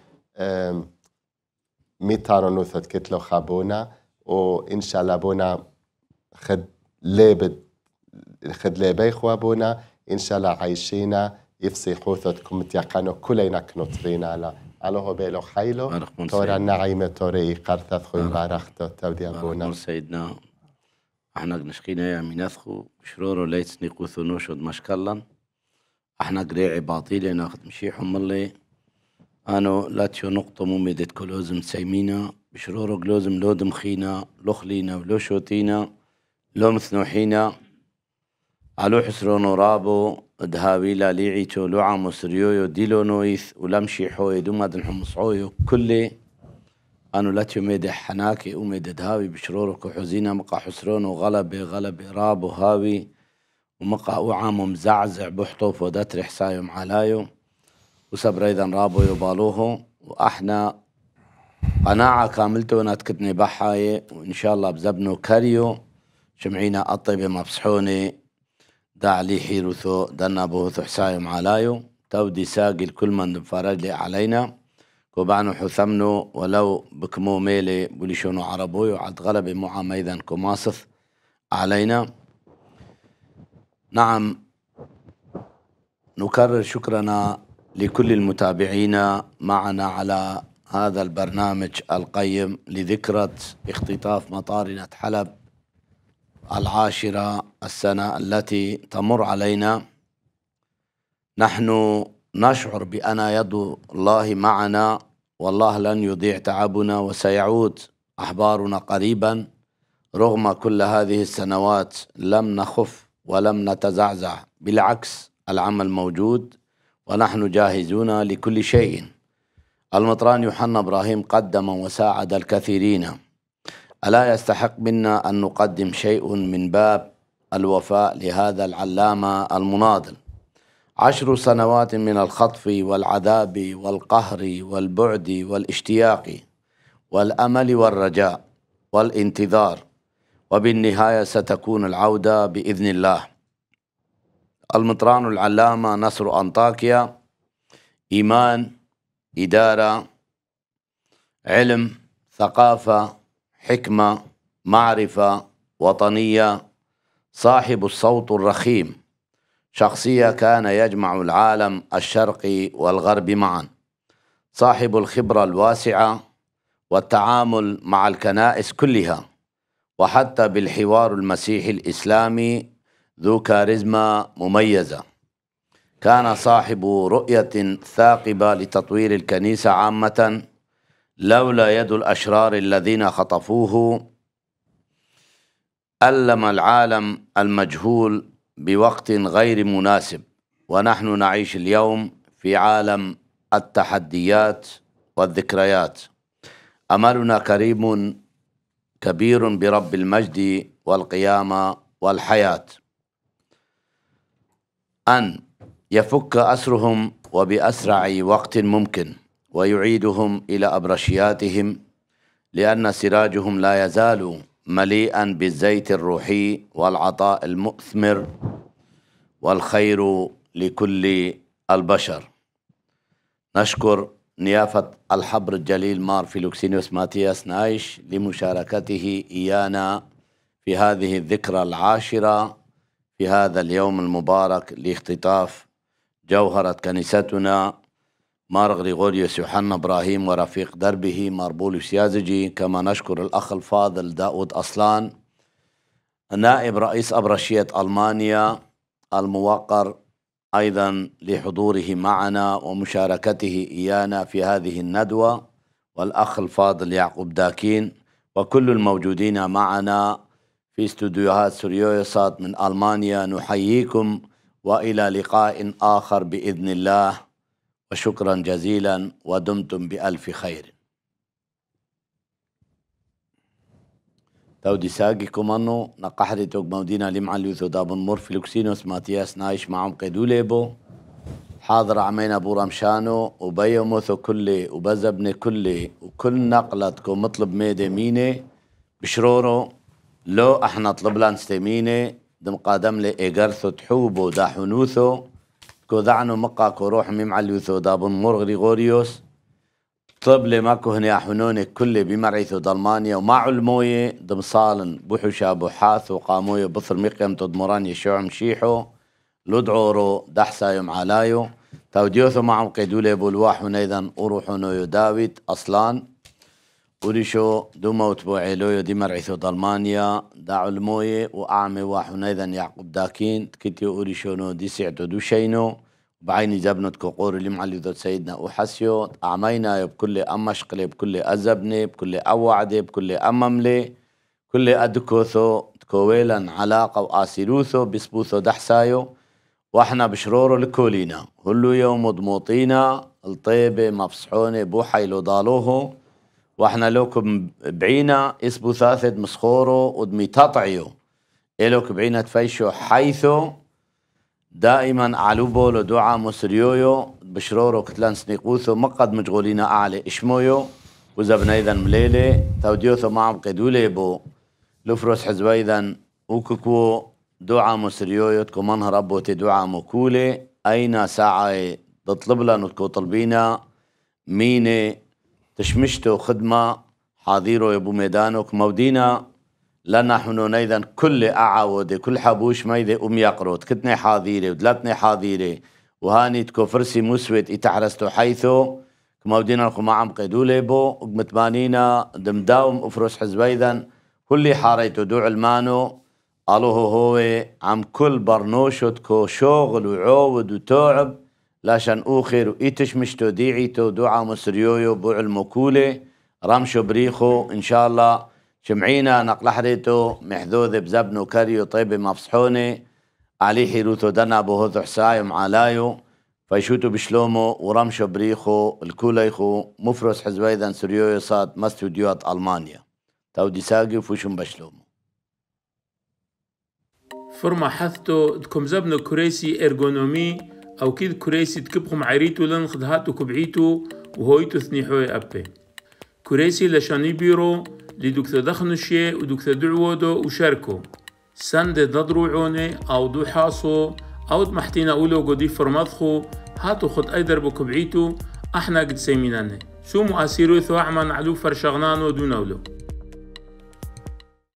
ميتارو نوثت كتلو خابونا وإن شاء الله أبونا خد لابد خد لێبەی خوا بوونا ئینشەلا عیشینە ئیفسی خۆتت کومتیەقان و کولەینە على ئەلۆ هۆ بێلۆ خەیلۆ تۆرە نەعیمە تۆرەی قەرتەت خۆی بارەختە تەودیان بوونا سيدنا احنا نشقينا يا ميناثخو شرورو ليتسني قوثو نوشو مشكلا احنا قريعي باطيلي ناخد مشي حملي أنا لا تيو نقطة ممدت كلوزم سيمينا بشرورو قلوزم لودم خينا لخلينا ولو شوتينا لو مثنوحينا الو حسرونو رابو دهاوي لا ليعيتو لوعا مسريويو ديلو نويث ولمشي حوي دوما دنحم صعويو كلي أنو لاتيو ميدا حناكي وميدا دهاوي بشرورك وحزينا مقا حسرونو غلبي غلبي رابو هاوي ومقا وعامو مزعزع بحطوف وداتري حسايو معلايو وسبر أيضا رابو يبالوهو وأحنا قناعة كاملتو ناتكتني بحاي وإن شاء الله بزبنو كاريو شمعينا الطيبة مبسحوني دعلي حيرثو دنا بوثو حسايم علايو تو دي ساقي الكل من فرج لي علينا كوبانو حثمنو ولو بكمو ميلي بولي بوليشونو عربويو عد غلبي معا ميدان كوماصف علينا نعم نكرر شكرنا لكل المتابعين معنا على هذا البرنامج القيم لذكرى اختطاف مطارنة حلب العاشرة السنة التي تمر علينا نحن نشعر بأن يد الله معنا والله لن يضيع تعبنا وسيعود أحبارنا قريبا رغم كل هذه السنوات لم نخف ولم نتزعزع بالعكس العمل موجود ونحن جاهزون لكل شيء المطران يوحنا إبراهيم قدم وساعد الكثيرين ألا يستحق منا أن نقدم شيء من باب الوفاء لهذا العلامة المناضل عشر سنوات من الخطف والعذاب والقهر والبعد والاشتياق والأمل والرجاء والانتظار وبالنهاية ستكون العودة بإذن الله المطران العلامة نصر أنطاكيا إيمان إدارة علم ثقافة حكمة معرفة وطنية صاحب الصوت الرخيم شخصية كان يجمع العالم الشرقي والغربي معا صاحب الخبرة الواسعة والتعامل مع الكنائس كلها وحتى بالحوار المسيحي الإسلامي ذو كاريزما مميزة كان صاحب رؤية ثاقبة لتطوير الكنيسة عامةً لولا يد الأشرار الذين خطفوه ألم العالم المجهول بوقت غير مناسب ونحن نعيش اليوم في عالم التحديات والذكريات أملنا كريم كبير برب المجد والقيامة والحياة أن يفك أسرهم وبأسرع وقت ممكن ويعيدهم إلى أبرشياتهم لأن سراجهم لا يزال مليئا بالزيت الروحي والعطاء المؤثمر والخير لكل البشر نشكر نيافة الحبر الجليل مار فيلوكسينيوس ماتياس نايش لمشاركته إيانا في هذه الذكرى العاشرة في هذا اليوم المبارك لاختطاف جوهرة كنيستنا مار غريغوريوس يوحنا إبراهيم ورفيق دربه مار يازجي كما نشكر الأخ الفاضل داود أصلان نائب رئيس أبرشية ألمانيا الموقر أيضا لحضوره معنا ومشاركته إيانا في هذه الندوة والأخ الفاضل يعقوب داكين وكل الموجودين معنا في استوديوهات سوريوسات من ألمانيا نحييكم وإلى لقاء آخر بإذن الله وشكرا جزيلا ودمتم بألف خير تودي ساقي كومانو نقحري توك مودينا لمع اليوثو دابن مور فلوكسينوس ماتياس نايش معهم قيدوليبو حاضر عمينا ابو رمشانو وبيموثو كلي وبزبني كلي وكل نقلتكم مطلب ميدي ميني بشرورو لو احنا طلب لانستي ميني دم قادم لي ايقرثو تحوبو دا حنوثو كودعنو مقا كروح ميم علي مرغري غوريوس غريغوريوس لي ماكو هنا حنونة كل بمرعيثو دالمانيا وما علموي دمصالن بوحوشا بوحاث وقاموي بثر ميقيم تدمران يشوع مشيحو لدعورو دحسا يوم علايو تاوديوثو معهم قيدولي بولواح ونيذن أروحو نويو داويد أصلان وريشو بو وتبوعيلو دي مرعيثو دالمانيا داعو الموية وأعمي وحنيذا يعقوب داكين تكتيو نو دي سعتو دو شينو بعيني زبنة كوقور اللي معلي دوت سيدنا أحسيو أعمينا بكل أمشقلي بكل أزبني بكل أوعدي بكل أمملي كل أدكوثو تكويلا علاقة وآسيروثو بسبوثو دحسايو واحنا بشرورو لكولينا هلو يوم مضموطينا الطيبة مفصحونة بوحي ضالوهو واحنا لوكم بعينا اسبو ثاثد مسخورو ودمي تطعيو إلوك بعينا تفيشو حيث دائما علو بولو دعا مسريويو بشرورو كتلان سنيقوثو مقد مجغولينا أعلى إشمويو وزبنا بنيذا مليلي توديوثو معم قدولي بو لفروس حزبيذا وككو دعا مسريويو تكو منها ربو تدعا مكولي أين ساعة تطلب لنا وتكو طلبينا مينة تشمشتو خدمة حاضيرو يبو ميدانك مودينا لنا حنو نيدا كل اعاود كل حبوش ميدي ام يقروت كتني حاضيرة ودلتني حاضيري وهاني تكو فرسي مسود اتحرستو حيثو كمودينا لكم ما عم قيدولي بو ومتمانينا دمداوم افرس حزبيدا كل حاريتو دو علمانو الو هو عم كل برنوشتكو شغل وعود وتعب لاشان أوخر إيتش مشتو ديعيتو دعا مسريويو بوع المكولة رمشو بريخو إن شاء الله شمعينا نقل حريتو محذوذ بزبنو كريو طيب مفصحوني علي حيروتو دنا بوهذو حسايو معالايو فيشوتو بشلومو ورمشو بريخو الكوليخو مفرس حزويدا سريويو صاد مستوديوات ألمانيا تودي ساقي وشم بشلومو فرما حثتو دكم زبنو كريسي إرغونومي او كيد كريسي تكبخم عيريتو لن خدهاتو كبعيتو وهويتو ثنيحوي أبي كريسي لشاني بيرو لدوك تدخنشي ودوك و وشاركو سند دضروعوني أو دو حاصو أو محتينا أولو قدي فرمضخو هاتو خد أيدر كبعيتو أحنا قد سيميناني سومو أسيرو ثو أعمن علو فرشغنانو دونولو